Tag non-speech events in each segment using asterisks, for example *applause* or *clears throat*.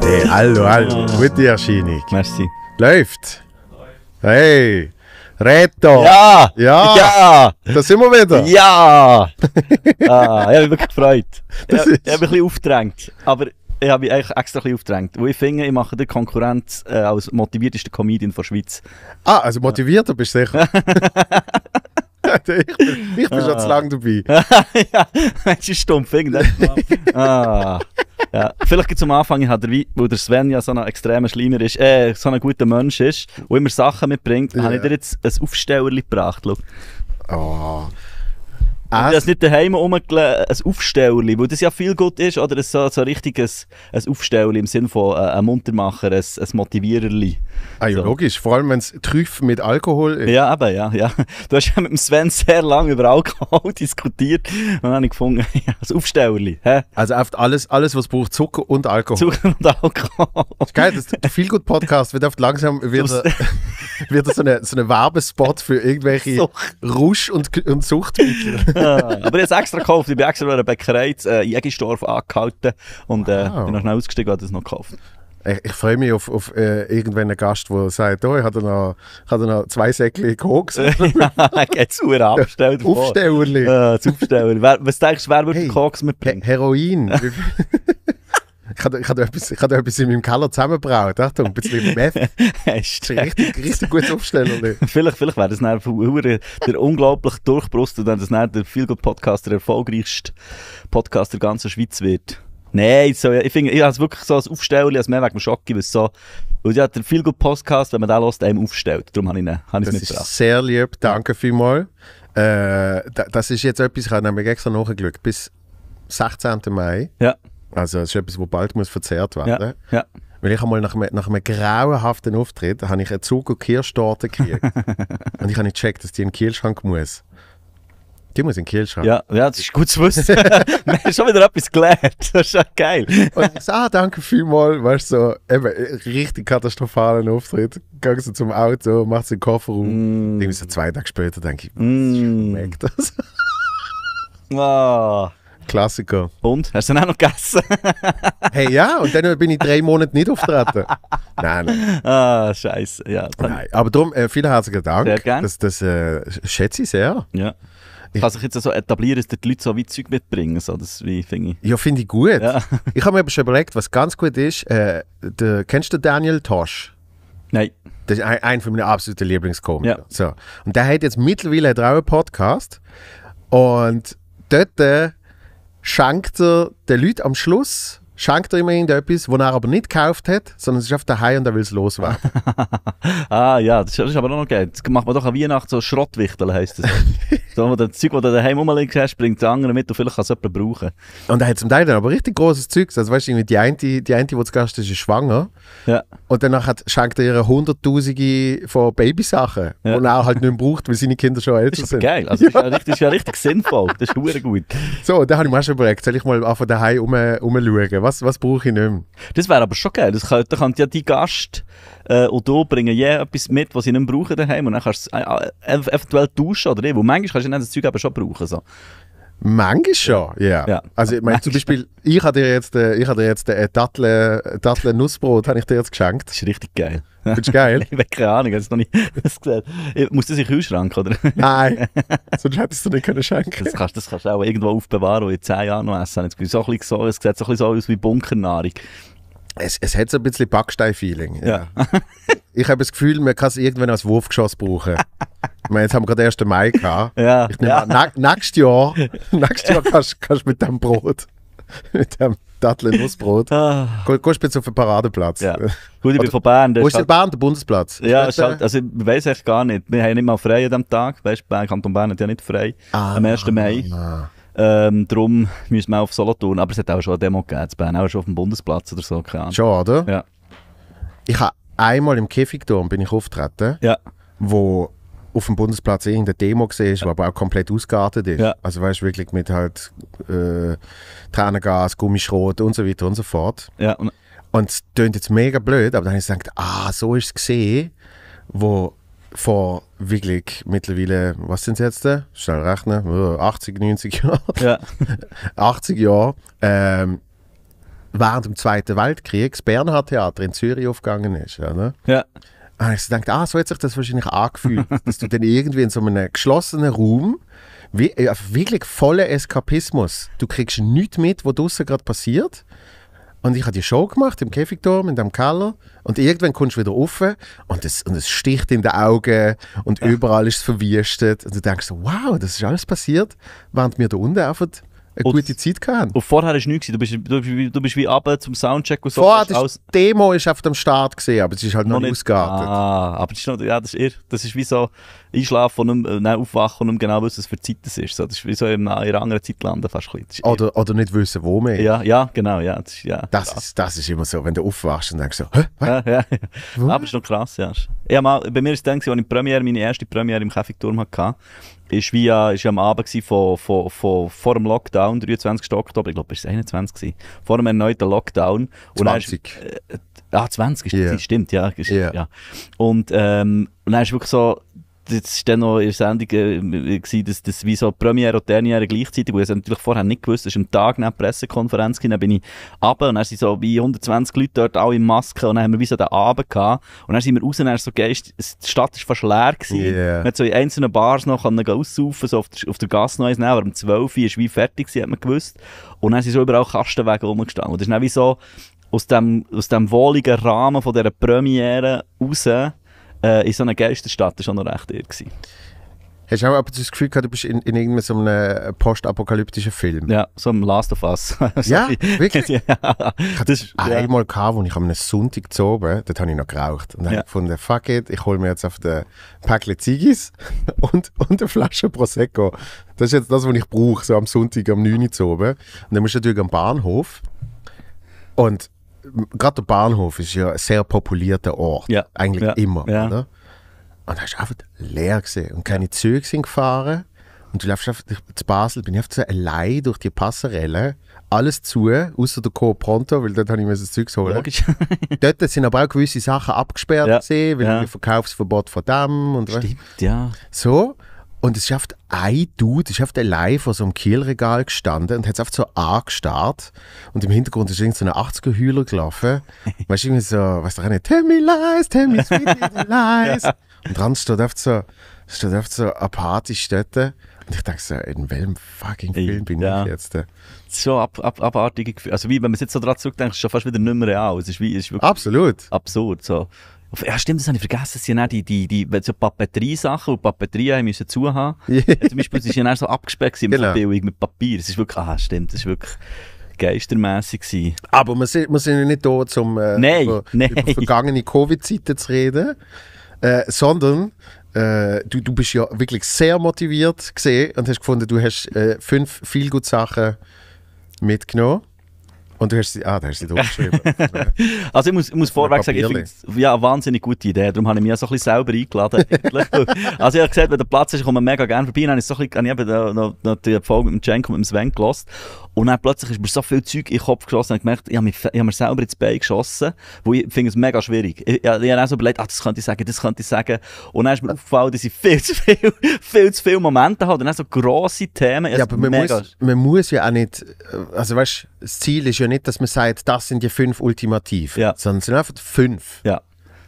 Hey, hallo, hallo, gute Erscheinung. Merci. Läuft. Hey, Reto. Ja, ja, ja. Da sind wir wieder. Ja. *laughs* ah, ich habe mich wirklich gefreut. Das ich, ich habe mich ein bisschen aufgedrängt, aber ich habe mich eigentlich extra ein aufgedrängt. Weil ich finde, ich mache die Konkurrenz äh, als motiviertester Comedian der Schweiz. Ah, also motivierter bist du sicher. *laughs* ich bin, ich bin ah. schon zu lange dabei. *laughs* ja, Mensch, ist stumpf. ah. ja. Vielleicht gibt es am Anfang, ich habe, weil der Sven ja so ein extremer Schleimer ist, äh, so ein guter Mensch ist, der immer Sachen mitbringt, ja. habe ich dir jetzt ein Aufsteller gebracht. Schau. Oh. Ich ah. habe das nicht daheim rumgelegt, ein Aufstellli, wo das ja viel gut ist, oder so, so richtig ein, ein Aufstellli im Sinne von äh, ein Muntermacher, ein, ein Motiviererli. Ah ja, so. logisch, vor allem wenn es trüff mit Alkohol ist. Ja, eben, ja, ja. Du hast ja mit dem Sven sehr lange über Alkohol *laughs* diskutiert und dann habe ich gefunden, *laughs* ja, ein Aufstellli. Hä? Also oft alles, alles, was braucht Zucker und Alkohol. Zucker und Alkohol. Das geil, das ist viel gut Podcast, wird oft langsam wird, wird *laughs* so ein so eine Werbespot für irgendwelche Sucht. Rusch- und, und Suchtmittel. *laughs* Aber ich habe extra gekauft. Ich bin extra bei einer Bäckerei äh, in äh, Jägisdorf angehalten und äh, wow. bin noch schnell ausgestiegen und habe das noch gekauft. Ich, ich freue mich auf, auf äh, irgendeinen Gast, der sagt, oh, ich habe noch, noch zwei Säckchen Koks. *laughs* ja, geht's super abgestellt. Aufstellerli. Äh, Aufstellerli. Was denkst du, wer wird hey, Koks mitbringen? Heroin. *laughs* ich habe hab da, etwas, hab etwas in meinem Keller zusammengebraut. Achtung, ein bisschen Meth. das *laughs* ist richtig, richtig gutes Aufstellen. *laughs* vielleicht vielleicht wäre das dann der, der unglaublich Durchbruch, und dann das dann der viel Podcaster, der erfolgreichste Podcaster der ganzen Schweiz wird. Nein, so, ich finde, ich habe es wirklich so als Aufstellen, als mehr wegen dem Schocki, weil so, weil ja, der viel Podcast, wenn man den hört, einem aufstellt. Darum habe ich ihn, habe ich es mitgebracht. Sehr lieb, danke vielmals. Äh, das ist jetzt etwas, ich habe nämlich extra nachgeschaut, bis 16. Mai. Ja. Also es ist etwas, das bald muss verzehrt werden. Ja. ja. Weil ich einmal nach, einem, nach einem grauenhaften Auftritt habe ich einen Zug und Kirschtorte gekriegt. *laughs* und ich habe nicht gecheckt, dass die in den Kühlschrank muss. Die muss in den Kühlschrank. Ja, ja das ist gut zu wissen. Man *laughs* hat schon wieder etwas gelernt. Das ist ja geil. Und ich sage, ah, danke vielmals. Weißt du, so, eben, äh, richtig katastrophalen Auftritt. Gehen sie zum Auto, machen sie den Koffer um. Mm. Irgendwie so zwei Tage später denke ich, mm. schmeckt das. Oh. *laughs* Klassiker. Und? Hast du ihn auch noch gegessen? *laughs* hey, ja, und dann bin ich drei Monate nicht auftreten. nein, nein. Ah, scheiße. Ja, nein, aber darum, äh, vielen herzlichen Dank. Sehr gerne. Das, das äh, schätze ich sehr. Ja. Ich kann sich jetzt so also etablieren, dass die Leute so weit Zeug mitbringen. So, das finde ich. Ja, finde ich gut. Ja. *laughs* ich habe mir aber schon überlegt, was ganz gut ist. Äh, der, kennst du Daniel Tosh? Nein. Das ist ein, ein von meinen absoluten Lieblingskomiker. Ja. So. Und der hat jetzt mittlerweile auch einen Podcast. Und dort äh, er den Lüt am Schluss schenkt er immer etwas, das er aber nicht gekauft hat, sondern es ist auf der Hause und er will es loswerden. *laughs* ah ja, das ist aber noch geil. Das macht man doch an Weihnachten so Schrottwichteln, heisst das. *laughs* so, das Zeug, das du daheim rumliegst hast, bringt der andere mit und vielleicht kann es jemand brauchen. Und er hat zum Teil dann aber richtig großes Zeug. Also weißt du, die eine, die, eine, die zu Gast ist, ist schwanger. Ja. Und danach hat, schenkt er ihr hunderttausende von Babysachen, ja. die er halt nicht mehr braucht, weil seine Kinder schon älter sind. geil. Also Das ist ja *laughs* richtig, ist ja richtig sinnvoll. Das ist gut. So, da habe ich mir auch schon überlegt, soll ich mal anfangen daheim rum, rumschauen, was, was brauche ich nicht mehr? Das wäre aber schon geil. Das könnte, könnte ja die Gast äh, und du bringen je yeah, etwas mit, was sie nicht mehr brauchen daheim und dann kannst du es äh, äh eventuell tauschen oder eben. Und manchmal kannst du das Zeug eben schon brauchen. So. Manchmal schon, ja. ja. Also ich meine, zum Beispiel, ich habe dir jetzt, äh, ich habe dir jetzt ein äh, Datteln, Datteln Nussbrot habe ich dir jetzt geschenkt. Das ist richtig geil. Findest du geil? *laughs* ich habe keine Ahnung, hast du noch nicht *laughs* gesagt. Äh, muss das in den Kühlschrank, oder? Nein, *laughs* sonst hättest du nicht können schenken Das kannst, das kannst du auch irgendwo aufbewahren und in 10 Jahren noch essen. Jetzt so ein so, es sieht so ein so aus wie Bunkernahrung. Es, es hat so ein bisschen Backstein-Feeling. Ja. ja ich habe das Gefühl, man kann es irgendwann als Wurfgeschoss brauchen. *laughs* ich meine, jetzt haben wir gerade den 1. Mai gehabt. Ja, ich nehme ja. an, nächstes Jahr, *laughs* nächstes Jahr kannst du mit dem Brot, *laughs* mit dem Dattelnussbrot, ah. gehst du jetzt auf den Paradeplatz. Ja. Gut, ich bin von Bern. Wo ist der halt Bern, der Bundesplatz? Ja, ist halt, also ich weiß echt gar nicht. Wir haben nicht mal frei an diesem Tag. Weißt du, Kanton Bern hat ja nicht frei ah, am 1. Mai. Ah. Ähm, darum müssen wir auf Solothurn. Aber es hat auch schon eine Demo gegeben auch schon auf dem Bundesplatz oder so. Schon, oder? Ja. Ich habe einmal im Käfigturm bin ich auftreten, ja. wo auf dem Bundesplatz in der Demo gesehen ist, ja. aber auch komplett ausgeartet ist. Ja. Also weißt du wirklich mit halt äh, Tränengas, Gummischrot und so weiter und so fort. Ja. Und, es klingt jetzt mega blöd, aber dann habe ich gedacht, ah, so ist es gesehen, wo vor wirklich mittlerweile, was sind es jetzt? Schnell rechnen, 80, 90 Jahre. Ja. 80 *laughs* Jahre. Ähm, während dem Zweiten Weltkrieg das Bernhard Theater in Zürich aufgegangen ist. Ja, ne? ja. Und ich dachte, ah, so hat sich das wahrscheinlich angefühlt, *laughs* dass du dann irgendwie in so einem geschlossenen Raum, wie, äh, wirklich voller Eskapismus, du kriegst nichts mit, was draußen gerade passiert. Und ich habe die Show gemacht im Käfigturm, in dem Keller. Und irgendwann kommst du wieder rauf und es, und es sticht in den Augen und ja. überall ist es verwüstet. Und du denkst wow, das ist alles passiert, während wir da unten einfach eine gute Zeit gehabt. Und vorher war nichts. Du bist, du, bist, du bist wie runter zum Soundcheck und so. Vorher das aus Demo ist auf dem Start gesehen, aber es ist halt noch, noch nicht ausgeartet. Ah, aber das ist, noch, ja, das ist irre. Das ist wie so Einschlafen und einem, äh, nein, Aufwachen und einem genau wissen, was für Zeit es ist. So, das ist wie so in einer anderen Zeit landen fast ein bisschen. Oder, oder nicht wissen, wo mehr. Ja, ja, genau. Ja, das, ist, ja, das, Ist, das ist immer so, wenn du aufwachst und denkst so, hä? Ja, ja. aber es ist noch krass, ja. ja mal, bei mir war es dann, als ich Premiere, meine erste Premiere im Käfigturm hatte, ist wie äh, ist am Abend von, von, von, vor dem Lockdown, 23. Oktober, ich glaube, es war 21, gewesen, vor dem erneuten Lockdown. 20. Und äh, äh, ah, 20 ist yeah. das, stimmt, ja. Ist, yeah. ja. Und, ähm, und dann ist wirklich so, das war dann noch in der Sendung, äh, dass das wie so Premiere und Derniere gleichzeitig, weil ich es natürlich vorher nicht gewusst das ist am Tag nach der Pressekonferenz, dann bin ich runter und dann sind so wie 120 Leute dort, alle in Masken und dann haben wir wie so den Abend gehabt und dann sind wir raus und dann so, okay, die Stadt war fast leer gewesen. Yeah. Man hat so in einzelnen Bars noch aussaufen, so auf der, auf der Gasse noch eins nehmen, aber um 12 Uhr war wie fertig hat man gewusst. Und dann sind so überall Kastenwege rumgestanden. Und das ist dann wie so aus dem, aus dem wohligen Rahmen von dieser Premiere raus äh, in so einer Geisterstadt, das war noch recht irr. Gewesen. Hast du auch ab und zu das Gefühl gehabt, du bist in, in irgendeinem so äh, postapokalyptischen Film? Ja, so einem Last of Us. *laughs* ja, wirklich? *laughs* ja. Ich hatte das, einmal, ja. gehabt, wo ich am Sonntag zobe, dort habe ich noch geraucht. Und dann ja. habe ich gefunden, fuck it, ich hole mir jetzt auf den Päckchen Ziggis *laughs* und, und eine Flasche Prosecco. Das ist jetzt das, was ich brauche, so am Sonntag um 9 Uhr zu oben. Und dann musst du natürlich am Bahnhof und gerade der Bahnhof ist ja ein sehr populierter Ort. Ja. Eigentlich ja. immer. Ja. Oder? Und da ist einfach leer gesehen und keine Züge sind gefahren. Und du läufst einfach zu Basel, bin ich einfach so allein durch die Passerelle. Alles zu, außer der Coop Pronto, weil dort habe ich mir das Zeug holen. *laughs* dort sind aber auch gewisse Sachen abgesperrt ja. gesehen, weil ja. Verkaufsverbot von dem und Stimmt, was. ja. So. Und es schafft ein Dude, ich habe allein vor so einem Kielregal gestanden und hat es einfach so angestarrt. Und im Hintergrund ist irgend so eine 80er-Hühler gelaufen. *laughs* weißt du, irgendwie so, weißt du, eine Tell me lies, tell me sweet *laughs* lies. Und dran steht oft so, steht oft so apathisch dort. Und ich dachte so, in welchem fucking Film bin ja. ich jetzt? So ab, ab, abartige Gefühle. Also wie, wenn man jetzt so dran zurückdenkt, ist es schon fast wieder nicht mehr real. Es ist wie, es ist wirklich Absolut. Absurd, so. Ja, stimmt, das habe ich vergessen. Es sind ja die, die, die so Papeteriesachen, die Papeterien müssen zu haben. *laughs* zum Beispiel, es ist ja dann so abgespeckt im genau. Bildung mit Papier. Es ist wirklich, ah, stimmt, das ist wirklich geistermässig Aber wir sind, wir sind ja nicht da, um äh, nein, über, nein. über, vergangene Covid-Zeiten zu reden, äh, sondern äh, du, du bist ja wirklich sehr motiviert gesehen und hast gefunden, du hast äh, fünf viel gute Sachen mitgenommen. Und du hast sie, ah, da hast sie durchgeschrieben. *laughs* also ich muss, ich muss vorweg sagen, ich finde ja, eine wahnsinnig gute Idee. Darum habe ich mich auch so ein bisschen selber eingeladen. *laughs* also ich habe gesagt, wenn der Platz ist, kommt man mega gerne vorbei. Dann habe ich, so ein bisschen, habe ich eben noch, noch die Folge mit dem Cenk und mit dem Sven gelost. Und dann plötzlich ist mir so viel Zeug in den Kopf geschossen und gemerkt, ich habe, mich, ich habe mir selber ins Bein geschossen, wo ich finde es mega schwierig. Ich, ich, ich habe auch so überlegt, ah, das könnte ich sagen, das könnte ich sagen. Und dann ist mir aufgefallen, dass ich viel zu viel, *laughs* viel zu viele Momente habe und auch so grosse Themen. Ja, aber man muss, man muss, ja auch nicht, äh, also weißt das Ziel ist ja nicht, dass man sagt, das sind die fünf ultimativ, ja. sondern es sind einfach fünf. Ja.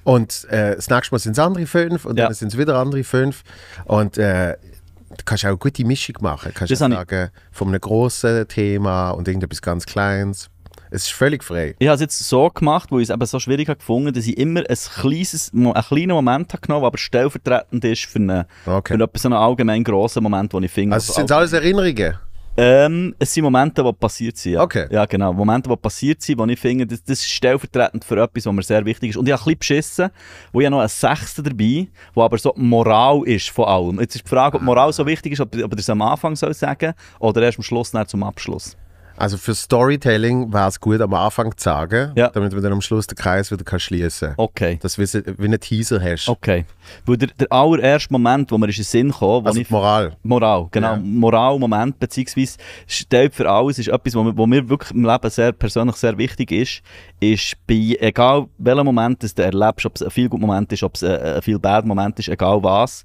Und äh, das nächste Mal sind es andere fünf und ja. dann sind es wieder andere fünf. Und äh, du kannst auch eine gute Mischung machen. Du kannst das auch sagen, von einem grossen Thema und irgendetwas ganz Kleines. Es ist völlig frei. Ich habe es jetzt so gemacht, wo ich es eben so schwierig habe gefunden, dass ich immer ein kleines, einen kleinen Moment habe genommen, der aber stellvertretend ist für, eine, okay. für einen allgemein grossen Moment, den ich finde. Also sind alles Erinnerungen? Ähm, es sind Momente, die passiert sind. Ja. Okay. Ja, genau. Momente, die passiert sind, wo ich finde, das, das ist stellvertretend für etwas, was mir sehr wichtig ist. Und ich habe ein bisschen beschissen, wo ich noch einen Sechsten dabei wo aber so Moral ist von allem. Jetzt ist die Frage, ob Moral so wichtig ist, ob, ob ihr es am Anfang soll sagen oder erst am Schluss, dann zum Abschluss. Also für Storytelling war es gut, am Anfang zu sagen, ja. damit man dann am Schluss den Kreis wieder schließen kann. Okay. Dass du wie einen Teaser hast. Okay. Weil der, der allererste Moment, wo mir in den Sinn kam... Also ich, Moral. Moral, genau. Ja. Moral-Moment beziehungsweise steht für alles, ist etwas, was wo mir wirklich im Leben sehr persönlich sehr wichtig ist, ist bei, egal welchen Moment du erlebst, ob es ein viel guter Moment ist, ob es ein viel bad Moment ist, egal was,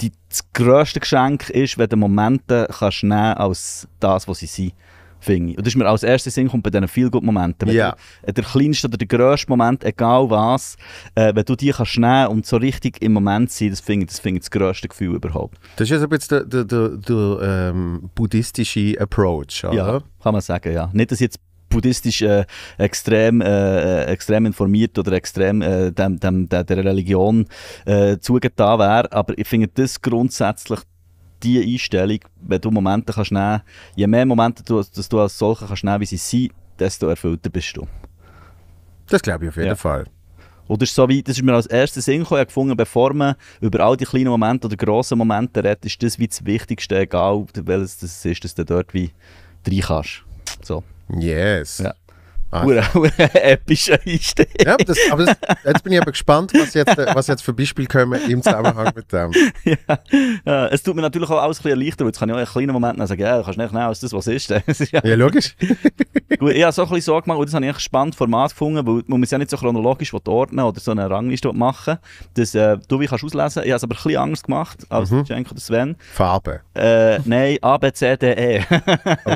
die, das grösste Geschenk ist, wenn du Momente kannst nehmen als das, was sie sind finde ich. Und das ist mir als erstes Sinn kommt bei diesen viel guten Momenten. Ja. Du, äh, der kleinste oder der grösste Moment, egal was, äh, wenn du die kannst nehmen und so richtig im Moment sein, das finde ich das, find das grösste Gefühl überhaupt. Das ist jetzt ein bisschen der, der, der ähm, buddhistische Approach, oder? Ja, kann man sagen, ja. Nicht, dass jetzt buddhistisch äh, extrem, äh, äh, extrem informiert oder extrem äh, dem, dem, der, der Religion äh, zugetan wäre. Aber ich finde das grundsätzlich die Einstellung, wenn du Momente kannst nehmen, je mehr Momente du, dass du als solcher kannst nehmen, wie sie sind, desto erfüllter bist du. Das glaube ich auf jeden ja. Fall. Oder so wie, das ist mir als erstes Sinn gekommen, gefunden, bevor man über all die kleinen Momente oder grossen Momente redet, ist das wie das Wichtigste, egal welches das ist, dass du dort wie rein kannst. So. Yes. Ja. Ah. *laughs* epischer Einstieg. Ja, das, aber das, jetzt bin ich aber gespannt, was jetzt, was jetzt für Beispiele kommen im Zusammenhang mit dem. *laughs* Ja, ja es tut mir natürlich auch alles ein bisschen leichter, weil jetzt kann ich auch in kleinen Momenten sagen, ja, du kannst nicht genau aus das was ist. ist ja, logisch. *laughs* Gut, ich habe so ein bisschen Sorge gemacht, und das habe ich ein spannendes Format gefunden, weil man es ja nicht so chronologisch ordnen oder so eine Rangliste machen dass äh, du wie kannst auslesen. Ich habe es aber ein bisschen anders gemacht, als mhm. Cenk oder Sven. Farbe? Äh, nein, A, B, C, D, E.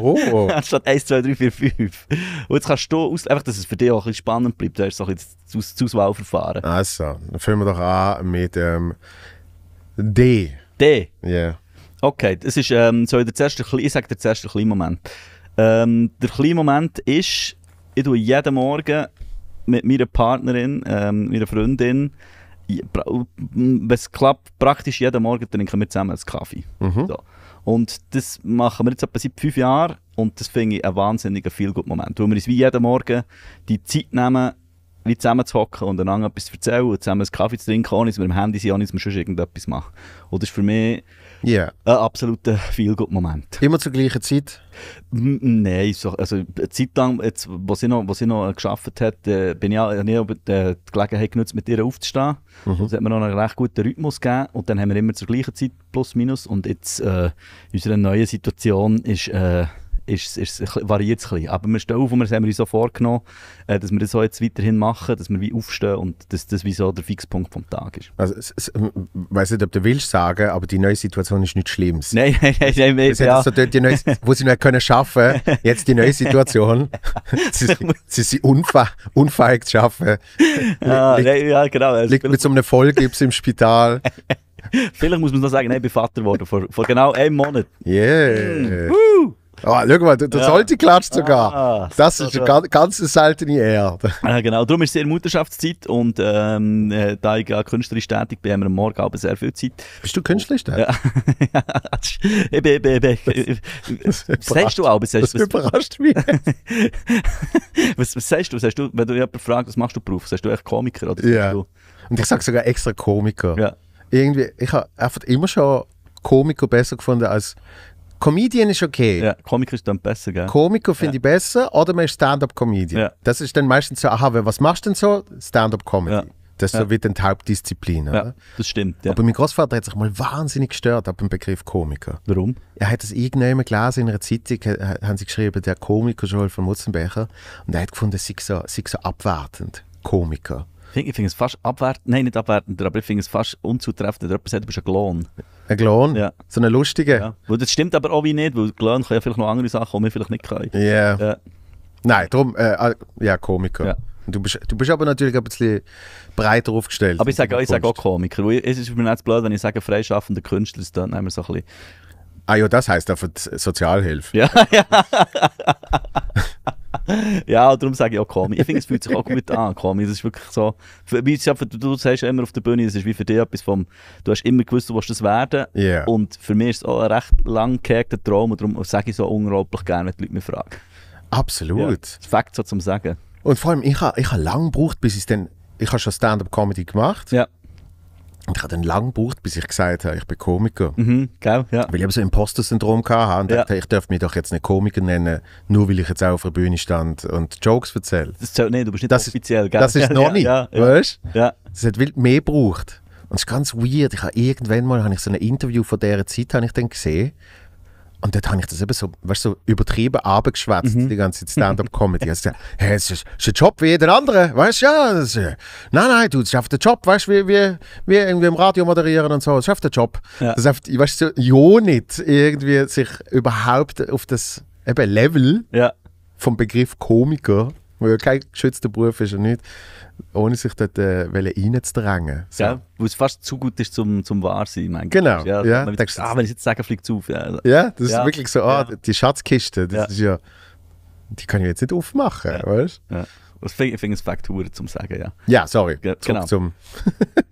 oh. Anstatt 1, 2, 3, 4, 5. Und jetzt kannst du aus, einfach, dass es für dich auch ein bisschen spannend bleibt. Du hast so ein bisschen das Auswahlverfahren. Also, dann fangen wir doch an mit ähm, D. D? Ja. Yeah. Okay, das ist, ähm, soll ich, dir ich sage dir zuerst den kleinen Moment. Ähm, der kleine Moment ist, ich tue jeden Morgen mit meiner Partnerin, ähm, meiner Freundin, wenn es klappt, praktisch jeden Morgen trinken wir zusammen einen Kaffee. Mhm. So. Und das machen wir jetzt etwa seit fünf Jahren und das finde ich ein wahnsinnigen Feel-Good-Moment, weil wir uns wie jeden Morgen die Zeit nehmen, wie hocken und einander etwas zu erzählen und zusammen einen Kaffee zu trinken, ohne dass wir im Handy sind, ohne dass wir schon irgendetwas machen. Und das ist für mich Yeah. Ein absoluter Feel-Good-Moment. Immer zur gleichen Zeit? Nein, so, also eine Zeit lang, jetzt, wo, sie noch, wo sie noch gearbeitet hat, äh, bin ich, habe ich äh, die Gelegenheit genutzt, mit ihr aufzustehen. Mhm. Das also, hat mir noch einen recht guten Rhythmus gegeben und dann haben wir immer zur gleichen Zeit plus minus und jetzt äh, unserer neuen Situation ist... Äh, ist, ist, variiert es ein bisschen. Aber wir stehen auf und wir haben uns so vorgenommen, äh, dass wir das so jetzt weiterhin machen, dass wir wie aufstehen und dass das wie so der Fixpunkt vom Tag ist. Also, ich ähm, weiß nicht, ob du willst sagen, aber die neue Situation ist nichts Schlimmes. Nein, *laughs* nein, nein. nein das ja. so also dort die neue, wo sie nicht können schaffen jetzt die neue Situation. *laughs* sie, sie sind unfäh unfähig zu schaffen. Ah, ja, genau. Also, liegt mit so einem Vollgips im Spital. *laughs* Vielleicht muss man noch sagen, ich bin Vater geworden vor, vor genau einem Monat. Yeah. Mm, Ah, schau mal, der ja. sollte klatscht sogar. Ah, das ist eine ganz seltene Erde. Ja, genau, darum ist es eher Mutterschaftszeit und ähm, äh, da ich ja künstlerisch tätig bin, haben wir am Morgen aber sehr viel Zeit. Bist du künstlerisch tätig? *laughs* Ja. eben, eben, eben. Das, das was sagst du auch? Was, das was, überrascht mich. *laughs* was, was sagst du? Sagst du? Wenn du jemanden fragst, was machst du Beruf? Sagst du echt Komiker? Oder ja. Du? Und ich sage sogar extra Komiker. Ja. Irgendwie, ich habe einfach immer schon Komiker besser gefunden als Comedian ist okay. Ja, Komiker ist dann besser, gell? Komiker finde ja. ich besser oder man ist Stand-up-Comedian. Ja. Das ist dann meistens so, aha, was machst du denn so? Stand-up-Comedy. Das ja. wird dann die Hauptdisziplin. Oder? das stimmt. Ja. Aber mein Großvater hat sich mal wahnsinnig gestört ab dem Begriff Komiker. Warum? Er hat das irgendjemand gelesen in einer Zeitung, haben sie geschrieben, der Komiker Joel von Mutzenbecher. Und er hat gefunden, es sei so, sei so abwartend. Komiker finde es fast abwertend, nein, nicht abwertend, aber ich finde es fast unzutreffend, dass jemand sagt, du bist ein Klon. Ein Klon? Ja. So einen lustigen? Ja. das stimmt aber auch wie nicht, weil Klon können ja vielleicht noch andere Sachen, die wir vielleicht nicht können. Yeah. Ja. Nein, darum, äh, äh, ja, Komiker. Ja. Du bist, du bist aber natürlich ein bisschen breiter aufgestellt. Aber ich sage, ich sage auch Komiker. Es ist mir nicht blöd, wenn ich sage freischaffender Künstler, das dann immer so ein bisschen Ah ja, das heißt auf Sozialhilfe. Ja, *laughs* ja. ja, darum sage ich auch Comedy. Ich finde, es fühlt sich auch gut an, Comedy. Das ist wirklich so, für mich, du sagst ja immer auf der Bühne, es ist wie für dich etwas vom, du hast immer gewusst, du willst das werden. Yeah. Und für mich ist es auch ein recht lang gehegter Traum und darum sage ich so unglaublich gerne, wenn die Leute mich fragen. Absolut. Ja, das Fakt so zum Sagen. Und vor allem, ich habe ich ha lange gebraucht, bis ich dann, ich habe schon Stand-Up-Comedy gemacht. Ja. Und ich habe dann lange gebraucht, bis ich gesagt habe, ich bin Komiker. Mhm, gell, ja. Weil ich eben so Imposter-Syndrom hatte und ja. dachte, ich darf mich doch jetzt nicht Komiker nennen, nur weil ich jetzt auch auf der Bühne stand und Jokes erzähle. Das zählt nicht, du bist nicht das offiziell, gell? Das ist *laughs* noch ja, nicht, ja, ja, weißt du? Ja. Das hat wild mehr gebraucht. Und es ist ganz weird, ich habe irgendwann mal habe ich so ein Interview von dieser Zeit habe ich dann gesehen und dort habe ich das eben so, weißt, so übertrieben abgeschwätzt, mhm. die ganze *laughs* Stand-up-Comedy. Also, hey, es ist, ist ein Job wie jeder andere, weißt du? Ja, ist, nein, nein, du, es ist auf Job, weißt du, wie, wie, wie irgendwie im Radio moderieren und so, es ist auf Job. Ja. Das ist auf, weißt du, so, nicht irgendwie sich überhaupt auf das eben Level ja. vom Begriff Komiker, weil ja kein geschützter Beruf ist und nicht, ohne sich dort äh, reinzudrängen. So. Ja, weil es fast zu gut ist zum, zum Wahrsein. Manchmal. Genau. Ja, ja, wenn, denkst, ah, wenn ich jetzt sage, fliegt es auf. Ja, ja das ja, ist wirklich so, ah, die Schatzkiste, das ist ja, die kann ich jetzt nicht aufmachen, weißt du? Ich finde es Fakt zum Sagen, ja. Ja, sorry. Ge genau. Zum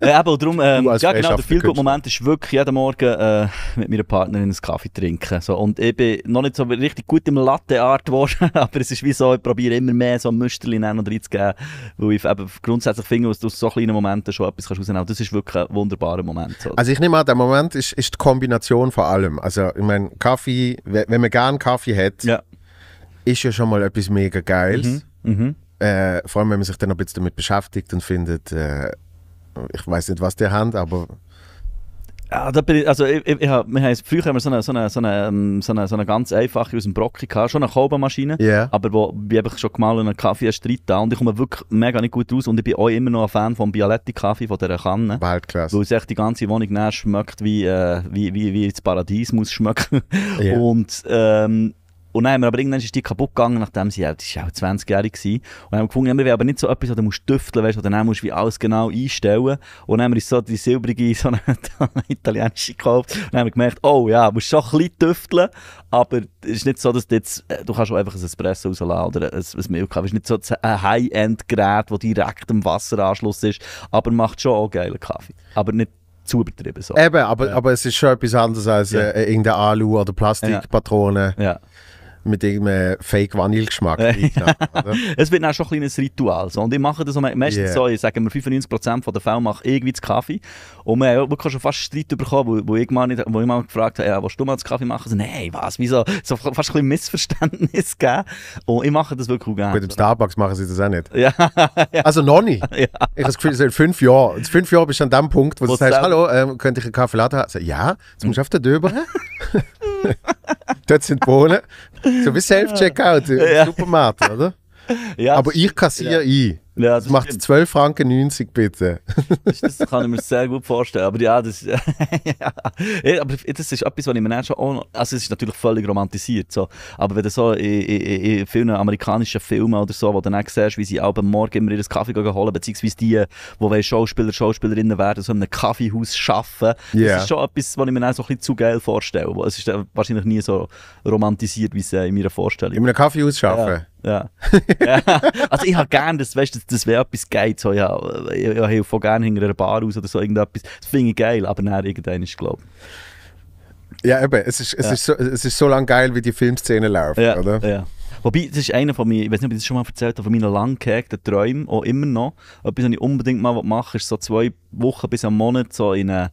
ja, äh, eben, darum, ähm, *laughs* ja, genau, der Feelgood-Moment ist wirklich jeden Morgen äh, mit meiner Partnerin einen Kaffee trinken. So. Und ich bin noch nicht so richtig gut im Latte-Art geworden, *laughs* aber es ist wie so, ich probiere immer mehr so ein Müsterchen noch reinzugeben, weil ich eben grundsätzlich finde, dass du aus so kleinen Momenten schon etwas rausnehmen kannst. Das ist wirklich ein wunderbarer Moment. So. Also ich nehme an, der Moment ist, ist die Kombination von allem. Also ich meine, Kaffee, wenn man gerne Kaffee hat, ja. ist ja schon mal etwas mega Geiles. Mhm. Mhm. Äh, vor allem, wenn man sich dann ein bisschen damit beschäftigt und findet, äh, ich weiß nicht, was die haben, aber ja, da bin ich, also ich, ich, ich wir haben, früher haben wir so eine, so eine, so eine, ähm, so eine, so eine ganz einfache aus dem Brocken gehabt, schon eine Kolbenmaschine, yeah. aber wo ich schon mal einen Kaffee streit und ich komme wirklich mega nicht gut raus und ich bin auch immer noch ein Fan vom Bialetti-Kaffee von dieser Kanne. Weltklasse. Weil es echt die ganze Wohnung näher schmeckt, wie, äh, wie, wie, wie das Paradies muss schmecken. Yeah. Und ähm, und dann haben wir aber irgendwann ist die kaputt gegangen, nachdem sie, das ist auch 20 Jahre gewesen. Und haben gefunden, ja, wir wollen aber nicht so etwas, wo du musst tüfteln, weißt, oder dann musst du wie alles genau einstellen. Und dann haben wir so die silbrige, *laughs* so eine italienische gekauft. Und dann haben wir gemerkt, oh ja, musst schon ein bisschen tüfteln, aber es ist nicht so, dass du jetzt, äh, du kannst auch einfach ein Espresso rausladen oder ein, ein Milch haben. Es ist nicht so ein High-End-Gerät, das direkt am Wasseranschluss ist, aber macht schon auch geilen Kaffee. Aber nicht zu übertrieben so. Eben, aber, ja. aber es ist schon etwas anderes als ja. äh, irgendeine Alu- oder Plastikpatrone. Ja. ja mit irgendeinem Fake-Vanille-Geschmack *laughs* Es wird dann schon ein kleines Ritual. So. Und ich mache das meistens yeah. so, ich sage mir, 95% der Fälle mache irgendwie Kaffee. Und man hat schon fast Streit bekommen, wo, wo, ich, mal nicht, wo ich mal gefragt habe, ja, willst du mal Kaffee machen? So, Nein, was, wieso? So fast ein Missverständnis gegeben. *laughs* Und ich mache das wirklich gerne. Bei dem Starbucks machen sie das auch nicht. *laughs* Ja. also noch nicht. Ja. Ich habe das Gefühl, seit fünf Jahren. In fünf Jahren bist du an dem Punkt, wo du sagst, hallo, ähm, könnte ich einen Kaffee laden? Also, ja, jetzt musst du auf der Döber dort sind Bohnen. *laughs* So wie Self-Checkout im Supermarkt, oder? Ja, Aber ich kassiere ja. ein. Ja, das macht 12 Franken 90 bitte. das kann ich mir sehr gut vorstellen. Aber ja, das, *laughs* ja, aber das ist etwas, was ich mir schon also es ist natürlich völlig romantisiert. So. Aber wenn du so in, in, in vielen amerikanischen Filmen oder so, wo du dann siehst, wie sie auch Morgen immer ihren Kaffee holen, beziehungsweise die, die Schauspieler, Schauspielerinnen werden, so in einem Kaffeehaus arbeiten, yeah. das ist schon etwas, was ich mir auch so ein bisschen zu geil vorstelle. Es ist wahrscheinlich nie so romantisiert, wie es äh, in meiner Vorstellung In einem Kaffeehaus arbeiten? Ja. Ja. *laughs* ja. Also ich habe gerne das, weißt du, das, wäre etwas geil. So, ja, ich, ich, ich helfe gerne hinter einer Bar aus oder so irgendetwas. Das finde ich geil, aber nein, irgendwann ist glaube Ja, eben, es ist, es, ja. ist so, es ist so lang geil, wie die Filmszene läuft, ja, oder? Ja. Wobei, das ist einer von mir, ich weiß nicht, ob ich das schon mal erzählt habe, von meinen lang gehegten Träumen, auch immer noch. Etwas, was ich unbedingt mal machen ist so zwei Wochen bis einen Monat so in eine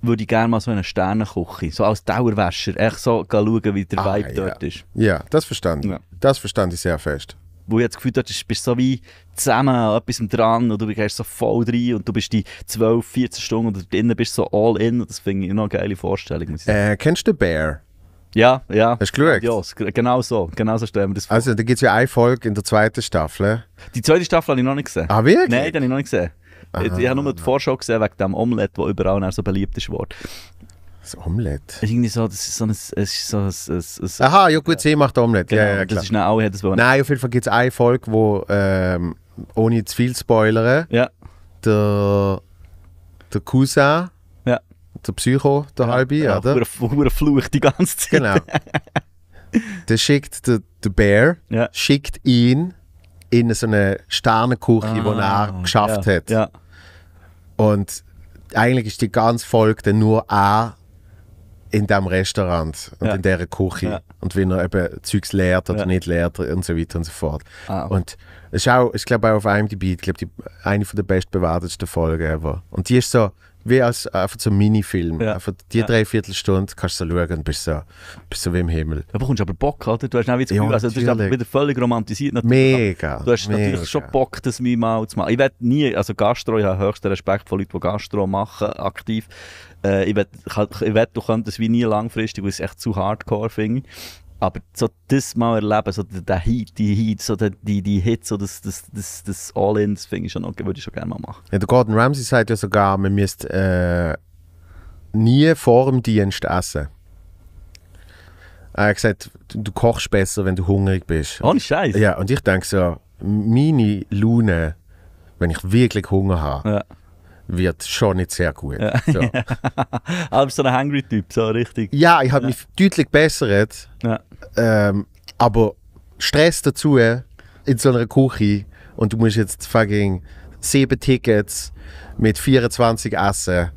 würde ich gerne mal so eine Sternenküche, so als Dauerwäscher, echt so schauen, wie der ah, Vibe ja. dort ist. Ja, das verstanden. Ja. Das verstand ich sehr fest wo ich jetzt gefühlt habe, du bist so wie zusammen an etwas dran und du gehst so voll rein und du bist die 12, 14 Stunden und drinnen bist so all in und das finde ich noch eine geile Vorstellung. Äh, kennst du den Bear? Ja, ja. Hast du geschaut? Ja, genau so. Genau so stellen wir das vor. Also, da gibt es ja eine Folge in der zweiten Staffel. Die zweite Staffel habe ich noch nicht gesehen. Ah, wirklich? Nein, die habe ich noch nicht gesehen. Aha, ich, ich habe nur die Vorschau gesehen wegen dem Omelette, das überall so beliebt ist. Worden. Das Omelette? Irgendwie so, das ist so ein... Es ist so ein, ein, ein Aha, ja gut, sie macht Omelette. Genau, ja, ja, Das ist eine auch, das Nein, auf jeden Fall gibt es eine Folge, wo, ähm, ohne zu viel zu spoilern, ja. der, der Cousin, ja. der Psycho, der ja, halbe, ja, oder? Hure Fluch die ganze Zeit. Genau. *laughs* der schickt, den, der Bear, ja. schickt ihn in so eine Sternenküche, ah, die er ah, geschafft ja, hat. Ja. Und eigentlich ist die ganze Folge dann nur er in diesem Restaurant und ja. in dieser Küche ja. und wie er eben Zeugs lehrt oder ja. nicht lehrt und so weiter und so fort. Ah. Und es ist auch, ich glaube auch auf IMDb, ich glaube, die, eine von der bestbewertetsten Folgen ever. Und die ist so, wie als einfach so ein Minifilm. Ja. Einfach die ja. Stunde kannst du so schauen und bist so, bist so wie im Himmel. Da bekommst du aber Bock, oder? Du hast auch wieder, ja, also, du bist wieder völlig romantisiert. Natürlich. Mega. Du hast mega. natürlich schon Bock, das mal zu machen. Ich werde nie, also Gastro, ich habe höchsten Respekt vor Leuten, die Gastro machen, aktiv. Äh, ich wette, du könntest wie nie langfristig, weil ich es echt zu hardcore finde. Aber so das mal erleben, so der, Heat, die Heat, so die, die Hits, so das, das, das, das All-In, das finde ich schon, okay, würde ich schon gerne mal machen. Ja, der Gordon Ramsay sagt ja sogar, man müsste äh, nie vor dem Dienst essen. Er hat gesagt, du, du, kochst besser, wenn du hungrig bist. Ohne Scheiß. Ja, und ich denke so, meine Laune, wenn ich wirklich Hunger habe, ja wird schon nicht sehr gut. Ja. So. Aber bist du ein Hungry-Typ, so richtig? Ja, ich habe ja. mich deutlich gebessert. Ja. Ähm, aber Stress dazu äh, in so einer Küche und du musst jetzt fucking sieben Tickets mit 24 essen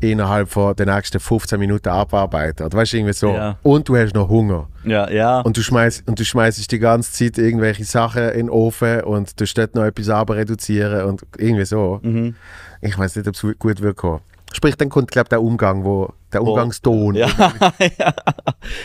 innerhalb von den nächsten 15 Minuten abarbeiten. Oder weißt du, irgendwie so. Ja. Und du hast noch Hunger. Ja, ja. Und du schmeißt und du schmeißt die ganze Zeit irgendwelche Sachen in den Ofen und du dort noch etwas aber reduzieren und irgendwie so. Mhm ich weiß nicht, ob es gut wird kommen. Sprich, dann kommt, glaube der Umgang, wo der Umgangston. Ja, *laughs* ja.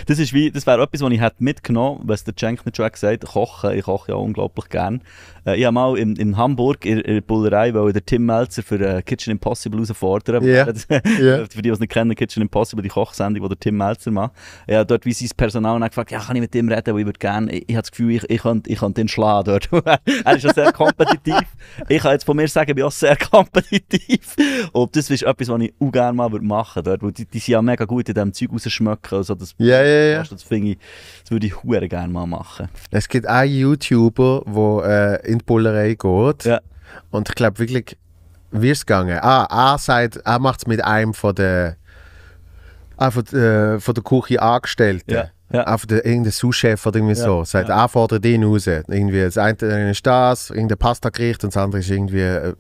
Das ist wie, das wäre etwas, was ich hätte mitgenommen, was der Cenk nicht schon gesagt hat, kochen. Ich koche ja unglaublich gern. Äh, ich habe mal in, in Hamburg in, in der Bullerei, weil der Tim Melzer für äh, Kitchen Impossible herausfordern yeah. *laughs* yeah. *laughs* Für die, die es nicht kennen, Kitchen Impossible, die Kochsendung, die der Tim Melzer macht. Ich habe dort wie sein Personal gefragt, ja, kann ich mit dem reden, weil ich würde gerne, ich, ich habe das Gefühl, ich, ich könnte ich könnt ihn schlagen dort. er ist ja sehr kompetitiv. ich kann jetzt von mir sagen, ich bin auch sehr kompetitiv. Und das ist etwas, was ich auch gerne mal machen würde. Dort, die sind ja mega gut in diesem Zeug rausschmecken. Also das, ja, yeah, yeah. das ich, das würde ich hure gerne mal machen. Es gibt einen YouTuber, der äh, in die Bullerei geht. Ja. Und ich glaube wirklich, wie ist es gegangen? Ah, er sagt, er macht es mit einem von der, ah, von, äh, von der Küche Angestellten. Ja. Ja. Auf der, irgendein Sous-Chef oder irgendwie ja. so. Sagt, ja. er fordert ihn raus. Irgendwie, das eine ist das, irgendein Pasta-Gericht und das andere ist irgendwie äh,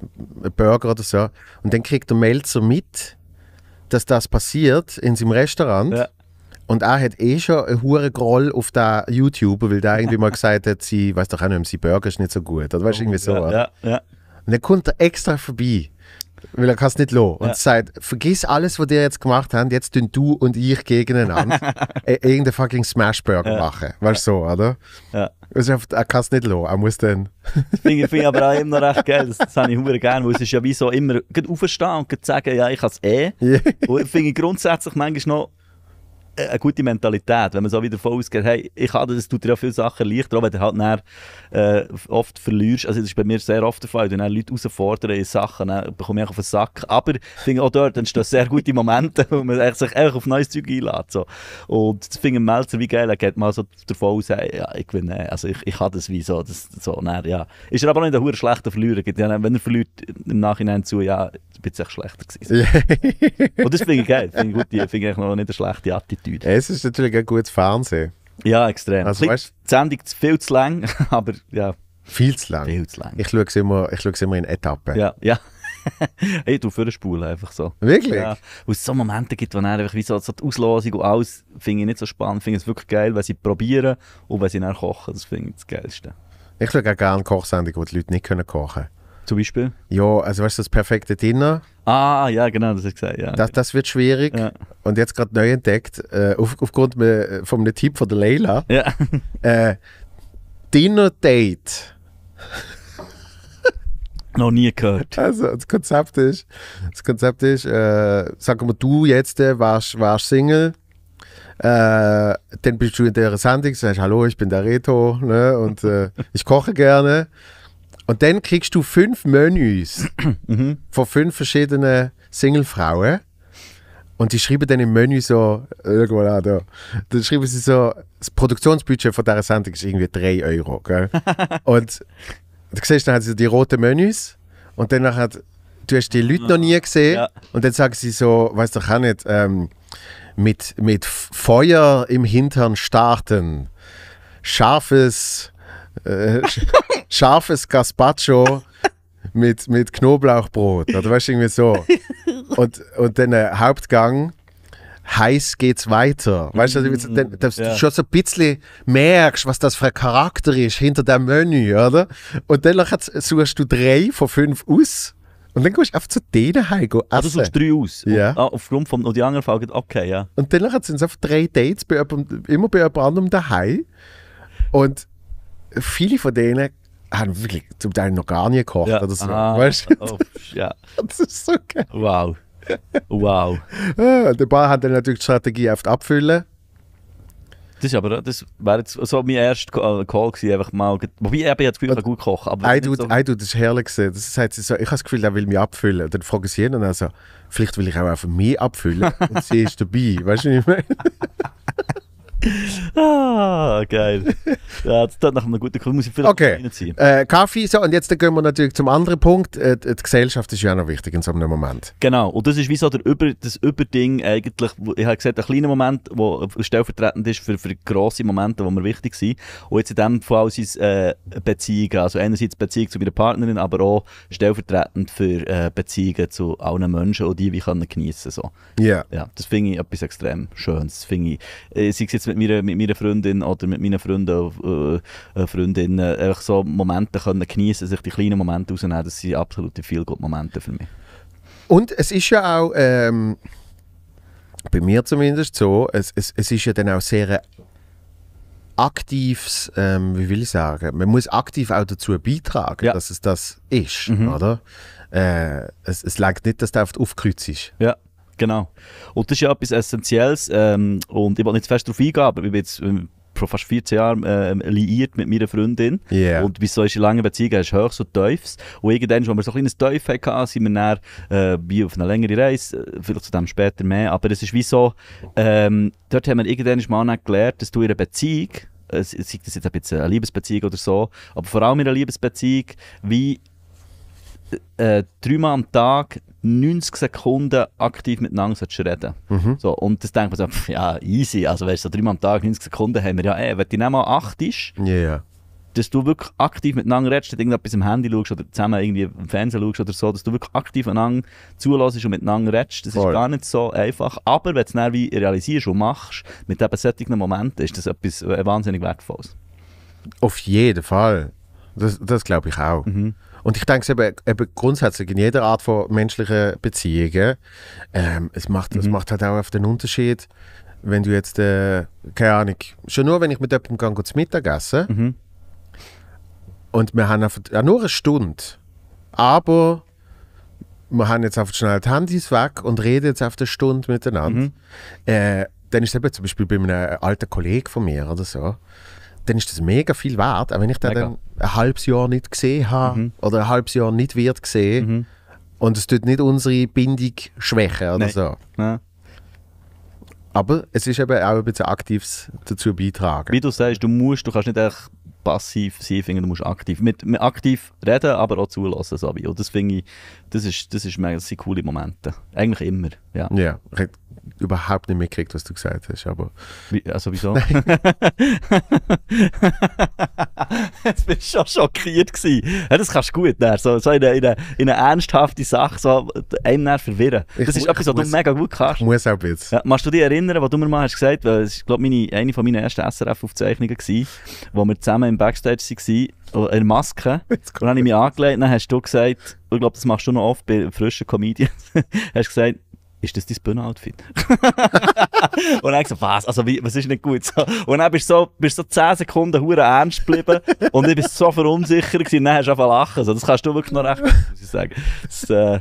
ein Burger oder so. Und dann kriegt der Melzer mit, dass das passiert in seinem Restaurant. Ja. Und er hat eh schon einen hohen Groll auf den YouTuber, weil der irgendwie mal *laughs* gesagt hat, sie, weiß doch auch nicht, sie Burger ist nicht so gut. Oder weißt du, irgendwie so. Ja, ja, ja. Und dann kommt er extra vorbei weil er kann es nicht los und ja. sagt, vergiss alles, was ihr jetzt gemacht haben jetzt tun du und ich gegeneinander *laughs* e-, irgendeinen fucking Smashburger ja. machen. Weißt du so, oder? Ja. Also, er kann es nicht los, er muss dann. *laughs* Finde ich aber auch immer noch recht geil, das, das habe ich sehr gerne, weil es ist ja wie so immer, aufstehen und sagen, ja, ich kann es eh. Yeah. Finde ich grundsätzlich manchmal noch äh, eine gute Mentalität, wenn man so wieder voll ausgeht, hey, ich habe das tut dir ja viele Sachen leichter, auch wenn du halt dann, äh, oft verlierst, also das ist bei mir sehr oft der Fall, wenn Leute herausfordern in Sachen, dann bekomme ich auf den Sack, aber ich finde auch dort entstehen sehr gute Momente, *laughs* wo man sich einfach auf neues Zeug einlädt, so. und das finde ich Melzer wie geil, er geht mal so davon aus, hey, ja, ich bin, also ich, ich habe das wie so, das, so, dann, ja, ist er aber auch nicht ein schlechter Verlierer, wenn er verliert, im Nachhinein zu, ja, bisschen schlechter gewesen. Und das finde ich geil. Finde ich, gut, find ich noch nicht eine schlechte Attitüde. Es ist natürlich ein gutes Fernsehen. Ja, extrem. Also, weißt, die Sendung viel zu lang, *laughs* aber ja. Viel zu lang? Viel zu lang. Ich schaue es immer, ich schaue es immer in Etappen. Ja, ja. *laughs* hey, du für eine Spule einfach so. Wirklich? Ja, weil es so Momente gibt, wo dann einfach wie so, so die Auslosung und alles finde ich nicht so spannend. Finde es wirklich geil, wenn sie probieren und wenn sie dann kochen. Das finde ich das Geilste. Ich schaue auch gerne Kochsendungen, wo die Leute nicht kochen können. Zum Beispiel? Ja, also weißt du, das perfekte Dinner. Ah, ja, genau, das ist gesagt, ja. Das, das wird schwierig. Ja. Und jetzt gerade neu entdeckt, äh, auf, aufgrund von einem Tipp von der Leila. Ja. *laughs* Äh, Dinner Date. *laughs* Noch nie gehört. Also, das Konzept ist, das Konzept ist, äh, sagen wir, du jetzt äh, warst, warst Single, äh, dann bist du in der Sendung, sagst, hallo, ich bin der Reto, ne, und äh, ich koche gerne. Und dann kriegst du fünf Menüs *clears throat* mhm. von fünf verschiedenen Singlefrauen. Und die schreiben dann im Menü so, irgendwo äh, da, da. Dann schreiben sie so, das Produktionsbudget von dieser Sendung ist irgendwie 3 Euro. Gell? *laughs* und du siehst dann halt sie die roten Menüs. Und dann hat, du hast die Leute noch nie gesehen. Ja. Und dann sagen sie so, weißt du, ich kann nicht, ähm, mit, mit Feuer im Hintern starten. Scharfes äh, *laughs* scharfes Gazpacho mit, mit Knoblauchbrot. Oder weißt du, irgendwie so. Und, und dann äh, Hauptgang heiß geht's weiter. Weißt du, dass du, dass du schon so ein bisschen merkst, was das für ein Charakter ist hinter dem Menü, oder? Und dann suchst du drei von fünf aus. Und dann gehst du einfach zu denen heim also, essen. Ah, du suchst drei aus? Ja. Und, ah, aufgrund von, und die anderen fragen, okay, ja. Und dann sind es einfach drei Dates, bei immer bei jemand anderem daheim. Und viele von denen haben wirklich zum Teil noch gar nie gekocht ja. oder so. Ah, weißt du? Oh, ja. *laughs* Das ist so geil. Wow. Wow. der Bar hat dann natürlich die Strategie auf abfüllen. Das ist aber, das wäre jetzt so mein erster äh, Call gewesen, einfach mal. Wobei, er habe jetzt Gefühl, gut kochen. Aber ein Dude, so. ein Dude, das ist herrlich gewesen. Das heißt, ich habe das Gefühl, er will mich abfüllen. Dann frage ich sie und dann so, vielleicht will ich auch einfach mich abfüllen und sie ist dabei. Weißt du, was ich meine? *laughs* *laughs* ah, geil. Ja, das tut nach einem guten Grund, muss ich vielleicht okay. reinziehen. Äh, Kaffee, so, und jetzt gehen wir natürlich zum anderen Punkt. Äh, die Gesellschaft ist ja auch noch wichtig in so einem Moment. Genau, und das ist wie so der Über, das Überding eigentlich, ich habe gesagt, ein kleiner Moment, der stellvertretend ist für, für grosse Momente, die mir wichtig sind. Und jetzt in dem Fall sind es äh, Beziehungen, also einerseits Beziehung zu meiner Partnerin, aber auch stellvertretend für äh, Beziehungen zu allen Menschen und die wir können geniessen können. So. Yeah. Ja, das finde ich etwas extrem Schönes. Finde ich, äh, sei es jetzt mit meiner, mit meiner Freundin oder mit meinen Freunden, äh, äh, Freundinnen einfach so Momente können geniessen, sich die kleinen Momente rausnehmen, das sind absolute viel gute Momente für mich. Und es ist ja auch, ähm, bei mir zumindest so, es, es, es ist ja dann auch sehr aktives, ähm, wie will ich sagen, man muss aktiv auch dazu beitragen, ja. dass es das ist, mhm. oder? Äh, es, es langt nicht, dass du oft aufgekreuzt ist. Ja. Genau. Und das ist ja etwas Essentielles. Ähm, und ich will nicht zu fest darauf eingehen, aber ich bin jetzt ähm, vor fast 14 Jahren äh, liiert mit meiner Freundin. Yeah. Und wieso ist in langen Beziehungen hast du Höchst so Teufels. Und irgendwann, als wir so ein kleines Teufel hatten, sind wir dann äh, auf einer längeren Reise, äh, vielleicht zu dem später mehr. Aber es ist wie so, ähm, dort haben wir irgendwann mal gelernt, dass du in einer Beziehung, äh, sei das jetzt ein bisschen eine Liebesbeziehung oder so, aber vor allem in einer Liebesbeziehung, wie äh, dreimal am Tag 90 Sekunden aktiv miteinander reden mhm. so Und das denkt man so, pff, ja, easy. Also, weißt du, so dreimal am Tag 90 Sekunden haben wir ja eh. Wenn du nicht mal achtest, yeah. dass du wirklich aktiv miteinander redest, dass du irgendetwas im Handy schaust oder zusammen irgendwie im Fernsehen schaust oder so, dass du wirklich aktiv miteinander zulässt und miteinander redest, das Voll. ist gar nicht so einfach. Aber wenn du es dann wie realisierst und machst, mit eben solchen Momenten, ist das etwas äh, wahnsinnig Wertvolles. Auf jeden Fall. Das, das glaube ich auch. Mhm. Und ich denke es eben, eben grundsätzlich in jeder Art von menschlichen Beziehungen. Ähm, es, macht, mhm. es macht halt auch oft den Unterschied, wenn du jetzt, äh, keine Ahnung, schon nur wenn ich mit jemandem gehe, zu Mittag essen mhm. und wir haben einfach, ja, nur eine Stunde, aber wir haben jetzt einfach schnell die Handys weg und reden jetzt auf eine Stunde miteinander. Mhm. Äh, dann ist es eben zum Beispiel bei einem alten Kollegen von mir oder so dann ist das mega viel wert. Auch wenn ich den dann ein halbes Jahr nicht gesehen habe mhm. oder ein halbes Jahr nicht wird gesehen mhm. und es tut nicht unsere Bindung schwächen oder Nein. so. Nein. Aber es ist eben auch ein bisschen aktives dazu beitragen. Wie du sagst, du musst, du kannst nicht einfach passiv sein, finde, du musst aktiv, mit, mit aktiv reden, aber auch zulassen, so wie. Und das finde ich, das ist, das ist mega, das sind coole Momente. Eigentlich immer, ja. Ja, überhaupt nicht mehr gekriegt, was du gesagt hast. Aber Wie, also wieso? Jetzt bist du schon schockiert gewesen. Ja, das kannst du gut, dann, so, so in, eine, in, eine, ernsthafte Sache so einen dann verwirren. Das ich ist etwas, was du mega gut kannst. Ich muss auch jetzt. Ja, machst du dich erinnern, was du mir mal hast gesagt hast? Das war, glaube eine von meinen ersten SRF-Aufzeichnungen, wo wir zusammen im Backstage waren in Maske. Und *laughs* dann habe ich mich angelegt, und dann hast du gesagt, ich glaube, das machst du noch oft bei frischen Comedians, *laughs* hast du gesagt, ist das dein Bühnen-Outfit? *laughs* und er hat gesagt, was? Also, wie, was ist nicht gut? So. Und dann bist du so, bist so 10 Sekunden hure ernst geblieben *laughs* und ich war so verunsichert und dann hast du einfach lachen. So, das kannst du wirklich noch recht, muss ich sagen. Das, äh,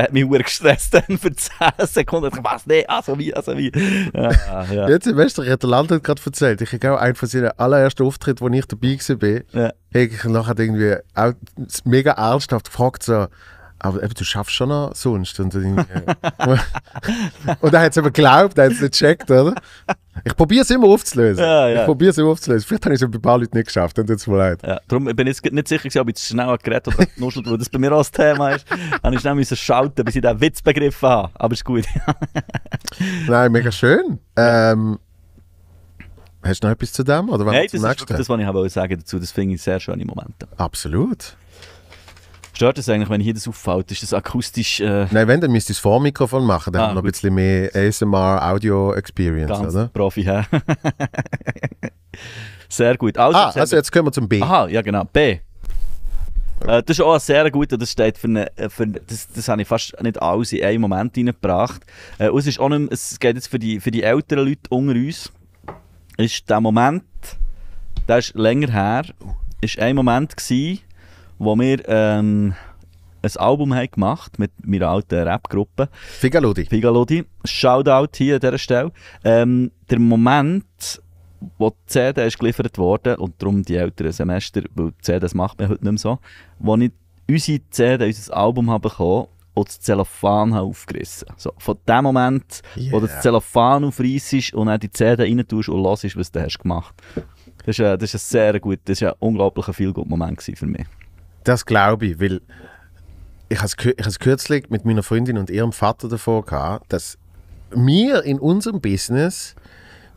hat mich hure gestresst dann für 10 Sekunden. Ich was? Nee, also wie, also wie. Ja, ja. Jetzt im Westen hat der Landwirt gerade erzählt, ich habe auch einen von seinen allerersten Auftritten, wo ich dabei war, ja. habe ich nachher irgendwie auch mega ernsthaft gefragt, so, aber eben, du schaffst schon noch sonst. Und, dann, *laughs* und er hat es eben geglaubt, er hat es nicht gecheckt, oder? Ich probiere es immer aufzulösen. Ja, ja. Ich probiere es immer aufzulösen. Vielleicht habe ich es bei ein paar Leuten nicht geschafft, dann tut es mir leid. Ja, darum bin ich nicht sicher, ob ich zu schnell geredet oder *laughs* genuschelt, weil das bei mir auch das Thema ist. *laughs* Dann ich schnell schauten, bis ich den Witz begriffen habe. Aber ist gut. Nein, mega schön. Ähm, hast du noch etwas zu dem? Oder Nein, das ist das, was ich habe sagen dazu. Das finde ich sehr schöne Momente. Absolut. Stört das eigentlich, wenn hier das auffällt? Ist das akustisch... Äh Nein, wenn, dann müsst ihr es vor Mikrofon machen, dann ah, haben wir ein bisschen mehr ASMR-Audio-Experience, oder? Profi, hä? *laughs* sehr gut. Also, ah, also jetzt kommen wir zum B. Aha, ja genau, B. Okay. Äh, das ist auch ein sehr guter, das steht für eine, äh, für, das, das habe ich fast nicht alles in einen Moment reingebracht. Äh, es, ist auch nicht, es geht jetzt für die, für die älteren Leute unter uns, ist der Moment, der ist länger her, ist ein Moment gewesen, wo wir ähm, ein Album haben gemacht mit meiner alten Rap-Gruppe. Figaludi. Figaludi. Shoutout hier an dieser Stelle. Ähm, der Moment, wo die CD ist geliefert wurde, und darum die älteren Semester, weil die CD das macht man heute nicht mehr so, wo ich unsere CD, unser Album habe bekommen und das Zellophan habe aufgerissen. So, von dem Moment, yeah. wo du das Zellophan aufreissst und dann die CD rein tust und hörst, was du hast gemacht hast. Das ist, ein, sehr guter, das ist ein unglaublicher Feelgood-Moment für mich das glaube ich, weil ich habe es kürzlich mit meiner Freundin und ihrem Vater davor gehabt, dass wir in unserem Business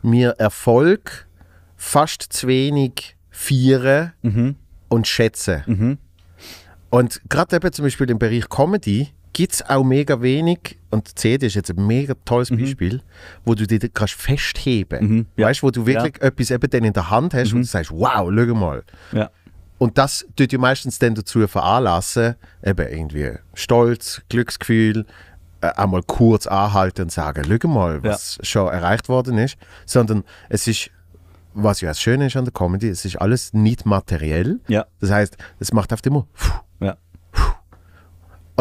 mir Erfolg fast zu wenig feiern mhm. und schätzen. Mhm. Und gerade eben zum Beispiel im Bereich Comedy gibt es auch mega wenig, und CD ist jetzt ein mega tolles mhm. Beispiel, wo du dich kannst festheben kannst. Mhm. Ja. Weißt du, wo du wirklich ja. etwas eben dann in der Hand hast mhm. und du sagst, wow, schau mal. Ja. Und das tut ja meistens dann dazu veranlassen, eben irgendwie Stolz, Glücksgefühl, äh, einmal kurz anhalten und sagen, schau mal, was ja. schon erreicht worden ist. Sondern es ist, was ja das Schöne ist an der Comedy, es ist alles nicht materiell. Ja. Das heißt, es macht auf dem Mund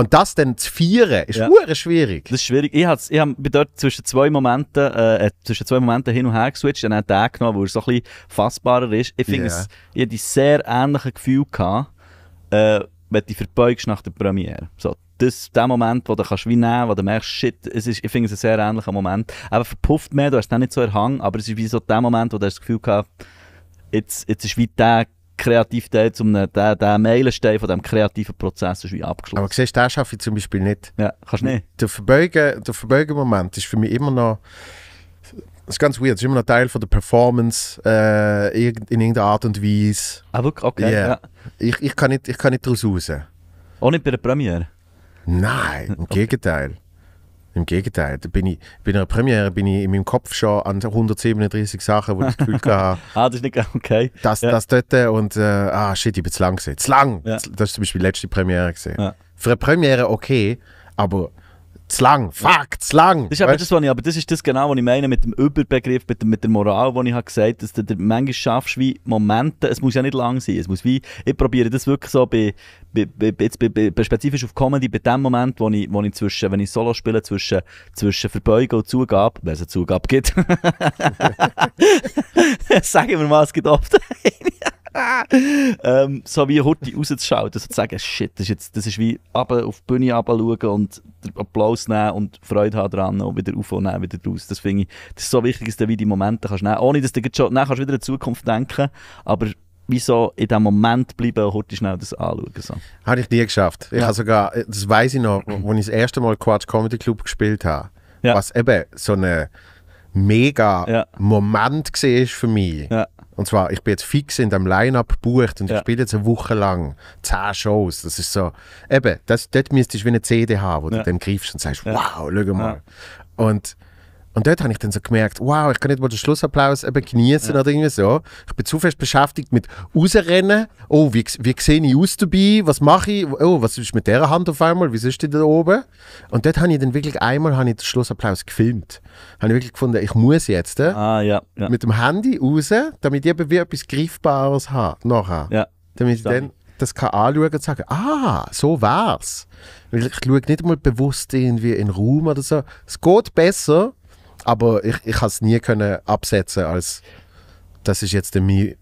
und das dann zu feiern, ist ja. schwierig. Das ist schwierig. Ich, habe hab, dort zwischen zwei Momenten, äh, äh, zwischen zwei Momenten hin und her geswitcht und dann den genommen, wo er so ein bisschen fassbarer ist. Ich finde, yeah. ich hatte sehr ähnliches Gefühl, gehabt, äh, wenn du dich verbeugst nach der Premiere. So, das, der Moment, wo du kannst wie nehmen, wo du merkst, shit, es ist, ich finde es ein sehr ähnlicher Moment. Eben verpufft mehr, du hast dann nicht so erhangen, aber es ist wie so der Moment, wo du das Gefühl gehabt, jetzt, jetzt ist wie der Kreativität, um diesen der Meilenstein von diesem kreativen Prozess ist wie abgeschlossen. Aber siehst du, das schaffe ich zum Beispiel nicht. Ja, kannst nicht. Der Verbeugen, der Verbeugen-Moment ist für mich immer noch das ist ganz weird. Es ist immer noch Teil von der Performance äh, in irgendeiner Art und Weise. Ah, wirklich? Okay. Yeah. Ja. Ich, ich, kann nicht, ich kann nicht draus raus. Auch nicht bei der Premiere? Nein, im *laughs* okay. Gegenteil. Im Gegenteil, da bin ich, bei einer Premiere bin ich in meinem Kopf schon an 137 Sachen, die ich das Gefühl hatte, *laughs* ah, das ist nicht okay. Das, ja. das dort und äh, ah shit, ich bin zu lang gesehen. Zu lang! Ja. Das ist zum Beispiel die letzte Premiere gesehen. Ja. Für eine Premiere okay, aber zu fuck, zu lang. Das ist aber, das, was ich, aber das ist das genau, was ich meine mit dem Überbegriff, mit, mit der Moral, die ich gesagt habe, dass du, du manchmal schaffst wie Momente, es muss ja nicht lang sein, es muss wie, ich probiere das wirklich so bei, bei, bei, jetzt bei, bei, spezifisch auf Comedy, bei dem Moment, wo ich, wo ich zwischen, wenn ich Solo spiele, zwischen, zwischen Verbeugen und Zugabe, wenn es eine Zugabe gibt, *laughs* sagen wir mal, es gibt oft *laughs* ähm, so wie Hurti rauszuschalten, sozusagen, shit, das ist, jetzt, das ist wie runter, auf die Bühne runter und Applaus nehmen und Freude haben dran und wieder auf und wieder raus. Das finde ich, das ist so wichtig, dass du wie die Momente kannst nehmen, ohne dass du jetzt schon, dann kannst du wieder in die Zukunft denken, aber wieso in diesem Moment bleiben und heute schnell das anschauen. So. Habe ich nie geschafft. Ich ja. habe sogar, das weiß ich noch, als ich das erste Mal Quatsch Comedy Club gespielt habe, ja. was eben so ein mega ja. Moment war für mich. Ja und zwar, ich bin jetzt fix in dem Line-Up gebucht und ja. ich spiele jetzt eine Woche lang zehn Shows. Das ist so, eben, das, dort müsstest du wie eine CD haben, wo ja. du dann greifst und sagst, wow, schau mal. Und und dort habe ich dann so gemerkt, wow, ich kann nicht mal den Schlussapplaus eben genießen ja. oder irgendwie so. Ich bin zu fest beschäftigt mit rausrennen. Oh, wie, wie sehe ich aus dabei? Was mache ich? Oh, was ist mit dieser Hand auf einmal? Wie ist die da oben? Und dort habe ich dann wirklich einmal habe ich den Schlussapplaus gefilmt. Habe ich wirklich gefunden, ich muss jetzt äh, ah, ja, ja. mit dem Handy raus, damit ich eben wie etwas Greifbares habe nachher. Ja. Damit ich dann das kann anschauen und sagen, ah, so war's. Weil ich schaue nicht mal bewusst irgendwie in den Raum oder so. Es geht besser, aber ich, ich habe es nie können absetzen als das ist jetzt mein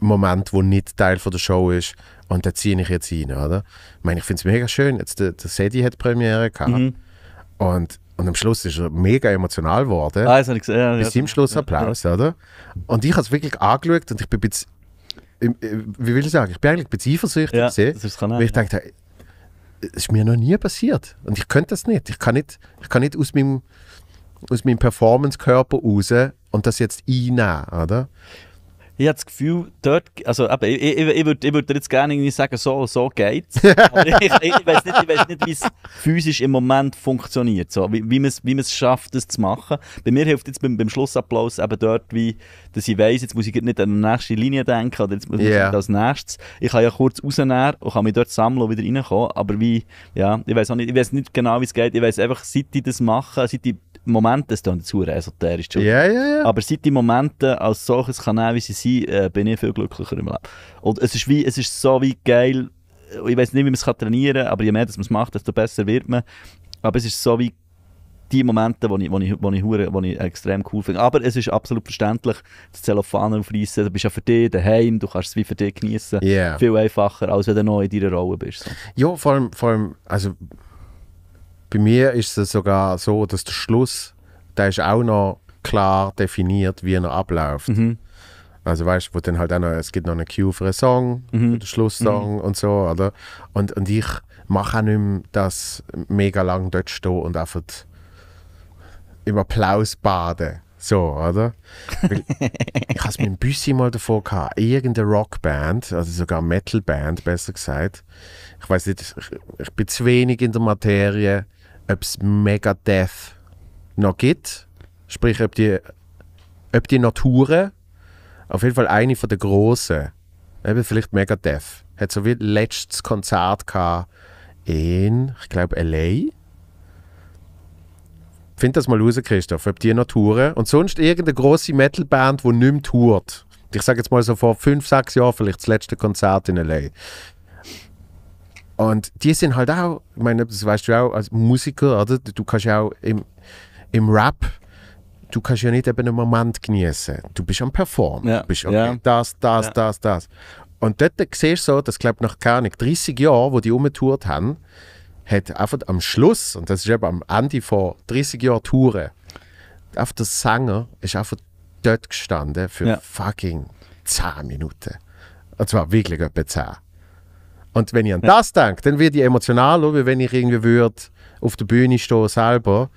Moment, wo nicht Teil von der Show ist und da ziehe ich jetzt rein, oder? Ich meine, ich finde es mega schön, jetzt der, der Sedi hat Premiere gehabt mhm. und, und am Schluss ist er mega emotional geworden. Ah, ich gesehen, bis zum ja, Applaus, ja. oder? Und ich habe es wirklich angeschaut und ich bin jetzt, äh, wie will ich sagen, ich bin eigentlich ein bisschen eifersüchtig ja, gesehen, weil ich dachte, es ist mir noch nie passiert und ich könnte das nicht. Ich kann nicht, ich kann nicht aus meinem aus meinem Performance-Körper raus und das jetzt einnehmen, oder? Ich habe das Gefühl, dort, also eben, ich, ich, ich würde würd jetzt gerne irgendwie sagen, so, so geht's. *laughs* Aber ich, ich ich weiss nicht wie es physisch im Moment funktioniert, so, wie, wie man es wie schafft, das zu machen. Bei mir hilft jetzt beim, beim Schlussapplaus eben dort, wie, dass ich weiss, jetzt muss ich nicht an die nächste Linie denken oder jetzt muss ich das als nächstes. Ich kann ja kurz rausnehmen und kann mich dort sammeln und wieder reinkommen, aber wie, ja, ich weiß auch nicht, ich weiß nicht genau, wie es geht. Ich weiß einfach, seit ich das mache, seit ich Momente, das klingt zu esoterisch, also schon. Ja, ja, ja. Aber seit die Momente als solches kann auch, wie sie sind, äh, bin ich viel glücklicher im Leben. Und es ist, wie, es ist so wie geil, äh, ich weiß nicht, wie man es trainieren kann, aber je mehr man es macht, desto besser wird man. Aber es ist so wie die Momente, die ich, wo ich, wo ich, wo ich extrem cool finde. Aber es ist absolut verständlich, das Zellophan aufreißen, du bist ja für dich daheim, du kannst es wie für dich genießen. Yeah. Viel einfacher, als wenn du neu in deiner Rolle bist. So. Ja, vor allem, vor allem also bei mir ist es sogar so, dass der Schluss, da ist auch noch klar definiert, wie er abläuft. Mhm. Also weißt du, wo dann halt auch noch, es gibt noch eine Cue für einen Song, mhm. für den Schlusssong mhm. und so, oder? Und, und ich mache auch nicht mehr das mega lang dort stehen und einfach im Applaus baden. So, oder? *laughs* Weil ich habe es mit dem Büssi mal davor gehabt. Irgendeine Rockband, also sogar Metalband, besser gesagt. Ich weiß nicht, ich, ich bin zu wenig in der Materie ob es Megadeth noch gibt. Sprich, ob die, ob die Naturen, auf jeden Fall eine von der grossen, eben vielleicht Megadeth, hat so wie letztes Konzert gehabt in, ich glaube, L.A. Find das mal raus, Christoph, ob die Naturen und sonst irgendeine grosse Metalband, die nicht mehr tourt. Ich sage jetzt mal so vor fünf, sechs Jahren vielleicht das letzte Konzert in L.A. Und die sind halt auch, ich meine, das weißt du auch als Musiker, oder? Du kannst ja auch im, im Rap, du kannst ja nicht eben einen Moment genießen. Du bist am Performen. Ja. Du bist okay, ja. das, das, ja. das, das. Und dort siehst du so, dass, glaube ich, nach keine 30 Jahren, wo die rumgetourt haben, hat einfach am Schluss, und das ist eben am Ende von 30 Jahren Touren, auf der Sänger ist einfach dort gestanden für ja. fucking 10 Minuten. Und zwar wirklich etwa 10. Und wenn ich an das denke, dann werde ich emotional, wie wenn ich irgendwie würde auf der Bühne stehen selber.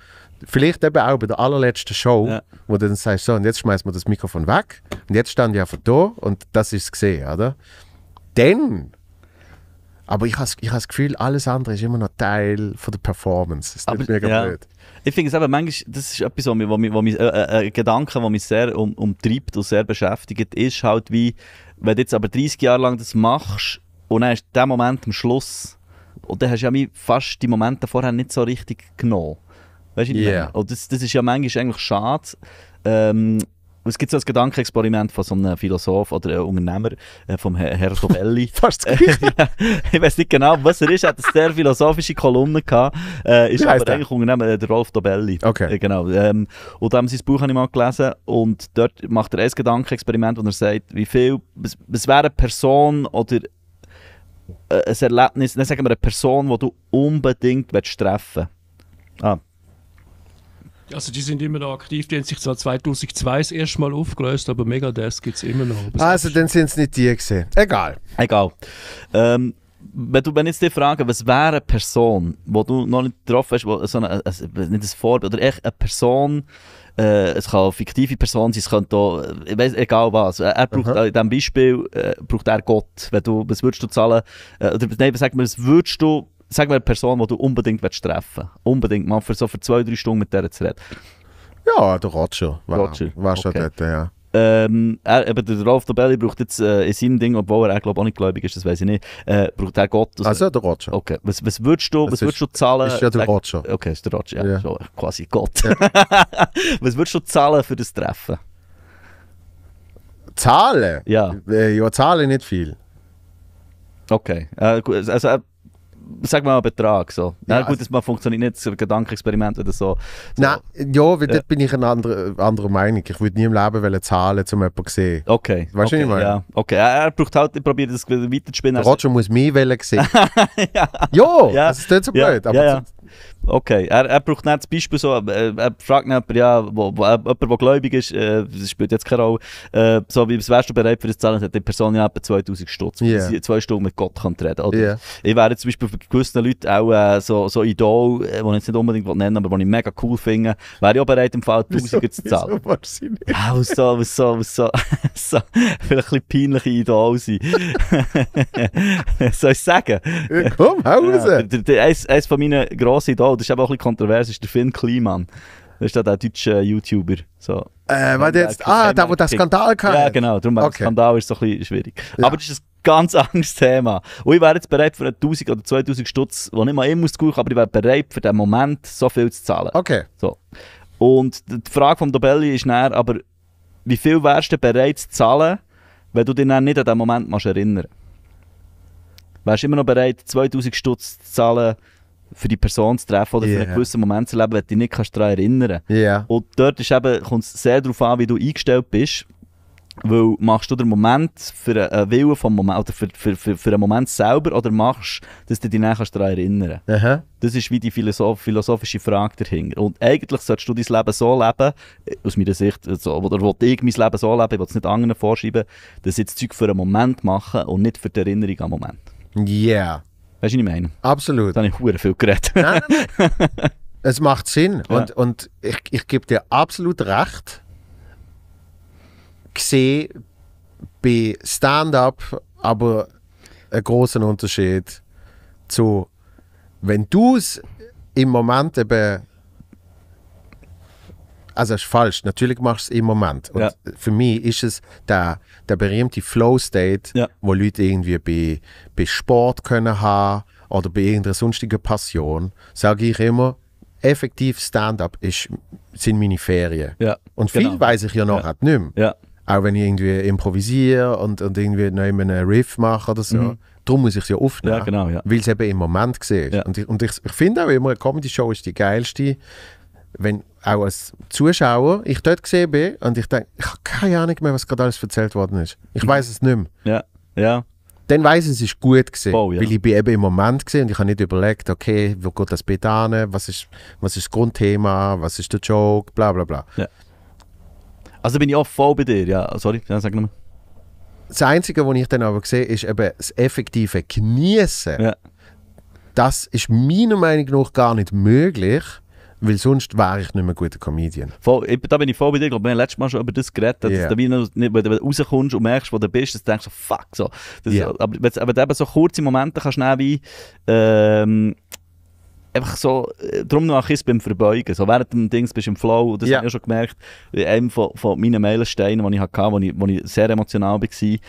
Vielleicht eben auch bei der allerletzten Show, ja. wo du dann sagst, so, und jetzt schmeißt man das Mikrofon weg und jetzt stand ich einfach da und das ist es gesehen, oder? Dann. aber ich habe ich das Gefühl, alles andere ist immer noch Teil von der Performance. Das ist aber, mega ja. blöd. Ich finde es aber manchmal, das ist etwas, ein äh, äh, äh, Gedanke, der mich sehr um, umtreibt und sehr beschäftigt, ist halt wie, wenn du jetzt aber 30 Jahre lang das machst, und dann ist der Moment am Schluss, und dann hast du ja fast die Momente vorher nicht so richtig genommen. Weißt du, yeah. und das, das ist ja manchmal eigentlich schade. Ähm, es gibt so ein Gedankenexperiment von so einem Philosoph oder einem Unternehmer, äh, vom Herr, Tobelli. *laughs* Fast das *laughs* Ich weiß nicht genau, was er ist. Er hat eine sehr philosophische Kolumne gehabt. Äh, ist Wie aber eigentlich Unternehmer, äh, der Rolf Tobelli. Okay. Äh, genau. Ähm, und dann sein Buch habe ich mal gelesen. Und dort macht er ein Gedankenexperiment, wo er sagt, wie viel, es, es wäre eine Person oder äh, ein Erlebnis, dann sagen wir eine Person, die du unbedingt treffen willst. Ah. Also die sind immer noch aktiv, die haben sich zwar 2002 das erste Mal aufgelöst, aber Megadeth gibt es immer noch. Also dann sind es nicht die gesehen. Egal. Egal. Ähm, wenn du wenn jetzt dich fragen, was wäre eine Person, die du noch nicht getroffen hast, wo, so eine, also nicht ein Vorbild, oder echt eine Person, äh, es kann eine fiktive Person sein, es könnte auch, weiss, egal was. Äh, er braucht Aha. Äh, in diesem Beispiel äh, braucht er Gott. Wenn du, was würdest du zahlen? Äh, oder nein, sag mal, was würdest du, sag mal eine Person, die du unbedingt willst treffen Unbedingt, mal für so für zwei, drei Stunden mit der zu reden. Ja, du ratst schon. War, warst schon okay. dort, ja. Ähm, er, der Ralf Dobelli braucht jetzt äh, in seinem Ding, obwohl er glaube auch nicht gläubig ist, das weiß ich nicht, äh, braucht er Gott. Also, also der Roger. Okay, was, was würdest du, das was würdest du zahlen? Ist ja der Roger. Okay, ist der Roger, ja, yeah. so, quasi Gott. Yeah. *laughs* was würdest du zahlen für das Treffen? Zahlen? Ja. Äh, ja, zahlen nicht viel. Okay, äh, also äh, sag mal, einen Betrag. So. Ja, ja gut, also das also, funktioniert nicht, so Gedankenexperiment oder so. so. Nein, ja, weil ja. dort bin ich eine andere, andere Meinung. Ich würde nie im Leben wollen zahlen, um jemanden zu sehen. Okay. Weißt okay, du, okay, ja. okay. Er braucht halt, ich probiere das weiterzuspinnen. Roger also. muss mich wollen sehen. *laughs* ja. Jo, ja. das ist nicht so blöd. Aber Okay, er, er braucht nicht das Beispiel so, er, äh, er fragt jemanden, ja, wo, wo, äh, jemand, der gläubig ist, äh, das spielt jetzt keine Rolle, äh, so wie wärst du bereit für das Zahlen, hat die Person ja etwa 2000 Stutz, yeah. sie zwei Stunden mit Gott kann reden kann. Yeah. Ich wäre zum Beispiel für gewisse Leute auch äh, so, so Idol, äh, ich jetzt nicht unbedingt nennen aber die ich mega cool finde, wäre ich auch bereit, im Fall 1000 zu zahlen. Wieso ja, wieso, wieso, wieso, so, so, so, vielleicht ein bisschen peinliche Idol sein. *laughs* Soll ich sagen? Ja, komm, hau raus! Ja, eins, von meinen grossen grosse Idol, das ist aber auch ein kontrovers, ist der Finn Kliman. Das ist da der deutsche YouTuber. So. Äh, der jetzt, ah, der, der den Skandal hatte. Ja, genau, darum okay. Skandal ist so ein bisschen schwierig. Ja. Aber das ist ein ganz *laughs* anderes Thema. Und ich wäre jetzt bereit für 1000 oder 2000 Stutz, wo nicht mal ich muss gucken, aber ich wäre bereit für den Moment so viel zu zahlen. Okay. So. Und die Frage von Dobelli ist näher, aber wie viel wärst du bereit zu zahlen, wenn du dich dann nicht an den Moment erinnern Wärst du immer noch bereit, 2000 Stutz zu zahlen? für die Person zu treffen oder yeah. für einen gewissen Moment zu leben, den du dich nicht kannst daran erinnern kannst. Yeah. Und dort ist eben, kommt es sehr darauf an, wie du eingestellt bist. Weil machst du den Moment für einen Willen vom Moment, oder für, für, für, für einen Moment selber oder machst du, dass du dich dann daran erinnern kannst. Aha. Das ist wie die Philosoph philosophische Frage dahinter. Und eigentlich solltest du dein Leben so leben, aus meiner Sicht, also, oder wollte ich mein Leben so leben, ich will es nicht anderen vorschreiben, dass ich das Zeug für einen Moment mache und nicht für die Erinnerung am Moment. Ja. Yeah. Weißt du, was ich meine? Absolut. Da habe ich hure viel geredet. Nein, nein, nein. *laughs* es macht Sinn. Ja. Und, und ich, ich gebe dir absolut recht. Gesehen bei Stand-up, aber einen großen Unterschied zu, wenn du es im Moment eben also es ist falsch. Natürlich machst du es im Moment. Und ja. für mich ist es der, der berühmte Flow-State, ja. wo Leute irgendwie bei, bei Sport können haben oder bei irgendeiner sonstigen Passion. Sage ich immer, effektiv Stand-up sind meine Ferien. Ja. Und viel genau. weiß ich ja noch ja. halt nicht mehr. Auch wenn ich irgendwie improvisiere und, und irgendwie noch einen Riff mache oder so. Mhm darum muss ich es ja aufnehmen, ja, genau, ja. weil es eben im Moment gesehen ist. Ja. Und ich, und ich, ich finde auch immer, eine Comedy-Show ist die geilste, wenn auch als Zuschauer ich dort gesehen bin und ich denke, ich habe keine Ahnung mehr, was gerade alles erzählt worden ist. Ich mhm. weiß es nicht mehr. Ja, ja. Dann weiß ich, es ist gut gesehen, oh, ja. weil ich bin eben im Moment gesehen und ich habe nicht überlegt, okay, wo geht das Bett an, was ist, was ist das Grundthema, was ist der Joke, bla bla bla. Ja. Also bin ich auch voll bei dir, ja. Sorry, ja, sag nochmal. Das Einzige, was ich dann aber sehe, ist eben das effektive Genießen. Ja. Das ist meiner Meinung nach gar nicht möglich, weil sonst wäre ich nicht mehr ein guter Comedian. Voll, da bin ich voll bei dir. Ich glaube, wir haben letztes Mal schon über das geredet, dass yeah. du wie nicht, wenn du rauskommst und merkst, wo du bist, dann denkst du, fuck, so. Das, yeah. Aber wenn du eben so kurze Momente kannst, wie, ähm, einfach so, äh, darum noch ein beim Verbeugen. So während dem Dings bist du im Flow, das ja. habe ich ja schon gemerkt, äh, einem von, von meinen Meilensteinen, die ich hatte, wo ich, wo ich sehr emotional war, ich,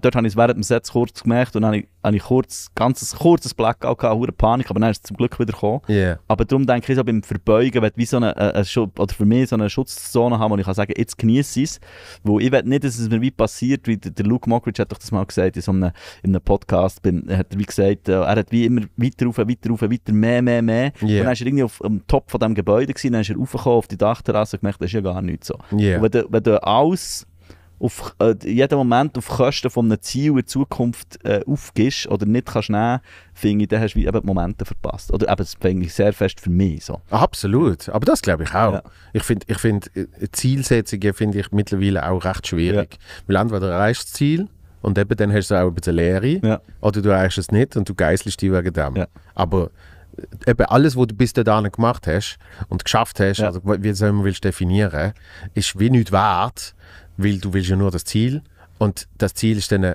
dort habe ich es während dem Satz kurz gemerkt und dann habe ich, habe ich kurz, ganzes, kurzes Blackout gehabt, hohe Panik, aber dann ist es zum Glück wieder gekommen. Yeah. Aber darum denke ich so beim Verbeugen, wenn wie so eine, äh, eine, oder für mich so eine Schutzzone haben, wo ich kann sagen, jetzt genieße ich es, weil ich will nicht, dass es mir wie passiert, wie der Luke Mockridge hat doch das mal gesagt, in so einem, in einem Podcast, beim, hat er wie gesagt, er hat wie immer weiter rauf, weiter rauf, weiter mehr, mehr mehr, mehr. Yeah. Und dann ist er irgendwie auf dem Top von diesem Gebäude gewesen, dann ist er raufgekommen auf die Dachterrasse und gemerkt, das ist ja gar nicht so. Yeah. Und wenn du, wenn du alles auf äh, jeden Moment auf Kosten von einem Ziel in Zukunft äh, aufgibst oder nicht kannst nehmen, finde ich, dann hast du eben Momente verpasst. Oder eben, das finde ich sehr fest für mich so. Absolut, aber das glaube ich auch. Ja. Ich finde ich find, äh, Zielsetzungen finde ich mittlerweile auch recht schwierig. Ja. Weil entweder erreichst du das Ziel und eben dann hast du auch ein bisschen Leere ja. oder du erreichst es nicht und du geißelst dich wegen dem. Ja. Aber eben alles, was du bis dahin gemacht hast und geschafft hast, ja. also wie du immer willst definieren, ist wie nichts wert, weil du willst ja nur das Ziel und das Ziel ist dann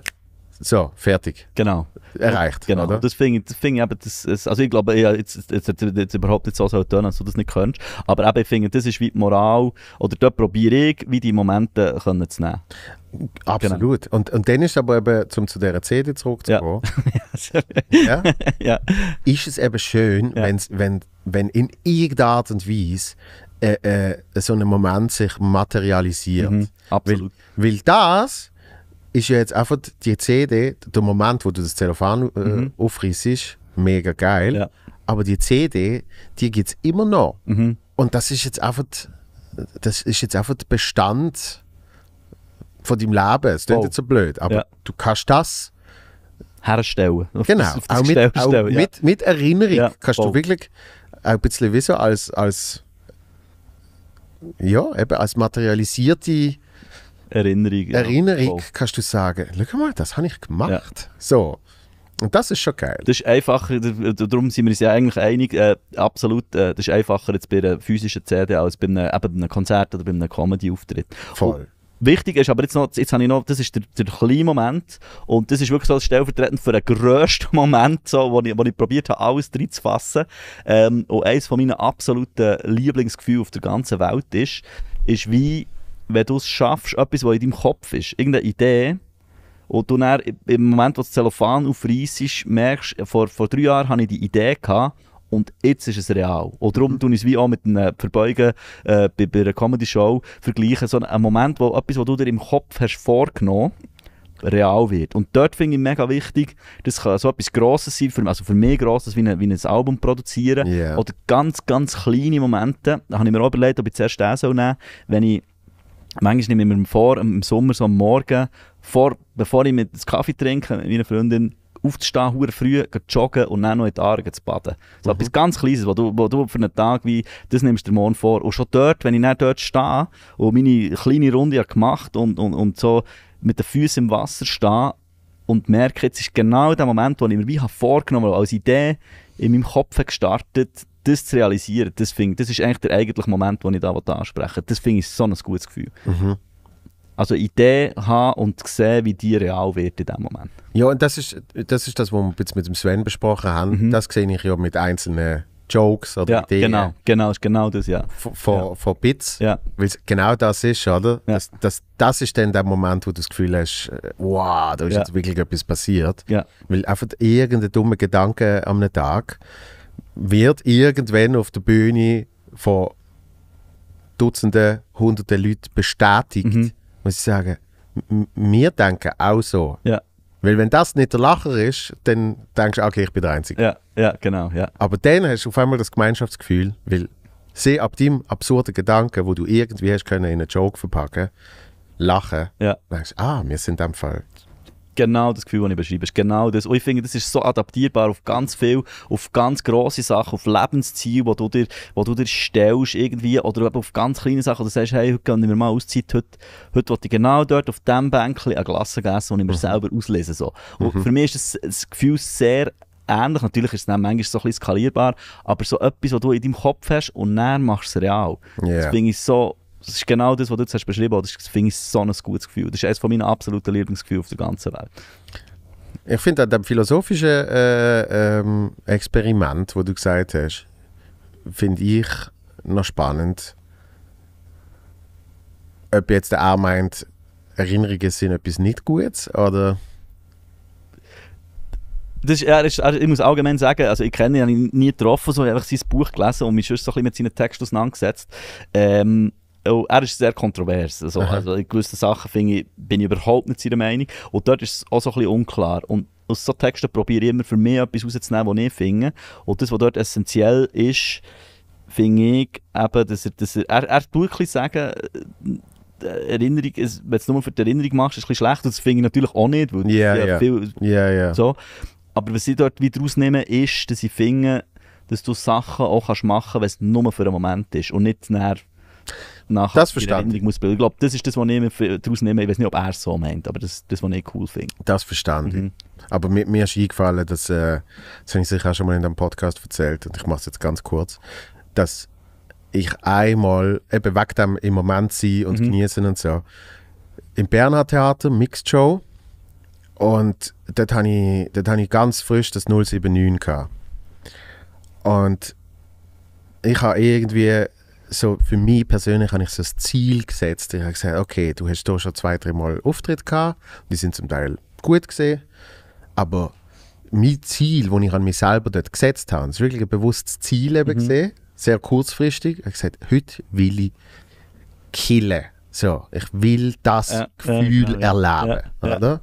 so, fertig. Genau. Erreicht. Genau. Oder? Das finde ich, find ich eben, das, also ich glaube, ja, jetzt, jetzt, jetzt, jetzt, überhaupt nicht so soll tun, als du das nicht könntest. Aber eben, ich finde, das ist wie die Moral, oder dort probiere ich, wie die Momente können zu nehmen. Absolut. Genau. Und, und dann ist aber eben, um zu dieser CD zurückzukommen, ja. ja? *laughs* ja. ist es eben schön, ja. wenn's, wenn, wenn in irgendeiner Art und Weise äh, äh, so ein Moment sich materialisiert. Mhm. Absolut. Weil, weil das ist ja jetzt einfach die CD, der Moment, wo du das Telefon äh, mhm. aufrissst, mega geil. Ja. Aber die CD, die gibt es immer noch. Mhm. Und das ist jetzt einfach, das ist jetzt einfach Bestand von deinem Leben. Es klingt oh. jetzt so blöd, aber ja. du kannst das herstellen. *laughs* Genau, das, auch, mit, auch ja. mit, mit, Erinnerung ja, kannst wow. du wirklich ein bisschen wie so als, als ja, eben als materialisierte Erinnerung. Erinnerung, ja. kannst du sagen, schau mal, das habe ich gemacht. Ja. So. Und das ist schon geil. Das ist einfacher, darum sind wir uns ja eigentlich einig, äh, absolut, äh, das ist einfacher jetzt bei einer physischen CD als bei einem, eben einem Konzert oder bei einem Comedy-Auftritt. Voll. Und Wichtig ist aber jetzt noch, jetzt habe ich noch, das ist der, der kleine Moment und das ist wirklich so stellvertretend für den grössten *laughs* Moment, so, wo, ich, wo ich probiert habe, alles reinzufassen. Ähm, und eines meiner absoluten Lieblingsgefühle auf der ganzen Welt ist, ist wie wenn du es schaffst, etwas, was in deinem Kopf ist, irgendeine Idee, und du dann im Moment, wo das Zellophan aufreißt, merkst, vor, vor drei Jahren hatte ich die Idee gehabt, und jetzt ist es real. Und darum mhm. ich es wie auch mit einem Verbeugen äh, bei, bei einer Comedy-Show vergleichen. So ein Moment, wo etwas, was du dir im Kopf hast vorgenommen real wird. Und dort finde ich mega wichtig, das kann so etwas Grosses sein, für, also für mich Grosses, wie ein, wie ein Album produzieren. Yeah. Oder ganz, ganz kleine Momente. Da habe ich mir auch überlegt, ob ich zuerst den soll nehmen wenn ich manchmal nehme ich mir vor, im Sommer so am Morgen, vor, bevor ich mit Kaffee trinke, mit meiner Freundin, aufzustehen, hure früh, zu joggen und dann noch in die Arme zu baden. So mhm. etwas ganz Kleines, wo du, wo du für einen Tag wie, das nimmst du dir morgen vor. Und schon dort, wenn ich dann dort stehe und meine kleine Runde gemacht und, und, und so mit den Füßen im Wasser stehe und merke, jetzt ist genau der Moment, wo ich mir wie habe vorgenommen habe, als Idee in meinem Kopf gestartet, das zu realisieren, das, find, das ist eigentlich der eigentliche Moment, den ich da ansprechen Das finde ich so ein gutes Gefühl. Mhm. Also Idee haben und sehen, wie die real wird in diesem Moment. Ja, und das ist das, ist das was wir jetzt mit dem Sven besprochen haben. Mhm. Das sehe ich ja mit einzelnen Jokes oder ja, Ideen. Genau, genau, genau das, ja. Von, ja. von Bits. Ja. Weil genau das ist, oder? Ja. Das, das, das ist dann der Moment, wo du das Gefühl hast, äh, wow, da ist ja. jetzt wirklich etwas passiert. Ja. Weil einfach irgendein dummer Gedanke am Tag wird irgendwann auf der Bühne von Dutzenden, Hunderten Leuten bestätigt. Mhm. Muss ich sagen, wir denken auch so. Ja. Weil wenn das nicht der Lacher ist, dann denkst du, okay, ich bin der Einzige. Ja, ja genau. Ja. Aber dann hast du auf einmal das Gemeinschaftsgefühl, weil sie ab deinem absurden Gedanken, wo du irgendwie hast können in einen Joke verpacken, lachen, ja. denkst ah, wir sind in Fall genau das Gefühl, das ich beschreibe. genau das. Und ich finde, das ist so adaptierbar auf ganz viel, auf ganz grosse Sachen, auf Lebensziele, die du dir, wo du dir stellst irgendwie, oder eben auf ganz kleine Sachen, wo du sagst, hey, heute gehen wir mal Auszeit, heute, heute will ich genau dort auf diesem Bänkchen eine Glasse essen, die ich mir mhm. selber auslese. So. Und mhm. für mich ist das, das Gefühl sehr ähnlich. Natürlich ist es dann manchmal so ein skalierbar, aber so etwas, was du in deinem Kopf hast und dann machst du es real. Yeah. Das finde ich so das ist genau das, was du jetzt hast beschrieben hast. Das finde ich so ein gutes Gefühl. Das ist eines meiner absoluten Lieblingsgefühle auf der ganzen Welt. Ich finde auch das philosophische äh, ähm, Experiment, das du gesagt hast, finde ich noch spannend. Ob jetzt der auch meint, Erinnerungen sind etwas nicht Gutes oder. Das ist, er ist, also, ich muss allgemein sagen, also ich kenne ihn, nie getroffen, so, ich habe einfach sein Buch gelesen und mich schon so ein bisschen mit seinen Texten auseinandergesetzt. Ähm, auch, oh, er ist sehr kontrovers. Also, also in gewissen Sachen finde ich, bin ich überhaupt nicht seiner Meinung. Und dort ist es auch so ein bisschen unklar. Und aus solchen Texten probiere ich immer für mich etwas rauszunehmen, was ich finde. Und das, was dort essentiell ist, finde ich eben, dass er, dass er, er, er tut ein sagen, äh, Erinnerung, wenn du es nur für die Erinnerung machst, ist es ein bisschen schlecht. Und das finde ich natürlich auch nicht, weil yeah, ja yeah. viel... Yeah, yeah. So. Aber was ich dort wieder rausnehme, ist, dass ich finde, dass du Sachen auch kannst machen kannst, wenn es nur für einen Moment ist und nicht nach nachher das verstanden. muss bilden. Ich glaube, das ist das, was ich daraus nehme. Ich weiß nicht, ob er es so meint, aber das das, was ich cool finde. Das verstanden. Mhm. Aber mir, mir ist eingefallen, dass, äh, das habe ich sicher auch schon mal in einem Podcast erzählt, und ich mache es jetzt ganz kurz, dass ich einmal, eben weg dem im Moment sein und mhm. genießen und so, im Berner Theater, Mixed Show, und dort hatte ich, ich ganz frisch das 079 gehabt. Und ich habe irgendwie so für mich persönlich habe ich so das Ziel gesetzt. Ich habe gesagt, okay, du hast hier schon zwei, drei Mal Auftritt gehabt. Die sind zum Teil gut gesehen. Aber mein Ziel, das ich an mich selber dort gesetzt habe, ist wirklich ein bewusstes Ziel eben mhm. gesehen. Sehr kurzfristig. Ich habe gesagt, heute will ich killen. So, ich will das ja, Gefühl ja, ja, erleben. Oder?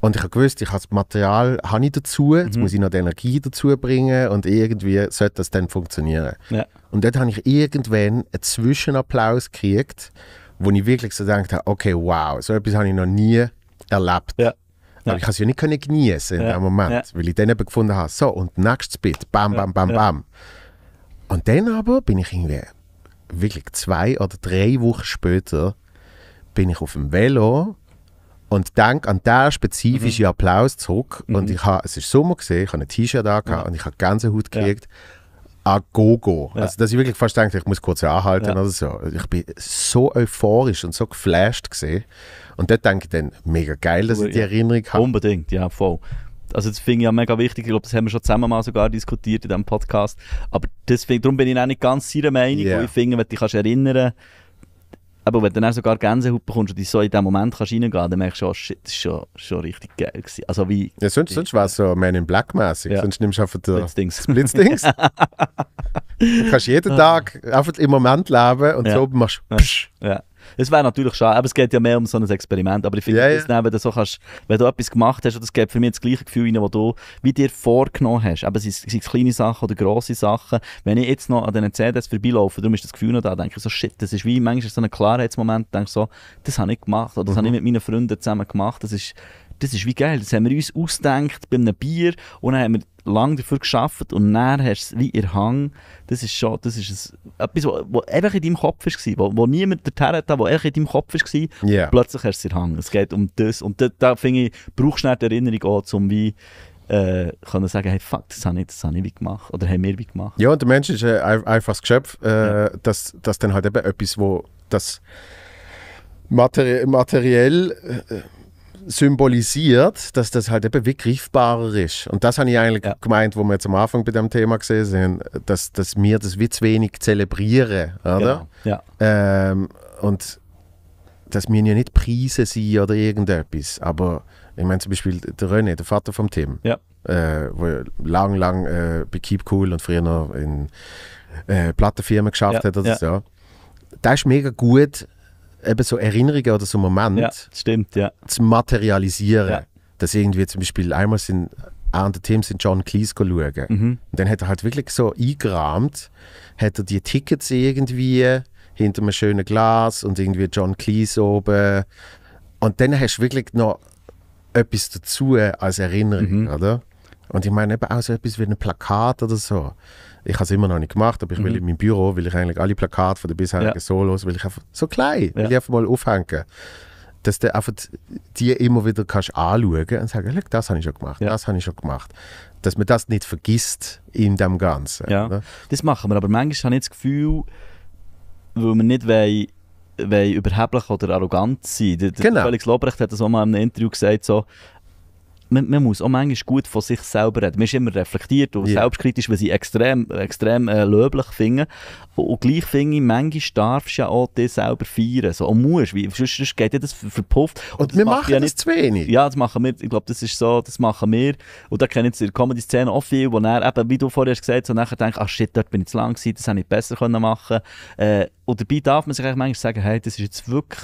Und ich wusste, ich habe das Material habe ich dazu, jetzt mhm. muss ich noch die Energie dazu bringen und irgendwie sollte das dann funktionieren. Ja. Und dort habe ich irgendwann einen Zwischenapplaus gekriegt, wo ich wirklich so gedacht habe, okay, wow, so etwas habe ich noch nie erlebt. Ja. Aber ich konnte es ja nicht können genießen in dem Moment, weil ich dann eben gefunden habe, so und nächstes Bit, bam, bam, bam, bam. Und dann aber bin ich irgendwie wirklich zwei oder drei Wochen später bin ich auf dem Velo und denke an diesen spezifischen mhm. Applaus zurück. Mhm. Und ich habe, es ist Sommer gesehen, ich habe ein T-Shirt angehabt und ich habe ganze Haut gekriegt. Ja. A Gogo. -Go. Also, dass ich wirklich fast denke, ich muss kurz anhalten oder so. Ich bin so euphorisch und so geflasht gesehen. Und dort denke ich dann, mega geil, dass ich die Erinnerung habe. Unbedingt, ja, voll also das finde ich ja mega wichtig, ich glaube, das haben wir schon zusammen mal sogar diskutiert in diesem Podcast, aber das darum bin ich auch nicht ganz seiner Meinung, yeah. ich finde, wenn du dich kannst erinnern kannst, aber wenn du dann sogar Gänsehaut bekommst und so in dem Moment kannst reingehen kannst, dann merkst du, oh shit, das war schon, schon richtig geil. Gewesen. Also wie... Ja, sonst, sonst war es so Man in black -mäßig. Ja. Sonst nimmst du einfach den Blitzdings. Blitzdings. *laughs* du kannst jeden Tag einfach im Moment leben und ja. so oben machst du... Ja. Es wäre natürlich schade, aber es geht ja mehr um so ein Experiment. Aber ich finde, yeah, yeah. wenn, du so wenn du etwas gemacht hast, das gibt für mich das gleiche Gefühl rein, das du wie dir vorgenommen hast. Aber es sind kleine Sachen oder grosse Sachen. Wenn ich jetzt noch an diesen CDs vorbeilaufe, darum ist das Gefühl noch da, denke ich so, shit, das ist wie manchmal so ein Klarheitsmoment, denke so, das habe ich gemacht oder das mhm. habe ich mhm. mit meinen Freunden zusammen gemacht. Das ist das ist wie geil. Das haben wir uns ausgedacht bei einem Bier und dann haben wir lange dafür geschafft und dann hast du es wie ihr Hang. Das ist schon, das ist ein, etwas, was einfach in deinem Kopf war, wo, wo niemand dorthin hat, wo einfach in deinem Kopf war. Yeah. Plötzlich hast du es Hang. Es geht um das. Und da, da finde ich, brauchst du nicht die Erinnerung auch, um wie äh, können sagen, hey, fuck, das habe ich, das hab ich wie gemacht oder haben wir wie gemacht. Ja, und der Mensch ist äh, ein einfaches Geschöpf, äh, ja. dass das dann halt eben etwas, wo das materiell... Äh, äh symbolisiert, dass das halt eben begriffbarer ist. Und das habe ich eigentlich ja. gemeint, wo wir jetzt am Anfang bei dem Thema gesehen sind, dass, dass wir das wie zu wenig zelebrieren, oder? Genau. Ja. Ähm, und dass wir ja nicht Preise sind oder irgendetwas, aber ich meine zum Beispiel der René, der Vater vom Tim, ja. äh, wo ja lang, lang äh, bei Keep Cool und früher noch in äh, Plattenfirmen geschafft ja. hat oder ja. so. Der ist mega gut eben so Erinnerungen oder so Momente ja, stimmt, ja. zu materialisieren. Ja. Dass irgendwie zum Beispiel einmal sind auch an der Teams in John Cleese schauen. Mhm. Und dann hat er halt wirklich so eingerahmt, hat er die Tickets irgendwie hinter einem schönen Glas und irgendwie John Cleese oben. Und dann hast du wirklich noch etwas dazu als Erinnerung, mhm. oder? Und ich meine eben auch so etwas wie ein Plakat oder so. Ich habe es immer noch nicht gemacht, aber ich will mhm. in meinem Büro, will ich eigentlich alle Plakate von den bisherigen ja. Solos, will ich einfach so klein, will ich einfach mal aufhängen. Dass du einfach die immer wieder kannst anschauen und sagen, das habe ich schon gemacht, das habe ich schon gemacht dass man das nicht vergisst in dem Ganzen. Ja, oder? Ne? das machen wir, aber manchmal habe ich das Gefühl, weil man nicht wollen, wollen überheblich oder arrogant sein. Der, genau. Felix Lobrecht hat das auch mal in einem Interview gesagt, so, man, man, muss auch manchmal gut von sich selber reden. Man ist immer reflektiert und yeah. selbstkritisch, was ich extrem, extrem äh, löblich finde. Und, und gleich finde ich, manchmal darfst du ja auch dich selber feiern. So, und musst, weil sonst, sonst geht ja das verpufft. Und, und das wir machen ja das nicht, zu wenig. Ja, das machen wir. Ich glaube, das ist so, das machen wir. Und da kennen jetzt in der Comedy-Szene auch viel, wo dann eben, wie du vorher hast gesagt hast, so nachher denkt, ach shit, dort bin ich zu lang gewesen, das hätte ich besser können machen können. Äh, und dabei darf man sich eigentlich manchmal sagen, hey, das ist jetzt wirklich,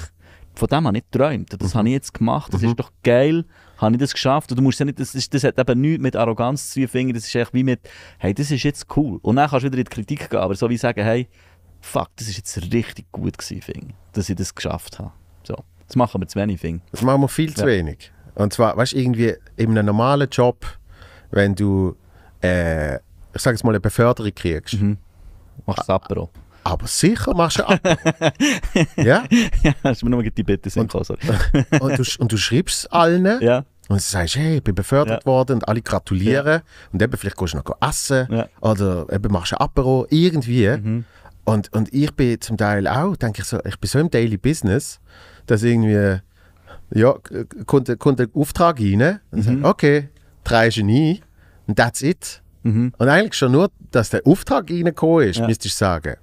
von dem habe ich nicht geträumt. Das mhm. habe ich jetzt gemacht, das mhm. ist doch geil habe ich das geschafft. Und du musst ja nicht, das, ist, das hat eben nichts mit Arroganz zu tun, das ist echt wie mit, hey, das ist jetzt cool. Und dann kannst du wieder in die Kritik gehen, aber so wie sagen, hey, fuck, das ist jetzt richtig gut gewesen, dass ich das geschafft habe. So. Das machen wir zu wenig, Fing. Das machen wir viel ja. zu wenig. Und zwar, weißt du, irgendwie in einem normalen Job, wenn du, äh, ich sage jetzt mal, eine Beförderung kriegst. Mhm. Machst du das Apero. Aber sicher machst du ab. *laughs* ja? Ja, hast du mir nochmal die Bitte sehen und, und, du, und du schreibst allen. Ja. Und du sagst, hey, ich bin befördert ja. worden und alle gratulieren. Ja. Und eben vielleicht gehst du noch essen ja. oder eben machst du ein Apero, irgendwie. Mhm. Und, und ich bin zum Teil auch, denke ich so, ich bin so im Daily Business, dass irgendwie, ja, kommt, kommt ein Auftrag rein und mhm. sagt, okay, drei Genie und that's it. Mhm. Und eigentlich schon nur, dass der Auftrag reingekommen ist, ja. müsstest du sagen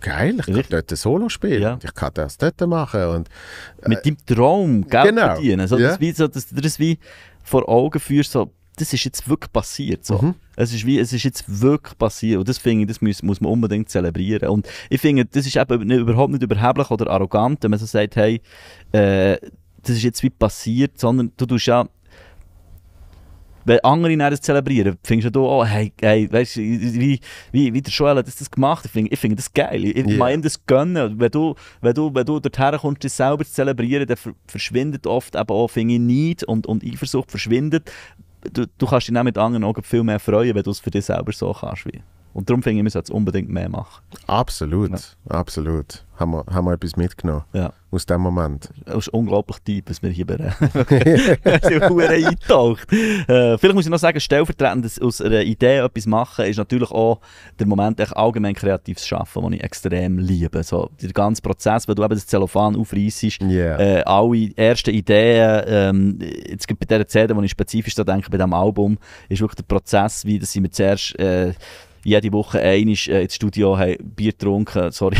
geil, ich kann Richtig? dort ein Solo spielen, ja. ich kann das dort machen. Und, äh, Mit deinem Traum Geld genau. verdienen. So, ja. das so, dass du das wie vor Augen führst, so, das ist jetzt wirklich passiert. So. Mhm. Es, ist wie, es ist jetzt wirklich passiert. Und das finde ich, das muss, muss man unbedingt zelebrieren. Und ich finde, das ist eben nicht, überhaupt nicht überheblich oder arrogant, wenn man so sagt, hey, äh, das ist jetzt wie passiert, sondern du tust ja wenn andere das zelebrieren, findest du oh, hey, hey, weißt du, wie, wie, wie der Joel hat das, das gemacht, ich finde ich find das geil, ich yeah. mag ihm das gönnen. Wenn du, wenn du, wenn du dorthin kommst, das selber zu zelebrieren, dann verschwindet oft eben auch, finde ich, Neid und, und Eifersucht verschwindet. Du, du kannst dich auch mit anderen Augen viel mehr freuen, wenn du es für dich selber so kannst. Wie. Und darum finde ich, wir sollten es unbedingt mehr machen. Absolut, ja. absolut. Haben wir, haben wir etwas mitgenommen ja. aus dem Moment. Es ist unglaublich tief, was wir hier bereden. *laughs* sind *laughs* eingetaucht. Äh, vielleicht muss ich noch sagen, stellvertretend aus einer Idee etwas machen, ist natürlich auch der Moment, echt allgemein kreatives arbeiten, den ich extrem liebe. So, der ganze Prozess, wenn du eben das Zellophan aufreißt, yeah. äh, alle ersten Ideen, ähm, jetzt bei dieser CD, wo ich spezifisch da denke, bei diesem Album, ist wirklich der Prozess, wie dass ich mir zuerst... Äh, jede Woche einisch äh, ins Studio haben Bier getrunken, *laughs* sorry,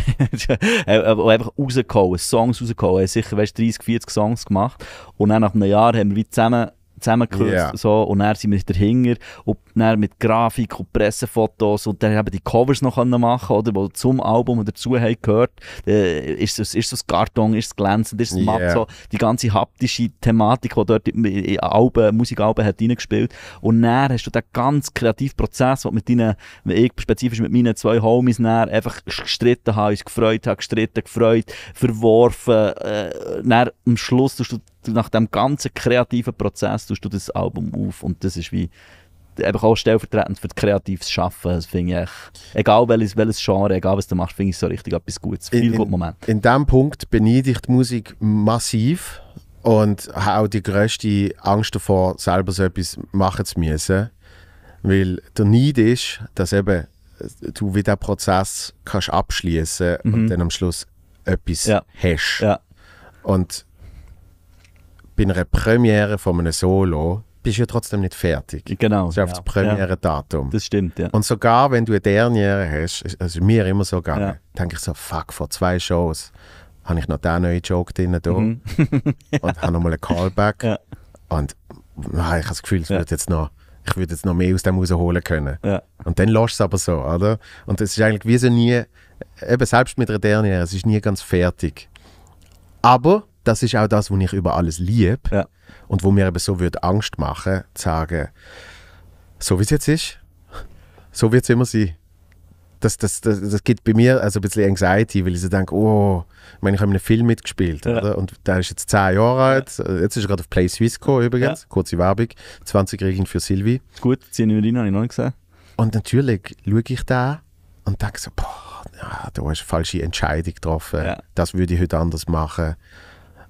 aber äh, äh, einfach rausgehauen, Songs rausgehauen, haben sicher weißt, 30, 40 Songs gemacht und dann nach einem Jahr haben wir wie zusammen zusammengekürzt yeah. so, und dann sind wir dahinter und dann mit Grafik und Pressefotos und dann haben die Covers noch machen oder wo zum Album dazu haben gehört, äh, ist es ist das Karton, ist es glänzend, ist es yeah. matt, so die ganze haptische Thematik, die dort in, in Alben, Musikalben hat reingespielt und dann hast du den ganz kreativen Prozess, wo mit deinen, ich spezifisch mit meinen zwei Homies dann einfach gestritten habe, uns gefreut habe, gestritten, gefreut, verworfen, äh, dann am Schluss hast du du nach dem ganzen kreativen Prozess tust du das Album auf und das ist wie eben auch stellvertretend für kreatives Schaffen. Das finde ich, egal welches, welches Genre, egal was du machst, finde ich so richtig etwas Gutes. Viel in, guter Moment. In dem Punkt beneide ich die Musik massiv und habe auch die grösste Angst davor, selber so etwas machen zu müssen. Weil der Neid ist, dass eben du wie diesen Prozess kannst abschließen mhm. und dann am Schluss etwas ja. hast. Ja. Und bei einer Premiere von einem Solo bist du ja trotzdem nicht fertig. Genau. Das ist auf ja. das Premiere-Datum. Ja, das stimmt, ja. Und sogar wenn du eine Derniere hast, also mir immer so gegangen, ja. denke ich so, fuck, vor zwei Shows habe ich noch diesen neuen Joke drin mhm. *laughs* und habe nochmal einen Callback. Ja. Und ich habe das Gefühl, es wird jetzt noch ich würde jetzt noch mehr aus dem rausholen können. Ja. Und dann lässt es aber so, oder? Und es ist eigentlich wie so nie, eben selbst mit einer Derniere, es ist nie ganz fertig. Aber das ist auch das, was ich über alles liebe ja. und wo mir eben so würde Angst machen, würde, zu sagen, so wie es jetzt ist, so wird es immer sein. Das, das, das, das gibt bei mir also ein bisschen Anxiety, weil ich so denke, oh, ich meine, ich habe einen Film mitgespielt ja. und der ist jetzt zehn Jahre alt, jetzt ist er gerade auf Play Swiss gekommen übrigens, ja. kurze Werbung, 20 Regeln für Silvi. Gut, ziehen wir rein, habe ich noch nicht gesehen. Und natürlich schaue ich da und denke so, boah, ja, da hast du eine falsche Entscheidung getroffen, das würde ich heute anders machen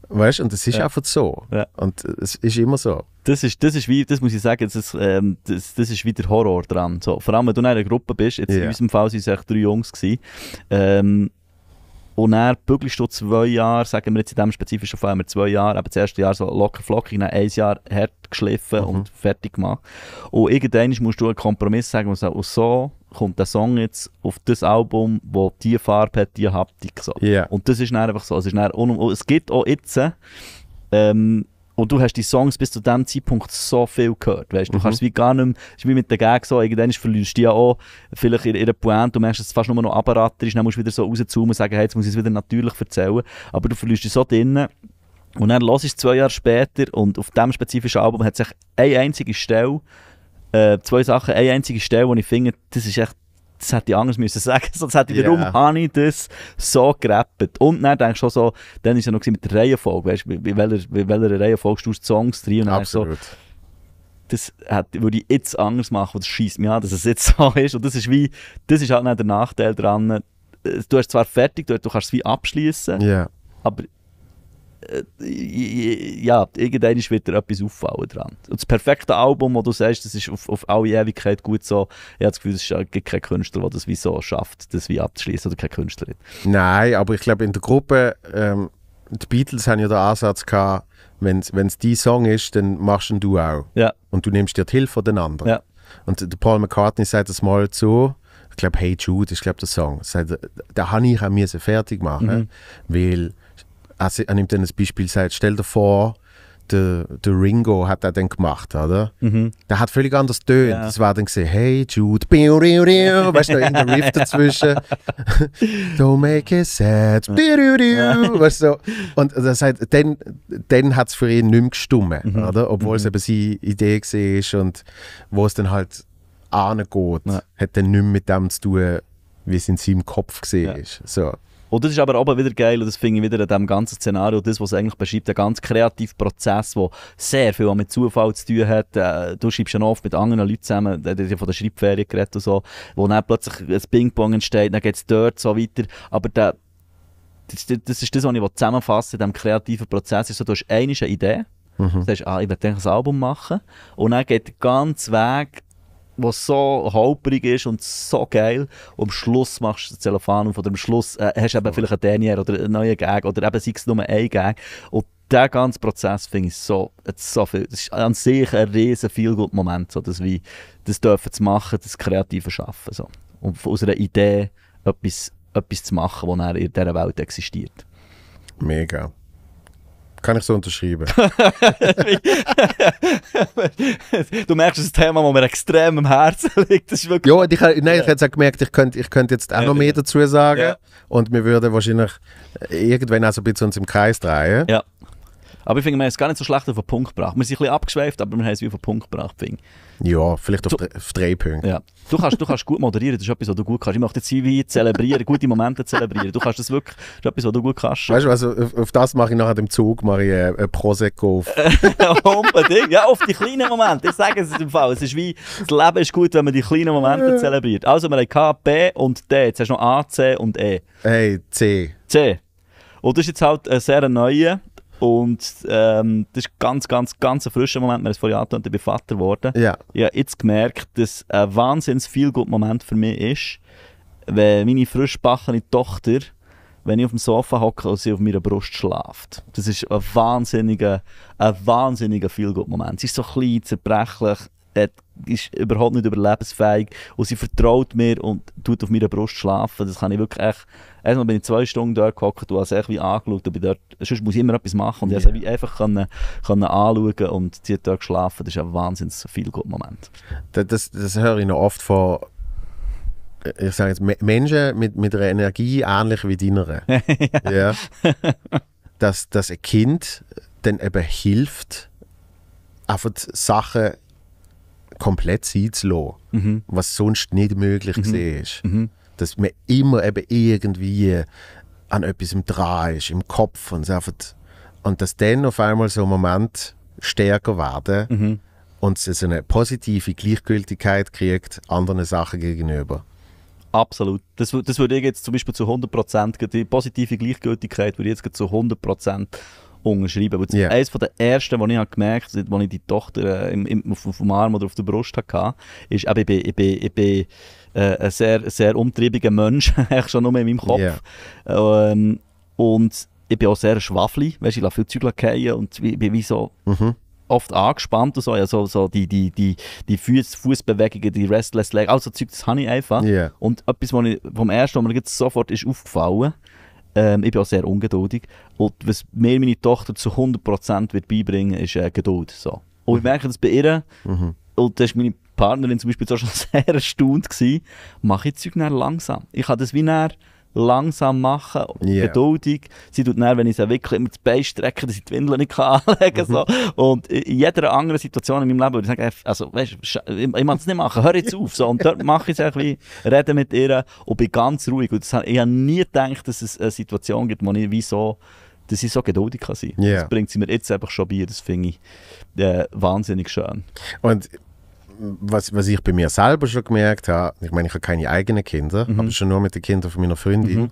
Weißt du, und es ist ja. einfach so. Ja. Und es ist immer so. Das ist, das ist wie, das muss ich sagen, das ist, ähm, das, das ist wie der Horror dran. So, vor allem, wenn du in einer Gruppe bist, jetzt in unserem Fall waren es drei Jungs, gewesen, ähm, und dann bügelst du zwei Jahre, sagen wir jetzt in diesem spezifischen Fall haben wir zwei Jahre, aber das erste Jahr so locker flockig, dann ein Jahr hart geschliffen mhm. und fertig gemacht. Und irgendwann musst du einen Kompromiss sagen und sagen, so kommt der Song jetzt auf das Album, wo die Farbe hat, die Haptik so. Yeah. Und das ist dann einfach so. Es, ist dann oh, es gibt auch jetzt, ähm, und du hast die Songs bis zu diesem Zeitpunkt so viel gehört. Weißt? Du mhm. kannst wie gar nicht mehr, ist wie mit der Gag so, irgendwann verlierst du ja auch vielleicht in, ihre Pointe, du merkst, dass es fast nur noch abratter ist, dann musst du wieder so rauszoomen und sagen, hey, jetzt muss ich es wieder natürlich erzählen. Aber du verlierst dich so drinnen. Und dann hörst du es zwei Jahre später und auf diesem spezifischen Album hat sich eine einzige Stelle äh, zwei Sachen. Eine einzige Stelle, die ich finde, das ist echt das hätte ich anders müssen *laughs* sagen sonst hätte ich, yeah. warum habe ich das so gerappt? Und dann denkst du schon so, dann ist ja noch mit der Reihenfolge, weißt du, bei welcher, welcher Reihenfolge du Songs drin und so, das hat, würde ich jetzt anders machen, das schießt mich an, dass es jetzt *laughs* so ist. Und das ist wie, das ist halt dann der Nachteil dran, äh, du hast zwar fertig, du, du kannst es wie abschließen, yeah. aber äh, ja, irgendwann ist wieder etwas auffallen dran. Und das perfekte Album, wo du sagst, das ist auf, auf alle Ewigkeit gut so, ich habe das Gefühl, es äh, gibt keinen Künstler, der das wie so schafft, das wie abzuschließen oder keine Künstlerin. Nein, aber ich glaube in der Gruppe, ähm, die Beatles haben ja den Ansatz gehabt, wenn es dein Song ist, dann machst du auch. Ja. Und du nimmst dir die Hilfe von den anderen. Ja. Und der Paul McCartney sagt das mal so, ich glaube Hey Jude ist glaube der Song, sagt, äh, da habe ich auch fertig machen, mhm. weil also ich nehme dann ein Beispiel, sagt, stell dir vor, der, der Ringo hat er dann gemacht, oder? Mhm. Der hat völlig anders tönt. Ja. Das war dann gesehen, hey Jude, biu, biu, biu. weißt du, irgendein Riff dazwischen. *laughs* Don't make it sad, biu, biu, weißt du. Und das heißt, dann, dann hat es für ihn nicht mehr gestummen, mhm. oder? Obwohl es mhm. eben seine Idee war und wo es dann halt angeht, ja. hat dann nichts mit dem zu tun, wie es in seinem Kopf gesehen ja. ist. So. Und das ist aber auch wieder geil und das finde ich wieder an diesem ganzen Szenario, das, was es eigentlich beschreibt, ein ganz kreativer Prozess, der sehr viel mit Zufall zu tun hat. Äh, du schreibst schon oft mit anderen Leuten zusammen, der hat von der Schreibferien geredet und so, wo dann plötzlich ein Ping-Pong entsteht, dann geht es dort so weiter. Aber der, das, das, ist das, was ich zusammenfasse in diesem kreativen Prozess. Ist du hast eine Idee, mhm. du sagst, ah, ich werde ein Album machen und dann geht der ganze Weg was so holprig ist und so geil. Und am Schluss machst du Zellophan und von dem Schluss äh, hast du eben vielleicht einen Dernier oder einen neuen Gag oder eben sei es nur ein Gag. Und der ganze Prozess finde ich so, so viel. Das ist an sich ein riesen viel Moment, so dass wir das dürfen zu machen, das kreative Schaffen so und aus einer Idee etwas, etwas zu machen, das in dieser Welt existiert. Mega. Kann ich so unterschreiben. *laughs* du merkst, das ist ein Thema, das mir extrem am Herzen *laughs* liegt. Das ist wirklich ja, ich, nein, ich hätte gemerkt, ich könnte, ich könnte jetzt auch noch mehr dazu sagen. Ja. Und wir würden wahrscheinlich irgendwann auch so ein bisschen uns im Kreis drehen. Ja. Aber ich finde, wir haben es gar nicht so schlecht auf den Punkt gebracht. Wir sind ein bisschen abgeschweift, aber wir haben es wie auf den Punkt gebracht, finde Ja, vielleicht auf, du, drei, auf drei Punkte. Ja. Du, kannst, du kannst gut moderieren, das ist etwas, was du gut kannst. Ich mache jetzt hier wie zelebrieren, gute Momente zelebrieren. Du kannst das wirklich, das ist etwas, was du gut kannst. Weißt du, also auf, auf das mache ich nachher dem Zug mache ich, äh, ein Prosecco auf. *laughs* Unbedingt, ja, auf die kleinen Momente. Ich sage es im Fall, es ist wie, das Leben ist gut, wenn man die kleinen Momente zelebriert. Also wir haben K, B und D, jetzt hast du noch A, C und E. Hey, C. C. Und das ist jetzt halt ein sehr neuer und ähm, das ist ganz, ganz, ganz ein frischer Moment. Wir haben es vorhin angetönt, ich bin Vater geworden. Ja. Ich habe jetzt gemerkt, dass ein wahnsinnig viel guter Moment für mich ist, wenn meine frischbachene Tochter, wenn ich auf dem Sofa hocke und sie auf meiner Brust schlaft. Das ist ein wahnsinniger, ein wahnsinniger viel guter Moment. Sie ist so klein, zerbrechlich, hat ist überhaupt nicht überlebensfähig und sie vertraut mir und tut auf meiner Brust schlafen. Das kann ich wirklich echt... Erstmal bin ich zwei Stunden dort gehockt und habe es wie angeschaut, aber dort, sonst muss ich immer etwas machen und yeah. ich konnte einfach können, können anschauen und sie hat dort geschlafen. Das ist ein wahnsinnig viel guter Moment. Das, das, das höre ich noch oft von äh, ich sage jetzt, Menschen mit, mit einer Energie ähnlich wie deiner. *laughs* ja. Dass, dass ein Kind dann eben hilft, einfach Sachen komplett sein zu lassen, mhm. was sonst nicht möglich mhm. war. Mhm. Dass man immer eben irgendwie an etwas dran ist, im Kopf und so Und dass dann auf einmal so ein Moment stärker werden mhm. und es eine positive Gleichgültigkeit kriegt anderen Sachen gegenüber. Absolut. Das, das würde ich jetzt zum Beispiel zu 100% die positive Gleichgültigkeit würde ich jetzt zu 100% unterschreiben. Aber yeah. eines der ersten, was ich gemerkt habe, als ich die Tochter äh, im, im, auf, dem Arm oder auf der Brust hatte, ist, eben, ich bin, ich bin, ich bin äh, ein sehr, sehr umtriebiger Mensch, *laughs* eigentlich schon nur in meinem Kopf. Yeah. Ähm, und ich bin auch sehr schwaffelig, weißt, ich lasse viel Zeug fallen und ich bin wie so... Mhm oft angespannt und so, ja, also, so, die, die, die, die Fuß, Fußbewegungen, die Restless Leg, also Zeug, das habe ich einfach. Yeah. Und etwas, was ich vom ersten Mal sofort ist aufgefallen ist, ähm, ich bin auch sehr ungeduldig. Und was mir meine Tochter zu 100% wird beibringen, ist äh, Geduld. So. Und ich mhm. merke das bei ihr. Mhm. Und das ist meine Partnerin zum Beispiel auch *laughs* schon sehr erstaunt gewesen. Mach ich Zeug langsam. Ich habe das wie näher langsam machen, yeah. geduldig. Sie tut dann, wenn ich sie wirklich immer das Bein strecke, dass ich die Windeln nicht kann *laughs* anlegen kann. So. Mhm. Und in jeder anderen Situation in meinem Leben würde ich sagen, also, weißt, ich, ich es nicht machen, hör jetzt auf. So. Und dort mache ich es ein rede mit ihr und bin ganz ruhig. Und das, ich habe nie gedacht, dass es eine Situation gibt, wo ich wie so dass ich so geduldig kann sein kann. Yeah. Das bringt sie mir jetzt einfach schon bei, das finde ich äh, wahnsinnig schön. Und was, was ich bei mir selber schon gemerkt habe, ich meine, ich habe keine eigenen Kinder, mhm. aber schon nur mit den Kindern von meiner Freundin, mhm.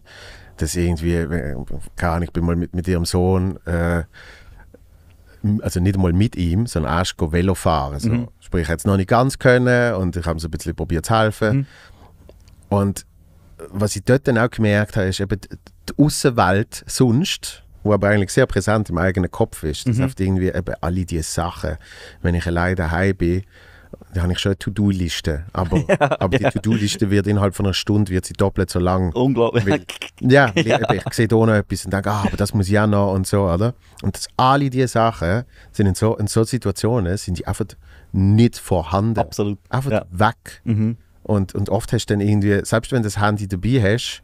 dass irgendwie, äh, keine Ahnung, ich bin mal mit, mit ihrem Sohn, äh, also nicht mal mit ihm, sondern erst Velo fahren. So. Mhm. Sprich, ich hätte es noch nicht ganz können und ich habe so ein bisschen probiert zu helfen. Mhm. Und was ich dort dann auch gemerkt habe, ist eben die Außenwelt sonst, wo aber eigentlich sehr präsent im eigenen Kopf ist. Das mhm. irgendwie eben alle diese Sachen, wenn ich allein daheim bin, da habe ich schon eine To-Do-Liste. Aber, *laughs* ja, aber ja. die To-Do-Liste wird innerhalb von einer Stunde wird sie doppelt so lang. Unglaublich. Weil, *laughs* ja, ja, ich sehe da noch etwas und denke, ah, aber das muss ich auch noch und so, oder? Und das, alle diese Sachen sind in so, in so Situationen sind die einfach nicht vorhanden. Absolut. Einfach weg. Mhm. Und, und oft hast du dann irgendwie, selbst wenn du das Handy dabei hast,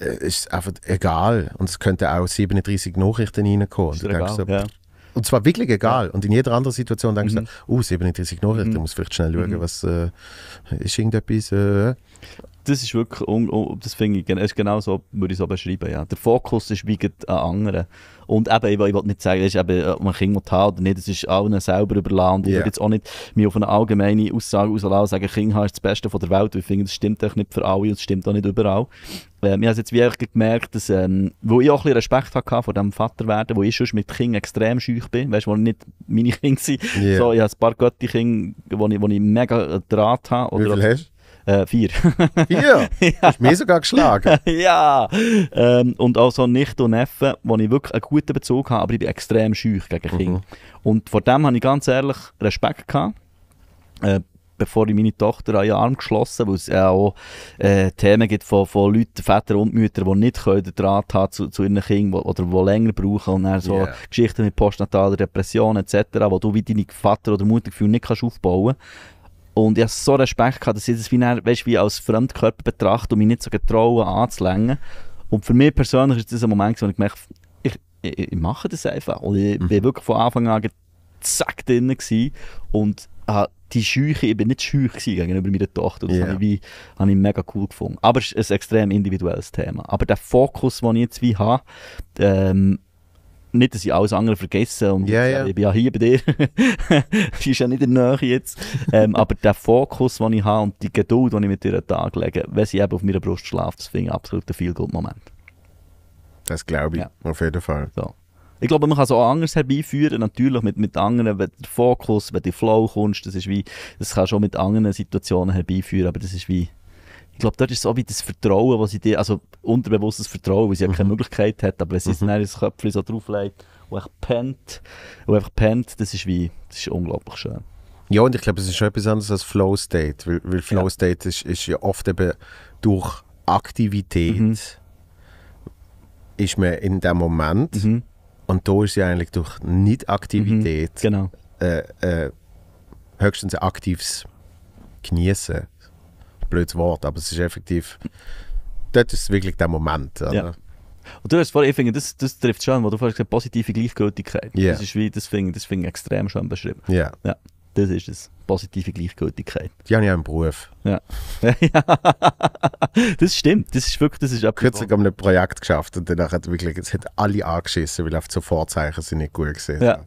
äh, ist es einfach egal. Und es könnten auch 37 Nachrichten reinkommen. Und du denkst so, ja. Und zwar wirklich egal. Und in jeder anderen Situation denkst du, mhm. oh, 37 Nachrichten, ich mhm. muss vielleicht schnell schauen, mhm. was äh, ist irgendetwas. Äh das ist wirklich, un, un, das finde ich, ist genau so würde ich so beschreiben, ja. Der Fokus ist wie an anderen Und eben, ich, ich will nicht sagen, ist eben, ob man Kinder hat oder nicht, das ist allen selber überlassen. Und ich würde jetzt auch nicht mich auf eine allgemeine Aussage auslassen, sagen, Kinder haben ist das Beste von der Welt, ich finde, das stimmt auch nicht für alle und das stimmt auch nicht überall. Äh, ich habe jetzt wie gemerkt, dass, ähm, wo ich auch ein bisschen Respekt hatte vor dem Vaterwerden, wo ich schon mit Kindern extrem schüch bin, weißt du, wo nicht meine Kinder sind. Yeah. So, ich habe ein paar Götti-Kinder, wo, ich, wo ich mega Draht habe. Oder, Wie viel hast äh, vier. Vier? *laughs* ja. Hast du mich sogar geschlagen? *laughs* ja. Ähm, und auch so Nichte und Neffen, wo ich wirklich einen guten Bezug habe, aber ich bin extrem schüch gegen mhm. Kinder. Mhm. Und vor dem habe ich ganz ehrlich Respekt gehabt. Äh, bevor ich meine Tochter an den Arm geschlossen habe, weil es ja auch äh, Themen gibt von, von Leuten, Vätern und Müttern, die nicht können, den Draht haben zu, zu ihren Kindern oder die länger brauchen und dann so yeah. Geschichten mit postnataler Depression etc., wo du wie deine Vater- oder Muttergefühl nicht kannst aufbauen kannst. Und ich hatte so Respekt, gehabt, dass ich das wie, dann, weißt, wie als Fremdkörper betrachte und mich nicht so getrauen anzulängen. Und für mich persönlich ist das ein Moment, wo ich gemerkt ich, ich, ich mache das einfach. Und ich mhm. war wirklich von Anfang an zack drin gewesen und die Scheuche, ich war nicht scheuch gegenüber meiner Tochter. Das yeah. habe, ich wie, habe ich mega cool gefunden. Aber es ist ein extrem individuelles Thema. Aber der Fokus, den ich jetzt wie habe, ähm, nicht, dass ich alles andere vergesse und yeah, yeah. ich bin ja hier bei dir. *laughs* du bist ja nicht in der Nähe jetzt. Ähm, aber der Fokus, den ich habe und die Geduld, die ich mit dir an den Tag lege, wenn sie eben auf meiner Brust schlaft, das finde ich absolut ein viel guter Moment. Das glaube ich, ja. auf jeden Fall. So. Ich glaube, man kann es auch anders herbeiführen, natürlich mit, mit anderen, wenn der Fokus, wenn der Flow kommst, das ist wie, das kannst du mit anderen Situationen herbeiführen, aber das ist wie ich glaube, dort ist so wie das Vertrauen, was sie dir, also unterbewusstes Vertrauen, weil sie ja keine mhm. Möglichkeit hat, aber wenn sie mhm. dann das Köpfchen so drauflegt und einfach pennt, und einfach pennt, das ist wie, das ist unglaublich schön. Ja, und ich glaube, es ist schon etwas anderes als Flow State, weil, weil Flow ja. State ist, ist ja oft eben durch Aktivität mhm. ist man in dem Moment mhm. und da ist ja eigentlich durch Nicht-Aktivität mhm. genau. äh, äh, höchstens aktives Genießen blödes Wort, aber es ist effektiv, dort ist wirklich der Moment. Ja. ja. Und du hast vorhin, ich finde, das, das trifft schon, wo du vorhin gesagt hast, positive Gleichgültigkeit. Yeah. Das ist wie, das finde das find ich extrem schön beschrieben. Yeah. Ja. Das ist es. Positive Gleichgültigkeit. Die haben ja einen Beruf. Ja. *laughs* das stimmt. Das ist wirklich, das ist Kürzlich haben wir ein Projekt geschafft und danach hat wirklich, es hat alle angeschissen, weil auf so Vorzeichen sind nicht gut gesehen. Ja.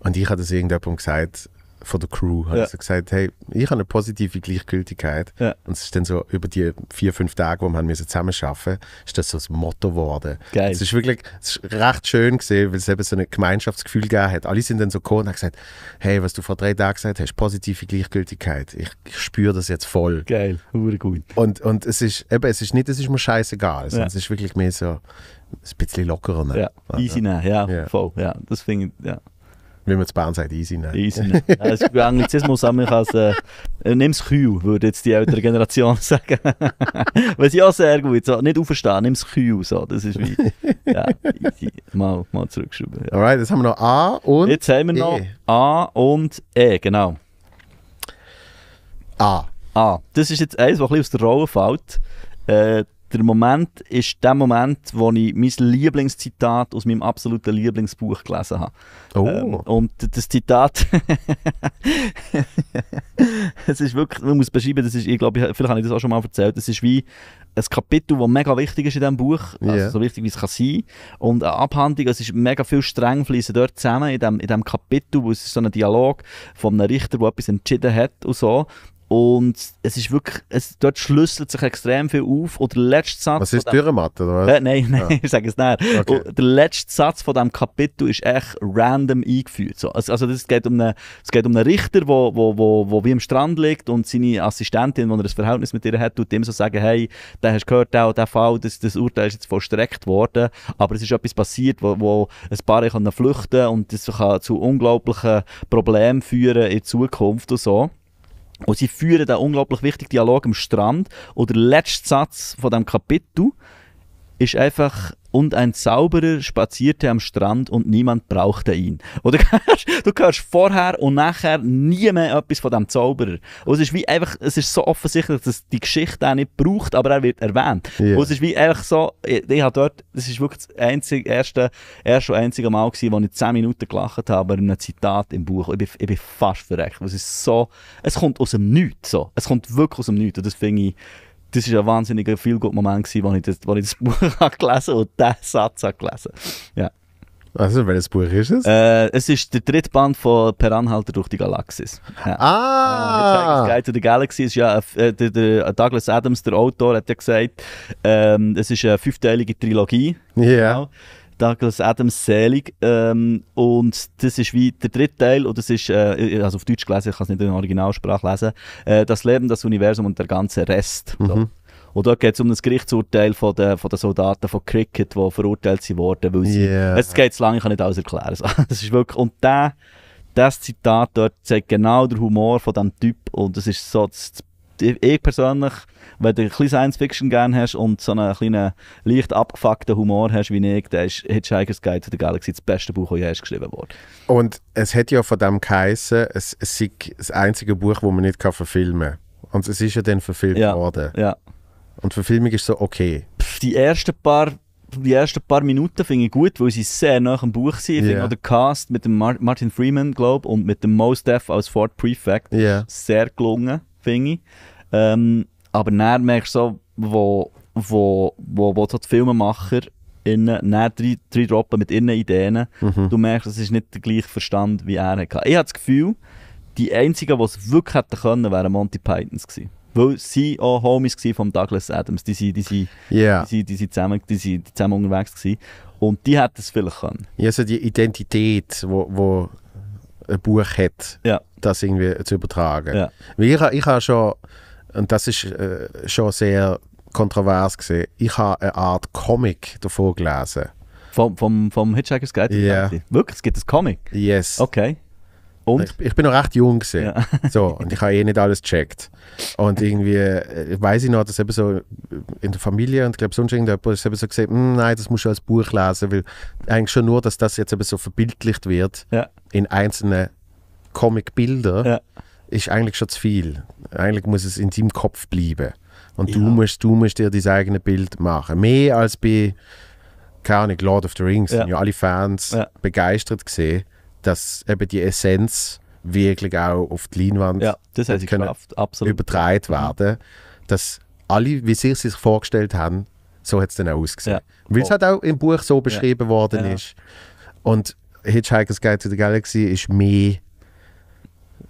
Und ich habe das irgendjemandem gesagt, von der Crew, hat ja. so gesagt, hey, ich habe eine positive Gleichgültigkeit. Ja. Und es ist dann so, über die vier, fünf Tage, wo wir haben zusammen mussten, ist das so das Motto geworden. Geil. Es ist wirklich es ist recht schön gesehen, weil es eben so ein Gemeinschaftsgefühl gegeben hat. Alle sind dann so gekommen und haben gesagt, hey, was du vor drei Tagen gesagt hast, positive Gleichgültigkeit. Ich, ich spüre das jetzt voll. Geil, hure gut. Und, und es ist eben, es ist nicht, es ist mir scheißegal. Ja. Es ist wirklich mehr so ein bisschen lockerer. Ne? Ja, easy, ne? ja, voll. Ja, das finde ich, ja. Wie man zu Bern sagt, easy nehmen. Easy nehmen. Es ist Anglizismus, aber ich als, äh, äh, nimm's kühl, würde jetzt die ältere Generation *laughs* sagen. Was ich auch sehr gut, so, nicht auferstehen, nimm's kühl, so, das ist wie, ja, easy. Mal, mal zurückschrauben. Ja. Alright, jetzt haben wir noch A und Jetzt haben wir e. noch e. A und E, genau. A. A. Das ist jetzt eins, was ein bisschen aus der Rolle fällt. Äh, der Moment ist der Moment, wo ich mein Lieblingszitat aus meinem absoluten Lieblingsbuch gelesen habe. Oh. Ähm, und das Zitat, *laughs* es ist wirklich, man muss beschreiben, das ist, ich glaube, vielleicht habe ich das auch schon mal erzählt, es ist wie ein Kapitel, das mega wichtig ist in diesem Buch, also yeah. so wichtig wie es kann sein und eine Abhandlung, es ist mega viel streng fließen dort zusammen in diesem in dem Kapitel, wo es ist so ein Dialog von einem Richter, der etwas entschieden hat und so und es ist wirklich, es, dort schlüsselt sich extrem viel auf. Und der letzte Satz. Was ist Dürrematte? Äh, nein, ah. nein, ja. *laughs* ich sage es nicht. Okay. der letzte Satz von diesem Kapitel ist echt random eingeführt. So, also, es also, geht um einen, es geht um einen Richter, der wo, wo, wo, wo wie am Strand liegt und seine Assistentin, die er ein Verhältnis mit ihr hat, tut ihm so sagen: Hey, da hast du gehört, auch der Fall, das, das Urteil ist jetzt vollstreckt worden. Aber es ist etwas passiert, wo, wo ein paar kann flüchten und das kann zu unglaublichen Problemen führen in Zukunft und so. Und sie führen da unglaublich wichtigen Dialog am Strand. Und der letzte Satz von dem Kapitel ist einfach und ein Zauberer spazierte am Strand und niemand brauchte ihn. Oder *laughs* du hörst vorher und nachher nie mehr etwas von dem Zauberer. Und es ist wie einfach, es ist so offensichtlich, dass die Geschichte auch nicht braucht, aber er wird erwähnt. Yeah. Und es ist wie einfach so, ich, ich habe dort, das ist wirklich das einzige, erste, erste einzige Mal gewesen, wo ich 10 Minuten gelacht habe, aber in einem Zitat im Buch. Ich bin, ich bin fast verreckt. Es ist so, es kommt aus dem Nichts, so. Es kommt wirklich aus dem Nichts. Und das finde ich, das war ein wahnsinniger Feel-Good-Moment, als ich, das, als ich das *laughs* Buch gelesen und diesen Satz habe gelesen Ja. Also, welches Buch ist es? Äh, es ist der dritte Band von Per Anhalter durch die Galaxis. Ja. Ah! Äh, Guide to the Galaxy ist ja, äh, der, der, Douglas Adams, der Autor, hat ja gesagt, ähm, es ist eine fünfteilige Trilogie. Yeah. Genau. Douglas Adams selig. Ähm, und das ist wie der dritte Teil, und das ist, äh, also auf Deutsch gelesen, ich kann es nicht in der Originalsprache lesen, äh, das Leben, das Universum und der ganze Rest. Mhm. So. Und dort geht es um das Gerichtsurteil von den, von den Soldaten von Cricket, die verurteilt sind worden, weil sie, yeah. es geht zu lange, ich kann nicht alles erklären. So. *laughs* Das ist wirklich, und der, das Zitat dort zeigt genau den Humor von diesem Typ und es ist so das ich persönlich, wenn du ein bisschen Science-Fiction gerne hast und so einen kleinen, leicht abgefuckten Humor hast wie ich, dann ist Hitchhiker's Guide to the Galaxy das beste Buch, das je geschrieben wurde. Und es hat ja von dem geheissen, es, es sei das einzige Buch, das man nicht kann verfilmen kann. Und es ist ja dann verfilmt ja, worden. Ja. Und Verfilmung ist so okay. Pff, die ersten paar die ersten paar Minuten finde ich gut, weil sie sehr nach dem Buch sind. Ich yeah. finde der Cast mit dem Martin Freeman, glaube und mit dem Most Def als Ford Prefect yeah. sehr gelungen finde ich. Ähm, aber dann merkst du so, wo, wo, wo, wo so die Filmemacher innen, dann drei, drei droppen mit ihren Ideen, mhm. du merkst, es ist nicht der gleiche Verstand, wie er hatte. Ich habe das Gefühl, die einzigen, die es wirklich hätten können, wären Monty Pythons gewesen. Weil sie auch Homies von Douglas Adams. Die sind, die sind, yeah. die sind, die sind, zusammen, die sind zusammen unterwegs gewesen. Und die hätten es vielleicht können. Ja, so die Identität, die wo, wo ein Buch hat. Ja das irgendwie zu übertragen. Ja. ich, ich habe schon, und das ist äh, schon sehr kontrovers gesehen, ich habe eine Art Comic davon gelesen. Vom, vom, vom Hitchhiker's Guide? Yeah. Wirklich? Es gibt ein Comic? Yes. Okay. Ich, ich, bin noch recht jung gesehen. Ja. *laughs* so, und ich habe eh nicht alles gecheckt. Und irgendwie äh, weiß ich noch, dass eben so in der Familie und ich glaube sonst irgendjemand ist eben so gesagt, hm, nein, das musst du als Buch lesen, weil eigentlich schon nur, dass das jetzt eben so verbildlicht wird ja. in einzelnen Comicbilder ja. ist eigentlich schon zu viel. Eigentlich muss es in seinem Kopf bleiben. Und ja. du, musst, du musst dir dein eigenes Bild machen. Mehr als bei, keine Ahnung, Lord of the Rings ja. sind ja alle Fans begeistert gesehen, dass eben die Essenz wirklich auch auf die Leinwand ja, das heißt können übertragen mhm. werden, dass alle, wie sie es sich vorgestellt haben, so hat es dann auch ausgesehen. Ja. Weil es oh. halt auch im Buch so beschrieben worden ist. Und Hitchhiker's Guide to the Galaxy ist mehr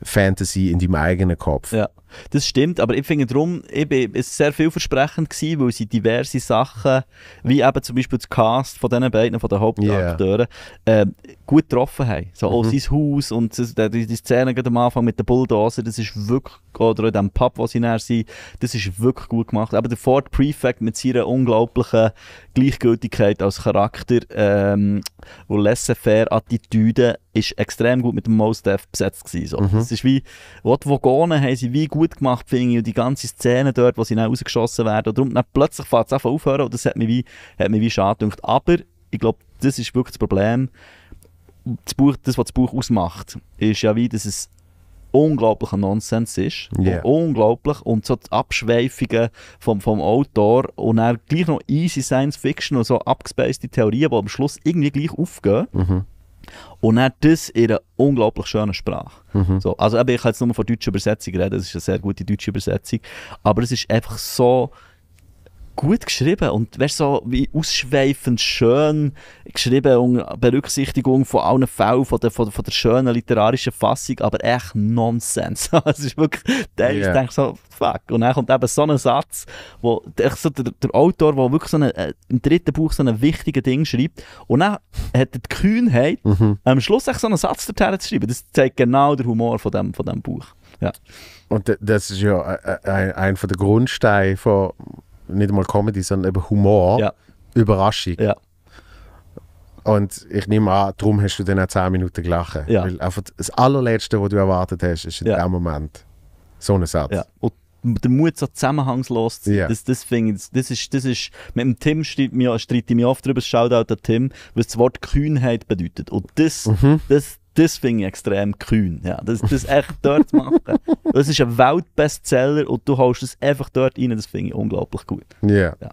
Fantasy in deinem eigenen Kopf. Ja. Das stimmt, aber ich finde darum, ich bin, es sehr vielversprechend gewesen, weil sie diverse Sachen, wie eben zum Beispiel das Cast von diesen beiden, von den Hauptakteuren, yeah. äh, gut getroffen haben. So, mhm. auch sein Haus und die, die Szene am Anfang mit der Bulldozer, das ist wirklich, oder in dem Pub, wo sie näher sind, das ist wirklich gut gemacht. Aber der Ford Prefect mit seiner unglaublichen Gleichgültigkeit als Charakter, ähm, und laissez-faire Attitüde, ist extrem gut mit dem Most Def besetzt gewesen. So. Mhm. Das ist wie, die Vogonen haben sie wie gut gut gemacht, finde ich. Und die ganze Szene dort, wo sie dann rausgeschossen werden. Und dann plötzlich fährt es einfach aufhören. Und das hat mich wie, hat mich wie schade gedacht. Aber ich glaube, das ist wirklich das Problem. Das, Buch, das, was das Buch ausmacht, ist ja wie, dass es unglaublicher Nonsens ist. Yeah. Und unglaublich. Und so die Abschweifungen vom, vom Autor und dann gleich noch easy Science Fiction und so abgespacete Theorien, die am Schluss irgendwie gleich aufgehen. Mhm. Und er das in einer unglaublich schönen Sprache. Mhm. So, also ich kann jetzt nur von deutscher Übersetzung reden, das ist eine sehr gute deutsche Übersetzung, aber es ist einfach so gut geschrieben und weißt, so wie ausschweifend schön geschrieben und Berücksichtigung von allen Fällen, von der, von, von der schönen literarischen Fassung, aber echt Nonsens. *laughs* Also, es ist wirklich, der yeah. denke so, fuck. Und dann kommt eben so ein Satz, wo so der, der Autor, der wirklich so einen, äh, im dritten Buch so ein wichtiges Ding schreibt und dann hat er die Kühnheit, mhm. am Schluss echt so einen Satz dazu zu schreiben. Das zeigt genau den Humor von dem, von dem Buch. Ja. Und das ist ja ein, äh, äh, ein, ein von der Grundsteine von nicht mal Comedy, sondern eben Humor, ja. Überraschung. Ja. Und ich nehme an, darum hast du dann auch 10 Minuten gelacht. Ja. Weil einfach das allerletzte, was du erwartet hast, ist in ja. dem Moment so ein Satz. Ja. Und der Mut so zusammenhangslos zu sein, yeah. das, das, ich, das ist, das ist, mit dem Tim streite ich mich oft darüber, Shoutout an Tim, was das Wort Kühnheit bedeutet. Und das, mhm. das, das finde ich extrem kühn. Ja, das, das echt dort zu machen. Das ist ein Weltbestseller und du haust es einfach dort rein, das finde ich unglaublich gut. Yeah. Ja.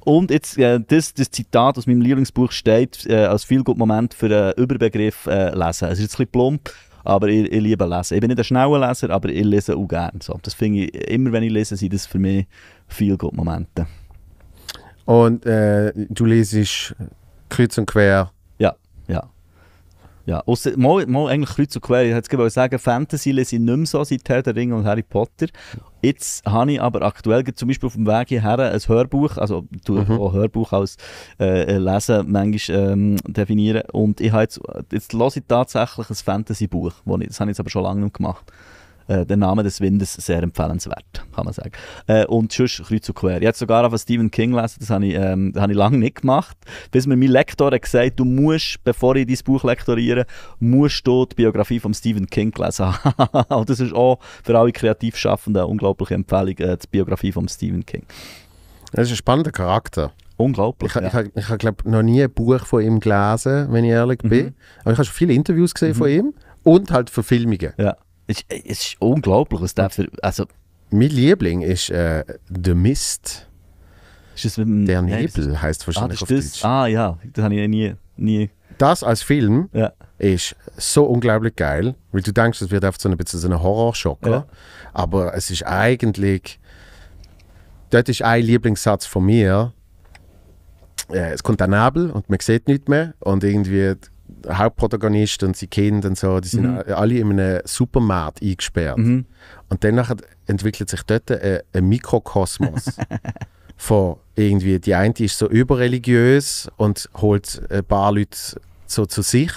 Und jetzt äh, das, das Zitat aus meinem Lieblingsbuch steht äh, als viel guter Moment für einen äh, Überbegriff lesen. Es ist jetzt ein bisschen plump, aber ich, ich, liebe Lesen. Ich bin nicht ein schneller Leser, aber ich lese auch gerne. So, das finde ich, immer wenn ich lese, sind das für mich viel gute Momente. Und äh, du lesest kreuz und quer ja, ausser, mal, mal eigentlich kreuz und quer, ich hätte sagen, Fantasy lese ich nicht mehr so seit Herr der Ringe und Harry Potter. Jetzt habe ich aber aktuell zum Beispiel auf dem Weg hierher ein Hörbuch, also du mhm. auch Hörbuch als äh, äh, Lesen manchmal ähm, definieren und ich habe jetzt, jetzt höre ich tatsächlich ein Fantasy-Buch, das habe ich jetzt aber schon lange nicht gemacht äh, der Name des Windes sehr empfehlenswert, kann man sagen. Äh, und sonst kreuz und quer. Ich habe sogar auf Stephen King gelesen, das habe ich, ähm, das ich lange nicht gemacht, bis mir mein Lektor hat gesagt du musst, bevor ich dein Buch lektoriere, musst du die Biografie von Stephen King gelesen haben. *laughs* und das ist auch für alle Kreativschaffenden eine unglaubliche Empfehlung, äh, die Biografie von Stephen King. Das ist ein spannender Charakter. Unglaublich. Ich, ja. ich, ich, ich habe, noch nie ein Buch von ihm gelesen, wenn ich ehrlich mhm. bin. Mhm. Aber ich habe schon viele Interviews gesehen mhm. von ihm und halt Verfilmungen. Ja. Es, es ist unglaublich, was der für. Also, mein Liebling ist äh, The Mist. Ist dem, der Nebel nein, heißt ah, wahrscheinlich ah, auf das, Deutsch. Ah ja, das habe ich nie, nie. Das als Film ja. ist so unglaublich geil, weil du denkst, es wird einfach so ein bisschen so ein Horrorschocker, ja. aber es ist eigentlich, dort ist ein Lieblingssatz von mir, äh, es kommt der Nebel und man sieht nichts mehr und irgendwie Hauptprotagonist und sein Kind und so, die sind mhm. alle in einem Supermarkt eingesperrt. Mhm. Und dann entwickelt sich dort ein, ein Mikrokosmos. *laughs* von irgendwie, die eine ist so überreligiös und holt ein paar Leute so zu sich.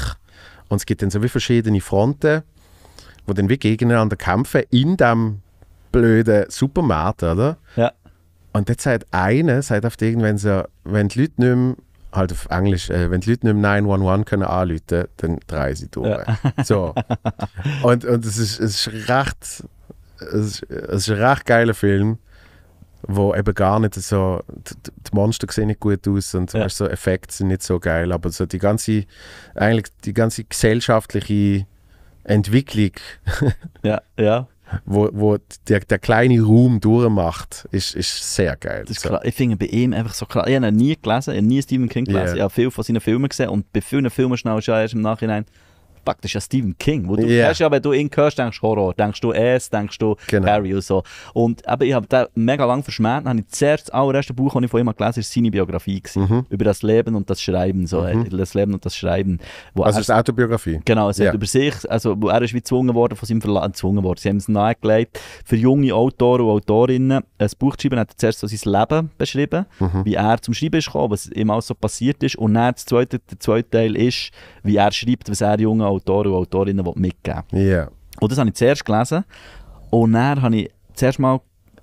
Und es gibt dann so wie verschiedene Fronten, wo dann wie gegeneinander kämpfen in dem blöden Supermarkt, oder? Ja. Und jetzt sagt einer, sagt oft irgendwann so, wenn die Leute nicht mehr halt auf Englisch, äh, wenn die Leute nicht im 911 können anrufen, dann drehen sie durch. Ja. *laughs* So. Und, und es ist, es ist recht, es ist, es ist ein recht geiler Film, wo eben gar nicht so, die, die Monster sehen nicht gut aus und ja. so Effekte sind nicht so geil, aber so die ganze, eigentlich die ganze gesellschaftliche Entwicklung ja, ja wo, wo der, der kleine Raum durchmacht, ist, ist sehr geil. Ist so. Ich finde bei ihm einfach so klar. Ich habe ihn nie gelesen, ich habe nie Stephen King gelesen. Yeah. Ich habe viel von seinen Filmen gesehen und bei vielen Filmen schnell schon erst im Nachhinein fuck, das ist ja Stephen King. Wo du yeah. hörst, ja, wenn du ihn hörst, denkst du Horror, denkst du es, denkst du genau. Harry und so. Und eben, ich habe den mega lang verschmäht. habe ich zuerst das allererste Buch, das ich von ihm gelesen habe, ist seine Biografie gewesen, mhm. über das Leben und das Schreiben. So, mhm. Äh, das Leben und das Schreiben. Wo also er, ist Autobiografie? Genau, es yeah. über sich, also er ist wie gezwungen worden von seinem Verlag, gezwungen worden, sie haben es nahegelegt, für junge Autoren und Autorinnen ein Buch zu schreiben, hat er zuerst so sein Leben beschrieben, mhm. wie er zum Schreiben ist gekommen, was ihm alles so passiert ist und dann das zweite, der zweite Teil ist, wie er schreibt, was er junge Autoren Autoren und Autorinnen mitgeben will. Yeah. Und das habe ich zuerst gelesen und dann habe ich zuerst mal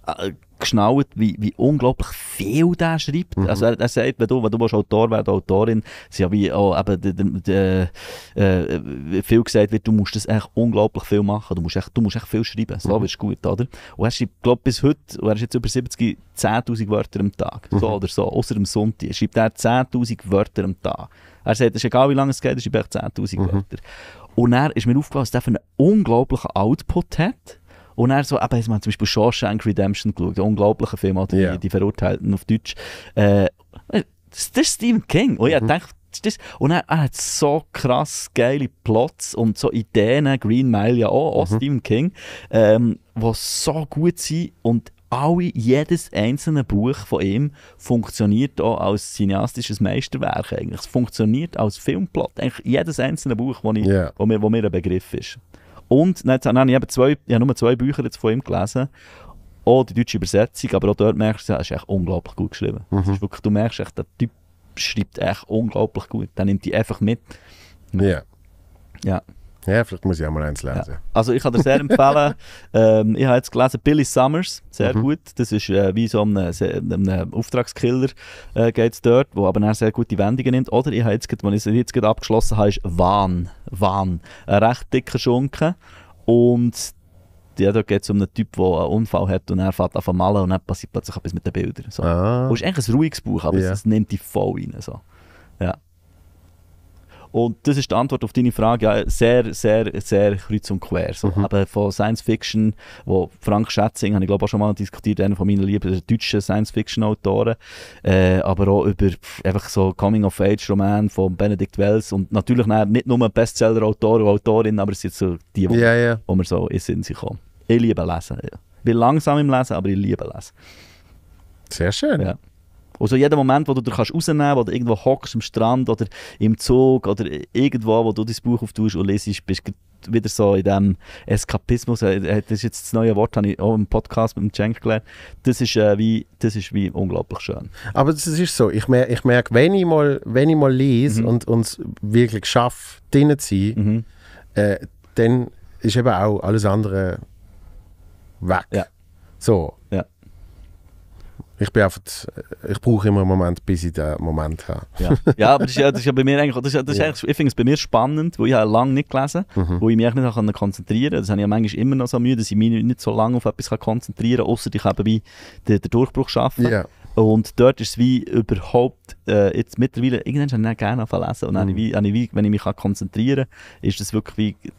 äh, geschnallt, wie, wie unglaublich viel der schreibt. Mhm. Also er, er, sagt, wenn du, wenn du willst, Autor werden Autorin, ist ja wie auch oh, eben de, de, de, äh, äh, viel gesagt wird, du musst das echt unglaublich viel machen, du musst echt, du musst echt viel schreiben, so mhm. wirst du gut, oder? Und er schreibt, glaube bis heute, und er ist jetzt über 70, 10'000 Wörter am Tag, mhm. so oder so, außer am Sonntag, er schreibt er 10'000 Wörter am Tag. Er sagt, es ist egal, wie lange es geht, es sind 10.000 mhm. Wörter. Und er ist mir aufgefallen, dass er einen unglaublichen Output hat. Und er so, eben, man zum Beispiel Shawshank Redemption geschaut, ein unglaublicher Film, die, yeah. die Verurteilten auf Deutsch. Äh, das ist Stephen King. Und ich mhm. dachte, Und er, er, hat so krass geile Plots und so Ideen, Green Mile ja auch, auch mhm. Stephen King, ähm, die so gut sind und alle, jedes einzelne Buch von ihm funktioniert auch als cineastisches Meisterwerk eigentlich. Es funktioniert als Filmplot. Eigentlich jedes einzelne Buch, das yeah. wo, mir, wo mir ein Begriff ist. Und jetzt, nein, ich, habe zwei, ich habe nur zwei Bücher jetzt von ihm gelesen. Auch die deutsche Übersetzung, aber auch dort merkst du, es ist echt unglaublich gut geschrieben. Mhm. Wirklich, du merkst echt, der Typ schreibt echt unglaublich gut. Dann nimmt die einfach mit. Ja. Ja. Ja, vielleicht muss ich auch mal eins lesen. Ja. Also ich kann dir sehr empfehlen, *laughs* ähm, ich habe jetzt gelesen Billy Summers, sehr mhm. gut. Das ist äh, wie so einem, einem Auftragskiller äh, geht es dort, wo aber dann sehr gute Wendungen nimmt. Oder ich habe jetzt, wenn ich es jetzt gerade abgeschlossen habe, ist Wahn. Wahn. Ein recht dicker Schunken. Und ja, da geht es um einen Typ, der einen Unfall hat und er fährt auf malen und dann passiert plötzlich etwas mit den Bildern. So. Ah. Das ist eigentlich ein ruhiges Buch, aber yeah. es, nimmt dich voll rein. So. Ja. Und das ist die Antwort auf deine Frage. Ja, sehr, sehr, sehr kreuz und quer. So, mhm. Eben von Science Fiction, wo Frank Schätzing, habe ich glaube auch schon mal diskutiert, einer von meinen lieben deutschen Science Fiction Autoren, äh, aber auch über einfach so Coming of Age Roman von Benedict Wells und natürlich nicht nur Bestseller Autoren und Autorinnen, aber es sind so die, wo, yeah, yeah. wo wir so in Sinn kommen. Ich liebe Lesen. Ja. Ich bin langsam im Lesen, aber ich liebe Lesen. Sehr schön. Ja. Also jeder Moment, wo du dich rausnehmen kannst, wo du irgendwo hockst am Strand oder im Zug oder irgendwo, wo du dein Buch auftust und lesest, bist du wieder so in diesem Eskapismus. Äh, äh, das ist jetzt das neue Wort, habe ich auch im Podcast mit dem Cenk gelernt. Das ist, äh, wie, das ist wie unglaublich schön. Aber das ist so. Ich merke, ich merke wenn, ich mal, wenn ich mal lese mhm. und es wirklich schaffe, drin zu sein, mhm. äh, dann ist eben auch alles andere weg. Ja. So. Ja. Ich bin einfach, äh, ich brauche immer einen Moment, bis ich den Moment habe. ja. ja, aber das ist ja, das ist ja bei mir eigentlich, das ist, das ist eigentlich ich finde es bei mir spannend, weil ich lange nicht gelesen, mhm. wo ich mich nicht kann konzentrieren konnte. Das habe ich ja manchmal immer noch so Mühe, dass ich mich nicht so lange auf etwas konzentrieren kann, außer ich eben den, den Durchbruch schaffen. Yeah. Und dort ist es wie überhaupt, äh, jetzt mittlerweile, irgendwann habe ich gerne angefangen lesen und dann mhm. habe ich wie, wenn ich mich kann konzentrieren kann, ist das wirklich wie,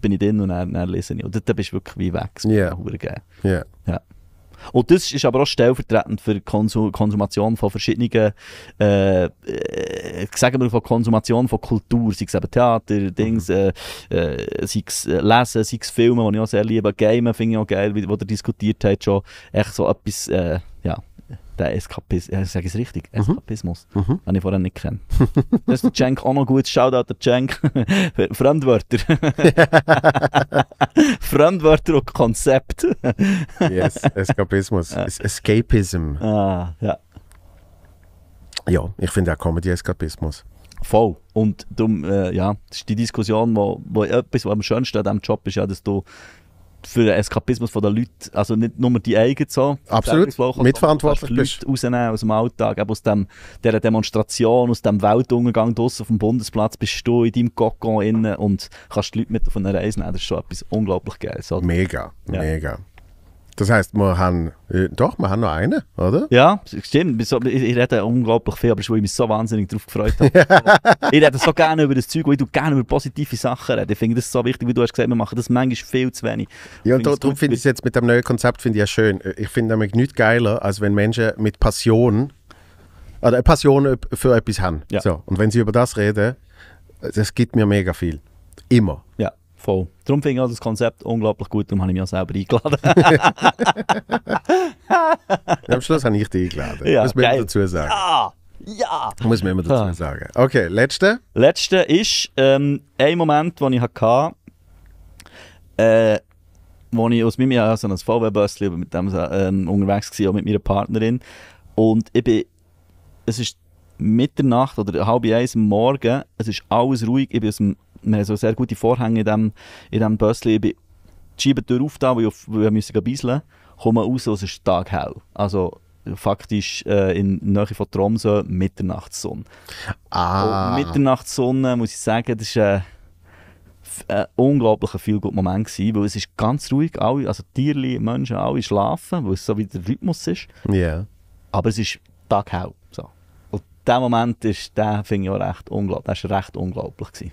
bin ich drin und dann, dann lese ich. Und dann bist du wirklich wie weg. Das yeah. ist Yeah. Ja. Und das ist aber auch stellvertretend für die Konsum Konsumation von verschiedenen, äh, äh, sagen wir, von Konsumation von Kultur, sei es eben Theater, Dings, mhm. äh, äh sei es äh, Lesen, sei es Filme, die ich auch sehr liebe, Gamen finde ich auch geil, wie, wo ihr diskutiert habt, schon echt so etwas, äh, der Eskapismus, ich sage es richtig, mhm. Eskapismus, mhm. den ich vorher nicht kenne. das ist der Cenk auch noch gut, Shoutout der Cenk. *laughs* Fremdwörter. *laughs* Fremdwörter und Konzept. yes, Eskapismus. Ja. Escapism. Ah, ja. Ja, ich finde auch Comedy-Eskapismus. Voll. Und darum, äh, ja, das ist die Diskussion, wo, wo etwas, was am schönsten an diesem Job ist, ja, dass du für den Eskapismus der Leute, also nicht nur die eigenen so, absolut, mitverantwortlich bist. Leute rausnehmen aus dem Alltag, eben aus dem, dieser Demonstration, aus dem Weltumgang draussen auf dem Bundesplatz bist du in deinem Kokon innen und kannst die Leute mit auf eine Reise nehmen, das ist schon etwas unglaublich Geiles. Mega, ja. mega. Das heißt, wir haben, äh, doch, wir haben noch einen, oder? Ja, stimmt. Ich, rede unglaublich viel, aber ich mich so wahnsinnig darauf gefreut habe. *laughs* Also, ich rede so gerne über das Zeug, und ich tue gerne über positive Sachen reden. Ich finde das so wichtig, wie du hast gesagt, wir machen das manchmal viel zu wenig. Ja, und, darum finde ich es jetzt mit dem neuen Konzept ich ja schön. Ich finde nämlich nichts geiler, als wenn Menschen mit Passion, oder eine Passion für etwas haben. Ja. So. Und wenn sie über das reden, das gibt mir mega viel. Immer. Ja. Voll. Darum finde ich das Konzept unglaublich gut, darum habe ich mich auch selber eingeladen. *laughs* am Schluss habe ich dich eingeladen. Ja, Muss man geil. dazu sagen. Ja, ja. Muss man immer dazu ah. sagen. Okay, letzte. Letzte ist ähm, ein Moment, den ich hatte, äh, wo ich aus meinem Jahr so ein VW-Bösschen mit dem ähm, unterwegs war, auch mit meiner Partnerin. Und ich bin, es ist Mitternacht oder halb eins am Morgen, es ist alles ruhig, ich bin aus dem wir haben so sehr gute Vorhänge in diesem in dem Bössli. Ich schiebe die Tür auf, da, wo ich, wo ich bisschen bisseln raus und es ist taghell. Also faktisch äh, in der Nähe von Tromsø Mitternachtssonne. Ah. Und Mitternachtssonne, muss ich sagen, das ist... Äh, ein äh, unglaublicher viel guter Moment gewesen, weil es ist ganz ruhig, alle, also Tiere, Menschen, alle schlafen, weil es so wie der Rhythmus ist. Ja. Yeah. Aber es ist taghell. So. Und der Moment ist, der finde ich auch recht unglaublich, ist recht unglaublich gewesen.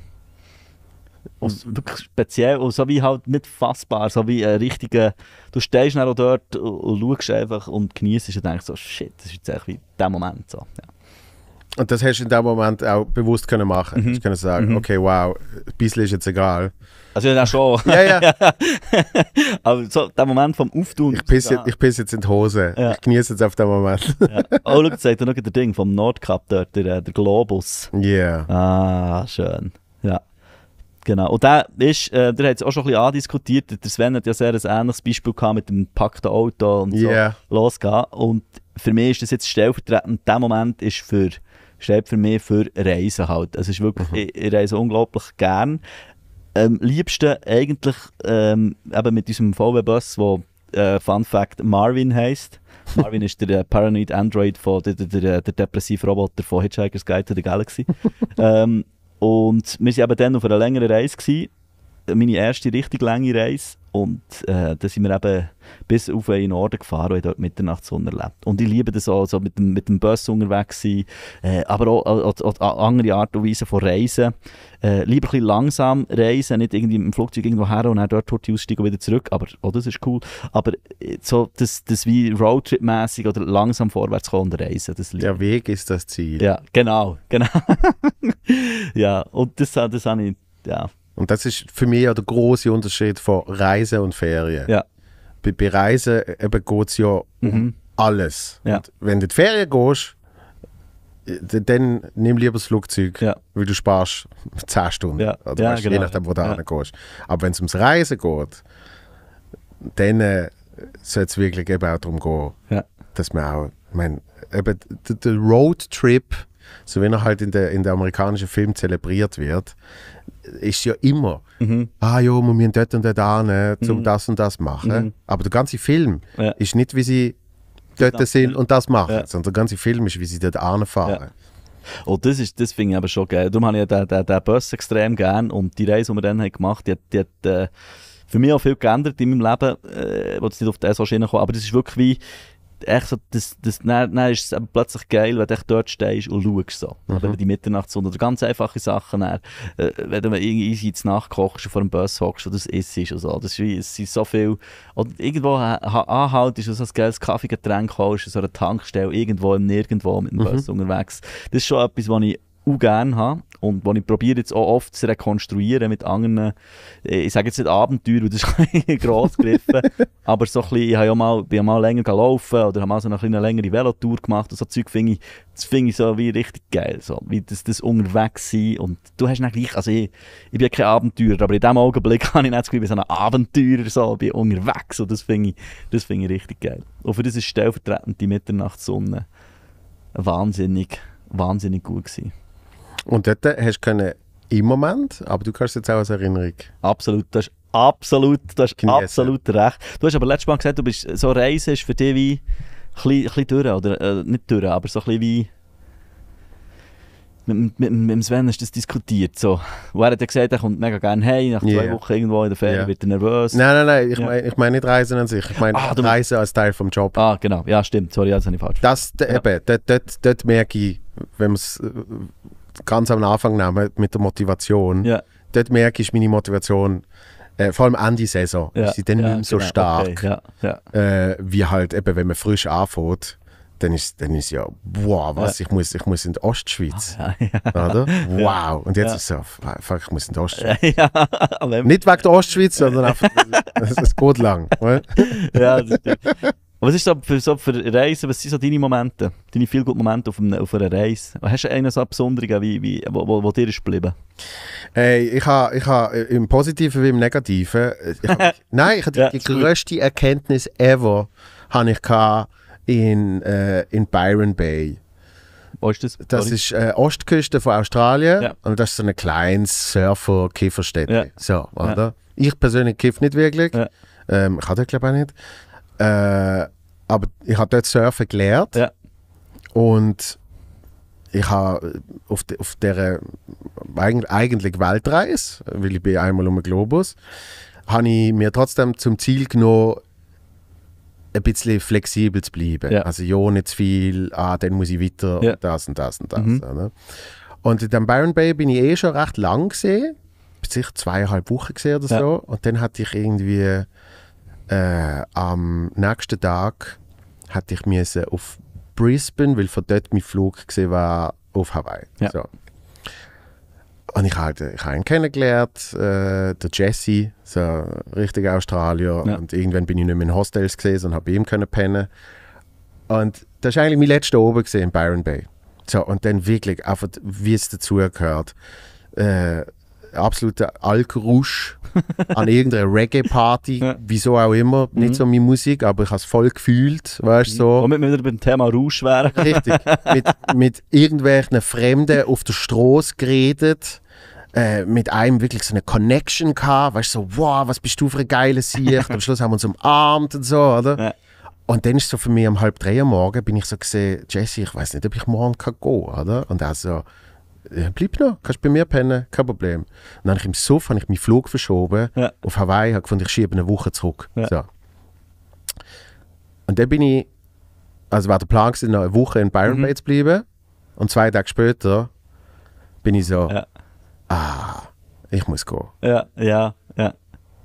Und wirklich speziell und so wie halt nicht fassbar, so wie ein richtiger, du stehst dann auch dort und, und schaust einfach und genießt und denkst so, shit, das ist jetzt echt wie der Moment so. Ja. Und das hast du in dem Moment auch bewusst können machen. Mhm. Ich kann sagen, mhm. okay, wow, ein bisschen ist jetzt egal. Also ja, schon. *laughs* ja, ja. *laughs* Aber so der Moment vom Auftun. Ich pisse, jetzt, ich jetzt in die Hose. Ja. Ich genieße jetzt auf den Moment. *laughs* ja. Oh, schau, sagt er noch der Ding vom Nordkap dort, der, äh, der Globus. Ja. Yeah. Ah, schön. Ja. Genau. Und der ist, äh, der hat es auch schon ein bisschen andiskutiert. Der Sven hat ja sehr ein ähnliches Beispiel gehabt mit dem packten Auto und so yeah. losgehen. Und für mich ist das jetzt stellvertretend. Der Moment ist für, steht für mich für Reisen halt. Es ist wirklich, mhm. ich, ich, reise unglaublich gern. Ähm, liebsten eigentlich, ähm, eben mit diesem VW-Bus, wo, äh, Fun Fact Marvin heißt. *laughs* Marvin ist der äh, Paranoid Android von, der, der, der, der depressive Roboter von Hitchhiker's Guide to the Galaxy. *laughs* ähm, und wir waren aber dann auf einer längeren Reise. Gewesen. Meine erste richtig lange Reise. Und äh, da sind wir eben bis auf in den Norden gefahren und dort Mitternachtssonne erlebt. Und ich liebe das auch, so also mit dem, mit dem Bus unterwegs sein, äh, aber auch, auch, auch, auch, andere Art und Weise von Reisen. Äh, lieber ein bisschen langsam reisen, nicht irgendwie im Flugzeug irgendwo her und dann dort die aussteigen wieder zurück. Aber oh, das ist cool. Aber äh, so das, das wie Roadtrip-mäßig oder langsam vorwärts kommen und reisen, das Der Weg ist das Ziel. Ja, genau, genau. *laughs* ja, und das, das habe ich, ja und das ist für mich ja der große Unterschied von Reisen und Ferien. Ja. Bei, bei Reisen geht es ja mhm. um alles. Ja. wenn du in die Ferien gehst, dann nimm lieber das Flugzeug, ja. weil du sparst 10 Stunden. Ja. Oder ja, weißt, genau. Je nachdem, wo du ja. gehst. Aber wenn es ums Reisen geht, dann äh, soll es wirklich eben auch darum gehen, dass man auch, ich meine, der Roadtrip so wie er halt in der, in der amerikanischen Film zelebriert wird, ist ja immer, mhm. ah ja, wir müssen dort und dort an, um mhm. das und das machen. Mhm. Aber der ganze Film ja. ist nicht, wie sie dort das, sind und das machen, ja. sondern der ganze Film ist, wie sie dort anfahren. Und oh, das, das finde ich aber schon geil. Darum habe ich ja den, den Bus extrem gern und die Reise, die wir dann gemacht haben, die, die hat äh, für mich auch viel geändert in meinem Leben, äh, wo es nicht auf die so schienen kam. Aber das ist wirklich wie, echt so, das, das, dann, dann ist es plötzlich geil, wenn du dort stehst und schaust so. Mhm. Eben die Mitternachtssonne oder ganz einfache Sachen. Dann, äh, wenn du irgendwie ins Nachkochst und vor dem Bus hockst oder es isst und so. Das ist wie, es sind so viel. Oder irgendwo anhaltest und so ein geiles Kaffeegetränk holst, so einer Tankstelle, irgendwo im Nirgendwo mit dem mhm. Bus unterwegs. Das ist schon etwas, was ich auch gerne habe und wo ich probiere jetzt auch oft zu rekonstruieren mit anderen, äh, ich sage jetzt nicht Abenteuer, weil das ist *laughs* gross gegriffen, *laughs* aber so ein bisschen, ich habe ja mal, bin ja mal länger gelaufen oder habe mal so eine kleine längere Velotour gemacht und so Zeug finde ich, das finde ich so wie richtig geil, so, wie das, das unterwegs sein und du hast dann gleich, also ich, ich bin kein Abenteurer, aber in dem Augenblick *laughs* habe ich nicht so Gefühl, ich so ein Abenteurer, so, bin unterwegs und das finde ich, das finde ich richtig geil. Und für das ist stellvertretend die Mitternachtssonne wahnsinnig, wahnsinnig gut gewesen. Und dort hast du können, im Moment, aber du kannst jetzt auch als Erinnerung. Absolut, das ist absolut, das ist absolut recht. Du hast aber letztes Mal gesagt, du bist, so Reisen ist für dich wie ein bisschen durch, oder äh, nicht durch, aber so ein wie mit, mit, mit Sven ist das diskutiert. So. er hat ja gesagt, er kommt mega gerne hey nach yeah. zwei Wochen irgendwo in der Ferien yeah. wird er nervös. Nein, nein, nein, ich ja. meine ich mein nicht Reisen an sich, ich meine ah, Reisen als Teil vom Job. Ah, genau, ja stimmt, sorry, das habe ich falsch Das, ja. eben, dort, dort, dort merke ich, wenn man es äh, ganz am Anfang nehmen mit der Motivation. Ja. Dort merke ich meine Motivation, äh, vor allem Ende Saison, ja. ist sie dann ja, nicht so genau. stark, okay. ja. Äh, wie halt eben, wenn man frisch anfängt. Dann ist, dann ist ja, wow, was, ich, muss, ich muss in die Ostschweiz. Ah, oder? *laughs* Wow. Und jetzt ist es so, fuck, ich muss in die Ostschweiz. *laughs* Nicht wegen der Ostschweiz, sondern *laughs* einfach, es geht lang. ja, das stimmt. Was ist so für, so für Reisen, was sind so deine Momente, deine viel guten Momente auf, einem, auf einer Reise? Hast du einen so besonderen, wie, wie, wo, wo, wo dir ist geblieben? Hey, ich habe ich ha, im Positiven wie im Negativen, ich hab, *laughs* nein, ich hatte ja, die größte Erkenntnis ever hatte ich in, äh, in Byron Bay. Wo ist das? Das ist äh, Ostküste von Australien ja. und das ist so eine kleine Surfer-Kieferstädtchen. Ja. So, oder? Ich persönlich kiffe nicht wirklich. Ähm, ich hatte glaube auch nicht. Äh, aber ich habe dort Surfen gelernt. Ja. Und ich habe auf, de, auf der eigentlich Weltreise, weil ich bin einmal um den Globus, habe ich mir trotzdem zum Ziel genommen, ein bisschen flexibel zu bleiben. Ja. Also ja, nicht zu viel, ah, dann muss ich weiter ja. das und das und das. Mhm. Ne? Und in dem Byron Bay bin ich eh schon recht lang gesehen, sicher zweieinhalb Wochen gesehen oder so. Ja. Und dann hatte ich irgendwie äh, am nächsten Tag hatte ich müssen auf Brisbane, weil von dort mein Flug gesehen war auf Hawaii. Ja. So. Und ich habe ich ihn kennengelernt, äh, der Jesse, so richtig Australier. Ja. Und irgendwann bin ich nicht mehr in Hostels gesehen, sondern habe bei ihm können pennen. Und das war eigentlich mein letzter Oben in Byron Bay. So, und dann wirklich einfach, wie es dazugehört. Äh, absoluter Alkrusch *laughs* an irgendeiner Reggae-Party, ja. wieso auch immer. Mhm. Nicht so meine Musik, aber ich habe es voll gefühlt, weißt mhm. so. Womit wir beim Thema Rausch wären. Richtig. mit, mit irgendwelchen Fremden auf der Straße geredet. Äh, mit einem wirklich so eine Connection gehabt, weißt so, wow, was bist du für ein geiler Sicht? am Schluss haben wir uns umarmt und so, oder? Ja. Und dann ist so für mich um halb drei am Morgen, bin ich so gesehen, Jesse, ich weiß nicht, ob ich morgen kann gehen, oder? Und also so, ja, bleib noch, kannst bei mir pennen, kein Problem. Und dann habe ich im Sofa habe ich meinen Flug verschoben ja. auf Hawaii, habe gefunden, ich schiebe eine Woche zurück. Ja. So. Und dann bin ich, also war der Plan noch eine Woche in Byron mhm. Bay zu bleiben. Und zwei Tage später bin ich so, ja. ah, ich muss gehen. Ja, ja, ja.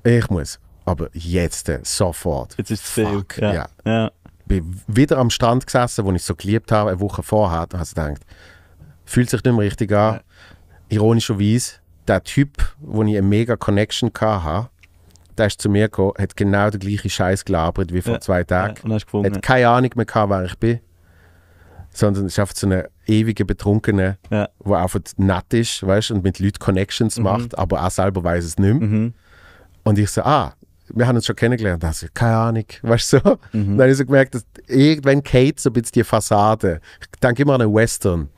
Ich muss, aber jetzt, sofort. Jetzt ist es Fuck, ja. ja. ja. Bin wieder am Strand gesessen, wo ich so geliebt habe, eine Woche vorher, und habe gedacht, Fühlt sich nicht mehr richtig an. Ja. Ironischerweise, der Typ, wo ich eine mega Connection hatte, der ist zu mir gekommen, hat genau den gleichen Scheiß gelabert wie vor ja. zwei Tagen. Ja, gefunden, hat keine Ahnung mehr gehabt, wer ich bin. Sondern es ist einfach so ein ewiger Betrunkener, ja. der einfach nett ist weißt, und mit Leuten Connections mhm. macht, aber auch selber weiß es nicht mehr. Mhm. Und ich so, ah, wir haben uns schon kennengelernt. Also, keine Ahnung, *laughs* weißt du so? Mhm. Dann habe ich so gemerkt, dass irgendwann Kate so ein bisschen die Fassade. Ich denke immer an einen Western.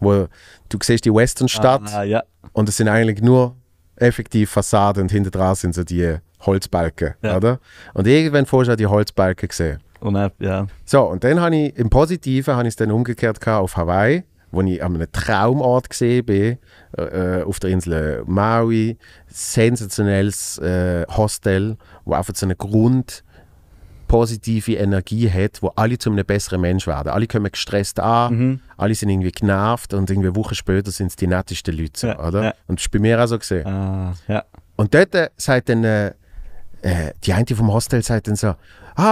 Wo du siehst die Westernstadt ah, ja. und es sind eigentlich nur effektiv Fassaden und hinter dran sind so die Holzbalken, ja. oder? Und irgendwann vorher die Holzbalken gesehen. Und, ja. So, und dann habe ich im Positiven habe ich es dann umgekehrt auf Hawaii, wo ich an einem Traumort gesehen bin, äh, auf der Insel Maui, sensationelles äh, Hostel, wo einfach so eine Grund positive Energie hat, wo alle zu einem besseren Mensch werden. Alle kommen gestresst an, mhm. alle sind irgendwie genervt und irgendwie eine Woche später sind es die nettesten Leute, ja, oder? Ja. Und das ist bei mir auch so gesehen. Ah, ja. Und dort äh, sagt dann äh, äh, die eine vom Hostel sagt dann so, ah,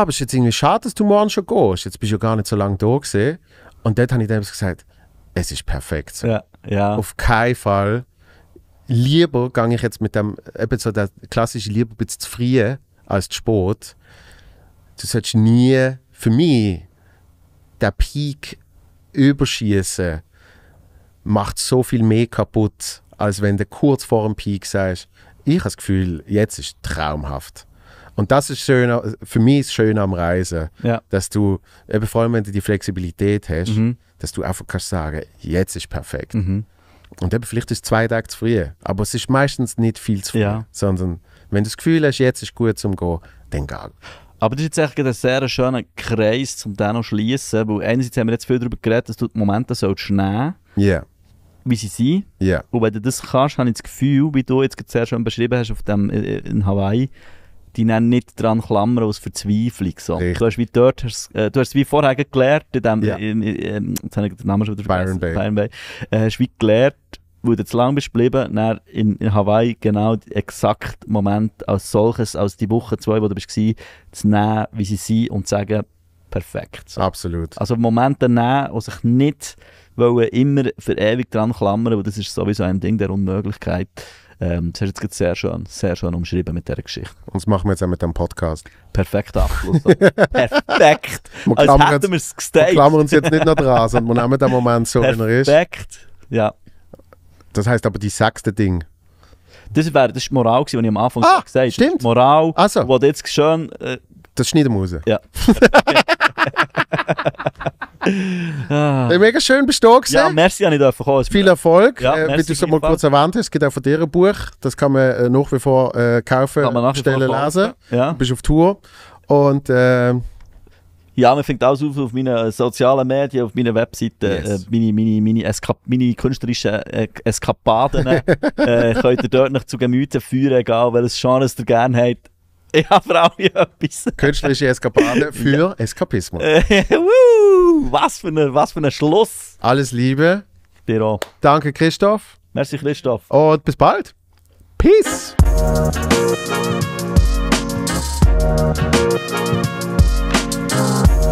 aber es ist jetzt irgendwie schade, dass du morgen schon gehst, jetzt bist du ja gar nicht so lange da gewesen. Und dort habe ich dann gesagt, es ist perfekt. So. Ja, ja. Auf keinen Fall. Lieber gehe ich jetzt mit dem, eben so der klassische lieber ein bisschen zu früh als zu spät du sollst nie für mich der Peak überschießen macht so viel mehr kaputt, als wenn du kurz vor dem Peak sagst, ich habe das Gefühl, jetzt ist traumhaft. Und das ist schön, für mich ist schön am Reisen, ja. dass du, eben vor allem wenn du die Flexibilität hast, mhm. dass du einfach kannst sagen, jetzt ist perfekt. Mhm. Und eben vielleicht ist zwei Tage zu früh, aber es ist meistens nicht viel zu früh, ja. sondern wenn du das Gefühl hast, jetzt ist gut zum Gehen, dann geh. Aber das ist jetzt eigentlich ein sehr schöner Kreis, um den noch zu schließen. Weil einerseits haben wir jetzt viel darüber geredet, dass du die Momente sollst nehmen Yeah. Wie sie sind. Yeah. Und wenn du das kannst, habe ich das Gefühl, wie du jetzt sehr schön beschrieben hast auf dem, äh, äh, in Hawaii, die dann nicht daran klammern aus Verzweiflung. So. Du hast wie dort, hast, äh, du hast wie vorher gelernt, in dem, yeah. in, in, in, jetzt habe ich den Namen schon wieder vergessen. Byron Bay. Byron Bay. Äh, hast wie gelernt, wo du zu lange bist geblieben, in, in Hawaii genau den exakten Moment als solches, als die Woche, zwei, wo du bist, zu nehmen, wie sie sind und zu sagen, perfekt. Absolut. Also Momente nehmen und sich nicht wollen immer für ewig dran klammern, weil das ist sowieso ein Ding der Unmöglichkeit. Ähm, das hast du jetzt sehr schön, sehr schön umschrieben mit dieser Geschichte. Und das machen wir jetzt auch mit dem Podcast. Perfekter Abschluss. Also, *laughs* perfekt. Als hätten wir es gesteckt. Wir klammern uns jetzt nicht noch dran, sondern wir nehmen den Moment so, wie er ist. Perfekt. Ja. Das heißt aber die sechste Ding. Das war das ist die Moral, die ich am Anfang ah, gesagt habe. Stimmt. Moral, also. wo jetzt schön. Äh, das schneiden wir Ja. *laughs* ah. Äh, mega schön bist du gewesen. Ja, merci, dass ich da kommen Viel Erfolg. Ja, äh, wie du es mal kurz erwähnt hast, es gibt auch von dir ein Buch. Das kann man äh, nach wie vor äh, kaufen, bestellen, lesen. Ja. Du bist auf Tour. Und. Äh, ja, man fängt alles auf, auf meinen äh, sozialen Medien, auf meiner Webseite, äh, yes. äh, meine, meine, meine, Eska meine künstlerischen äh, Eskapaden äh, *laughs* könnt ihr dort noch zu Gemüte führen, egal welches Genre ihr gerne habt. Ich habe für alle etwas. Künstlerische Eskapaden *laughs* für Eskapismus. Äh, *laughs* was, für ein, was für ein Schluss. Alles Liebe. Dir auch. Danke, Christoph. Merci, Christoph. Und bis bald. Peace.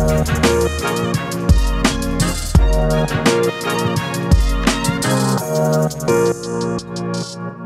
Thank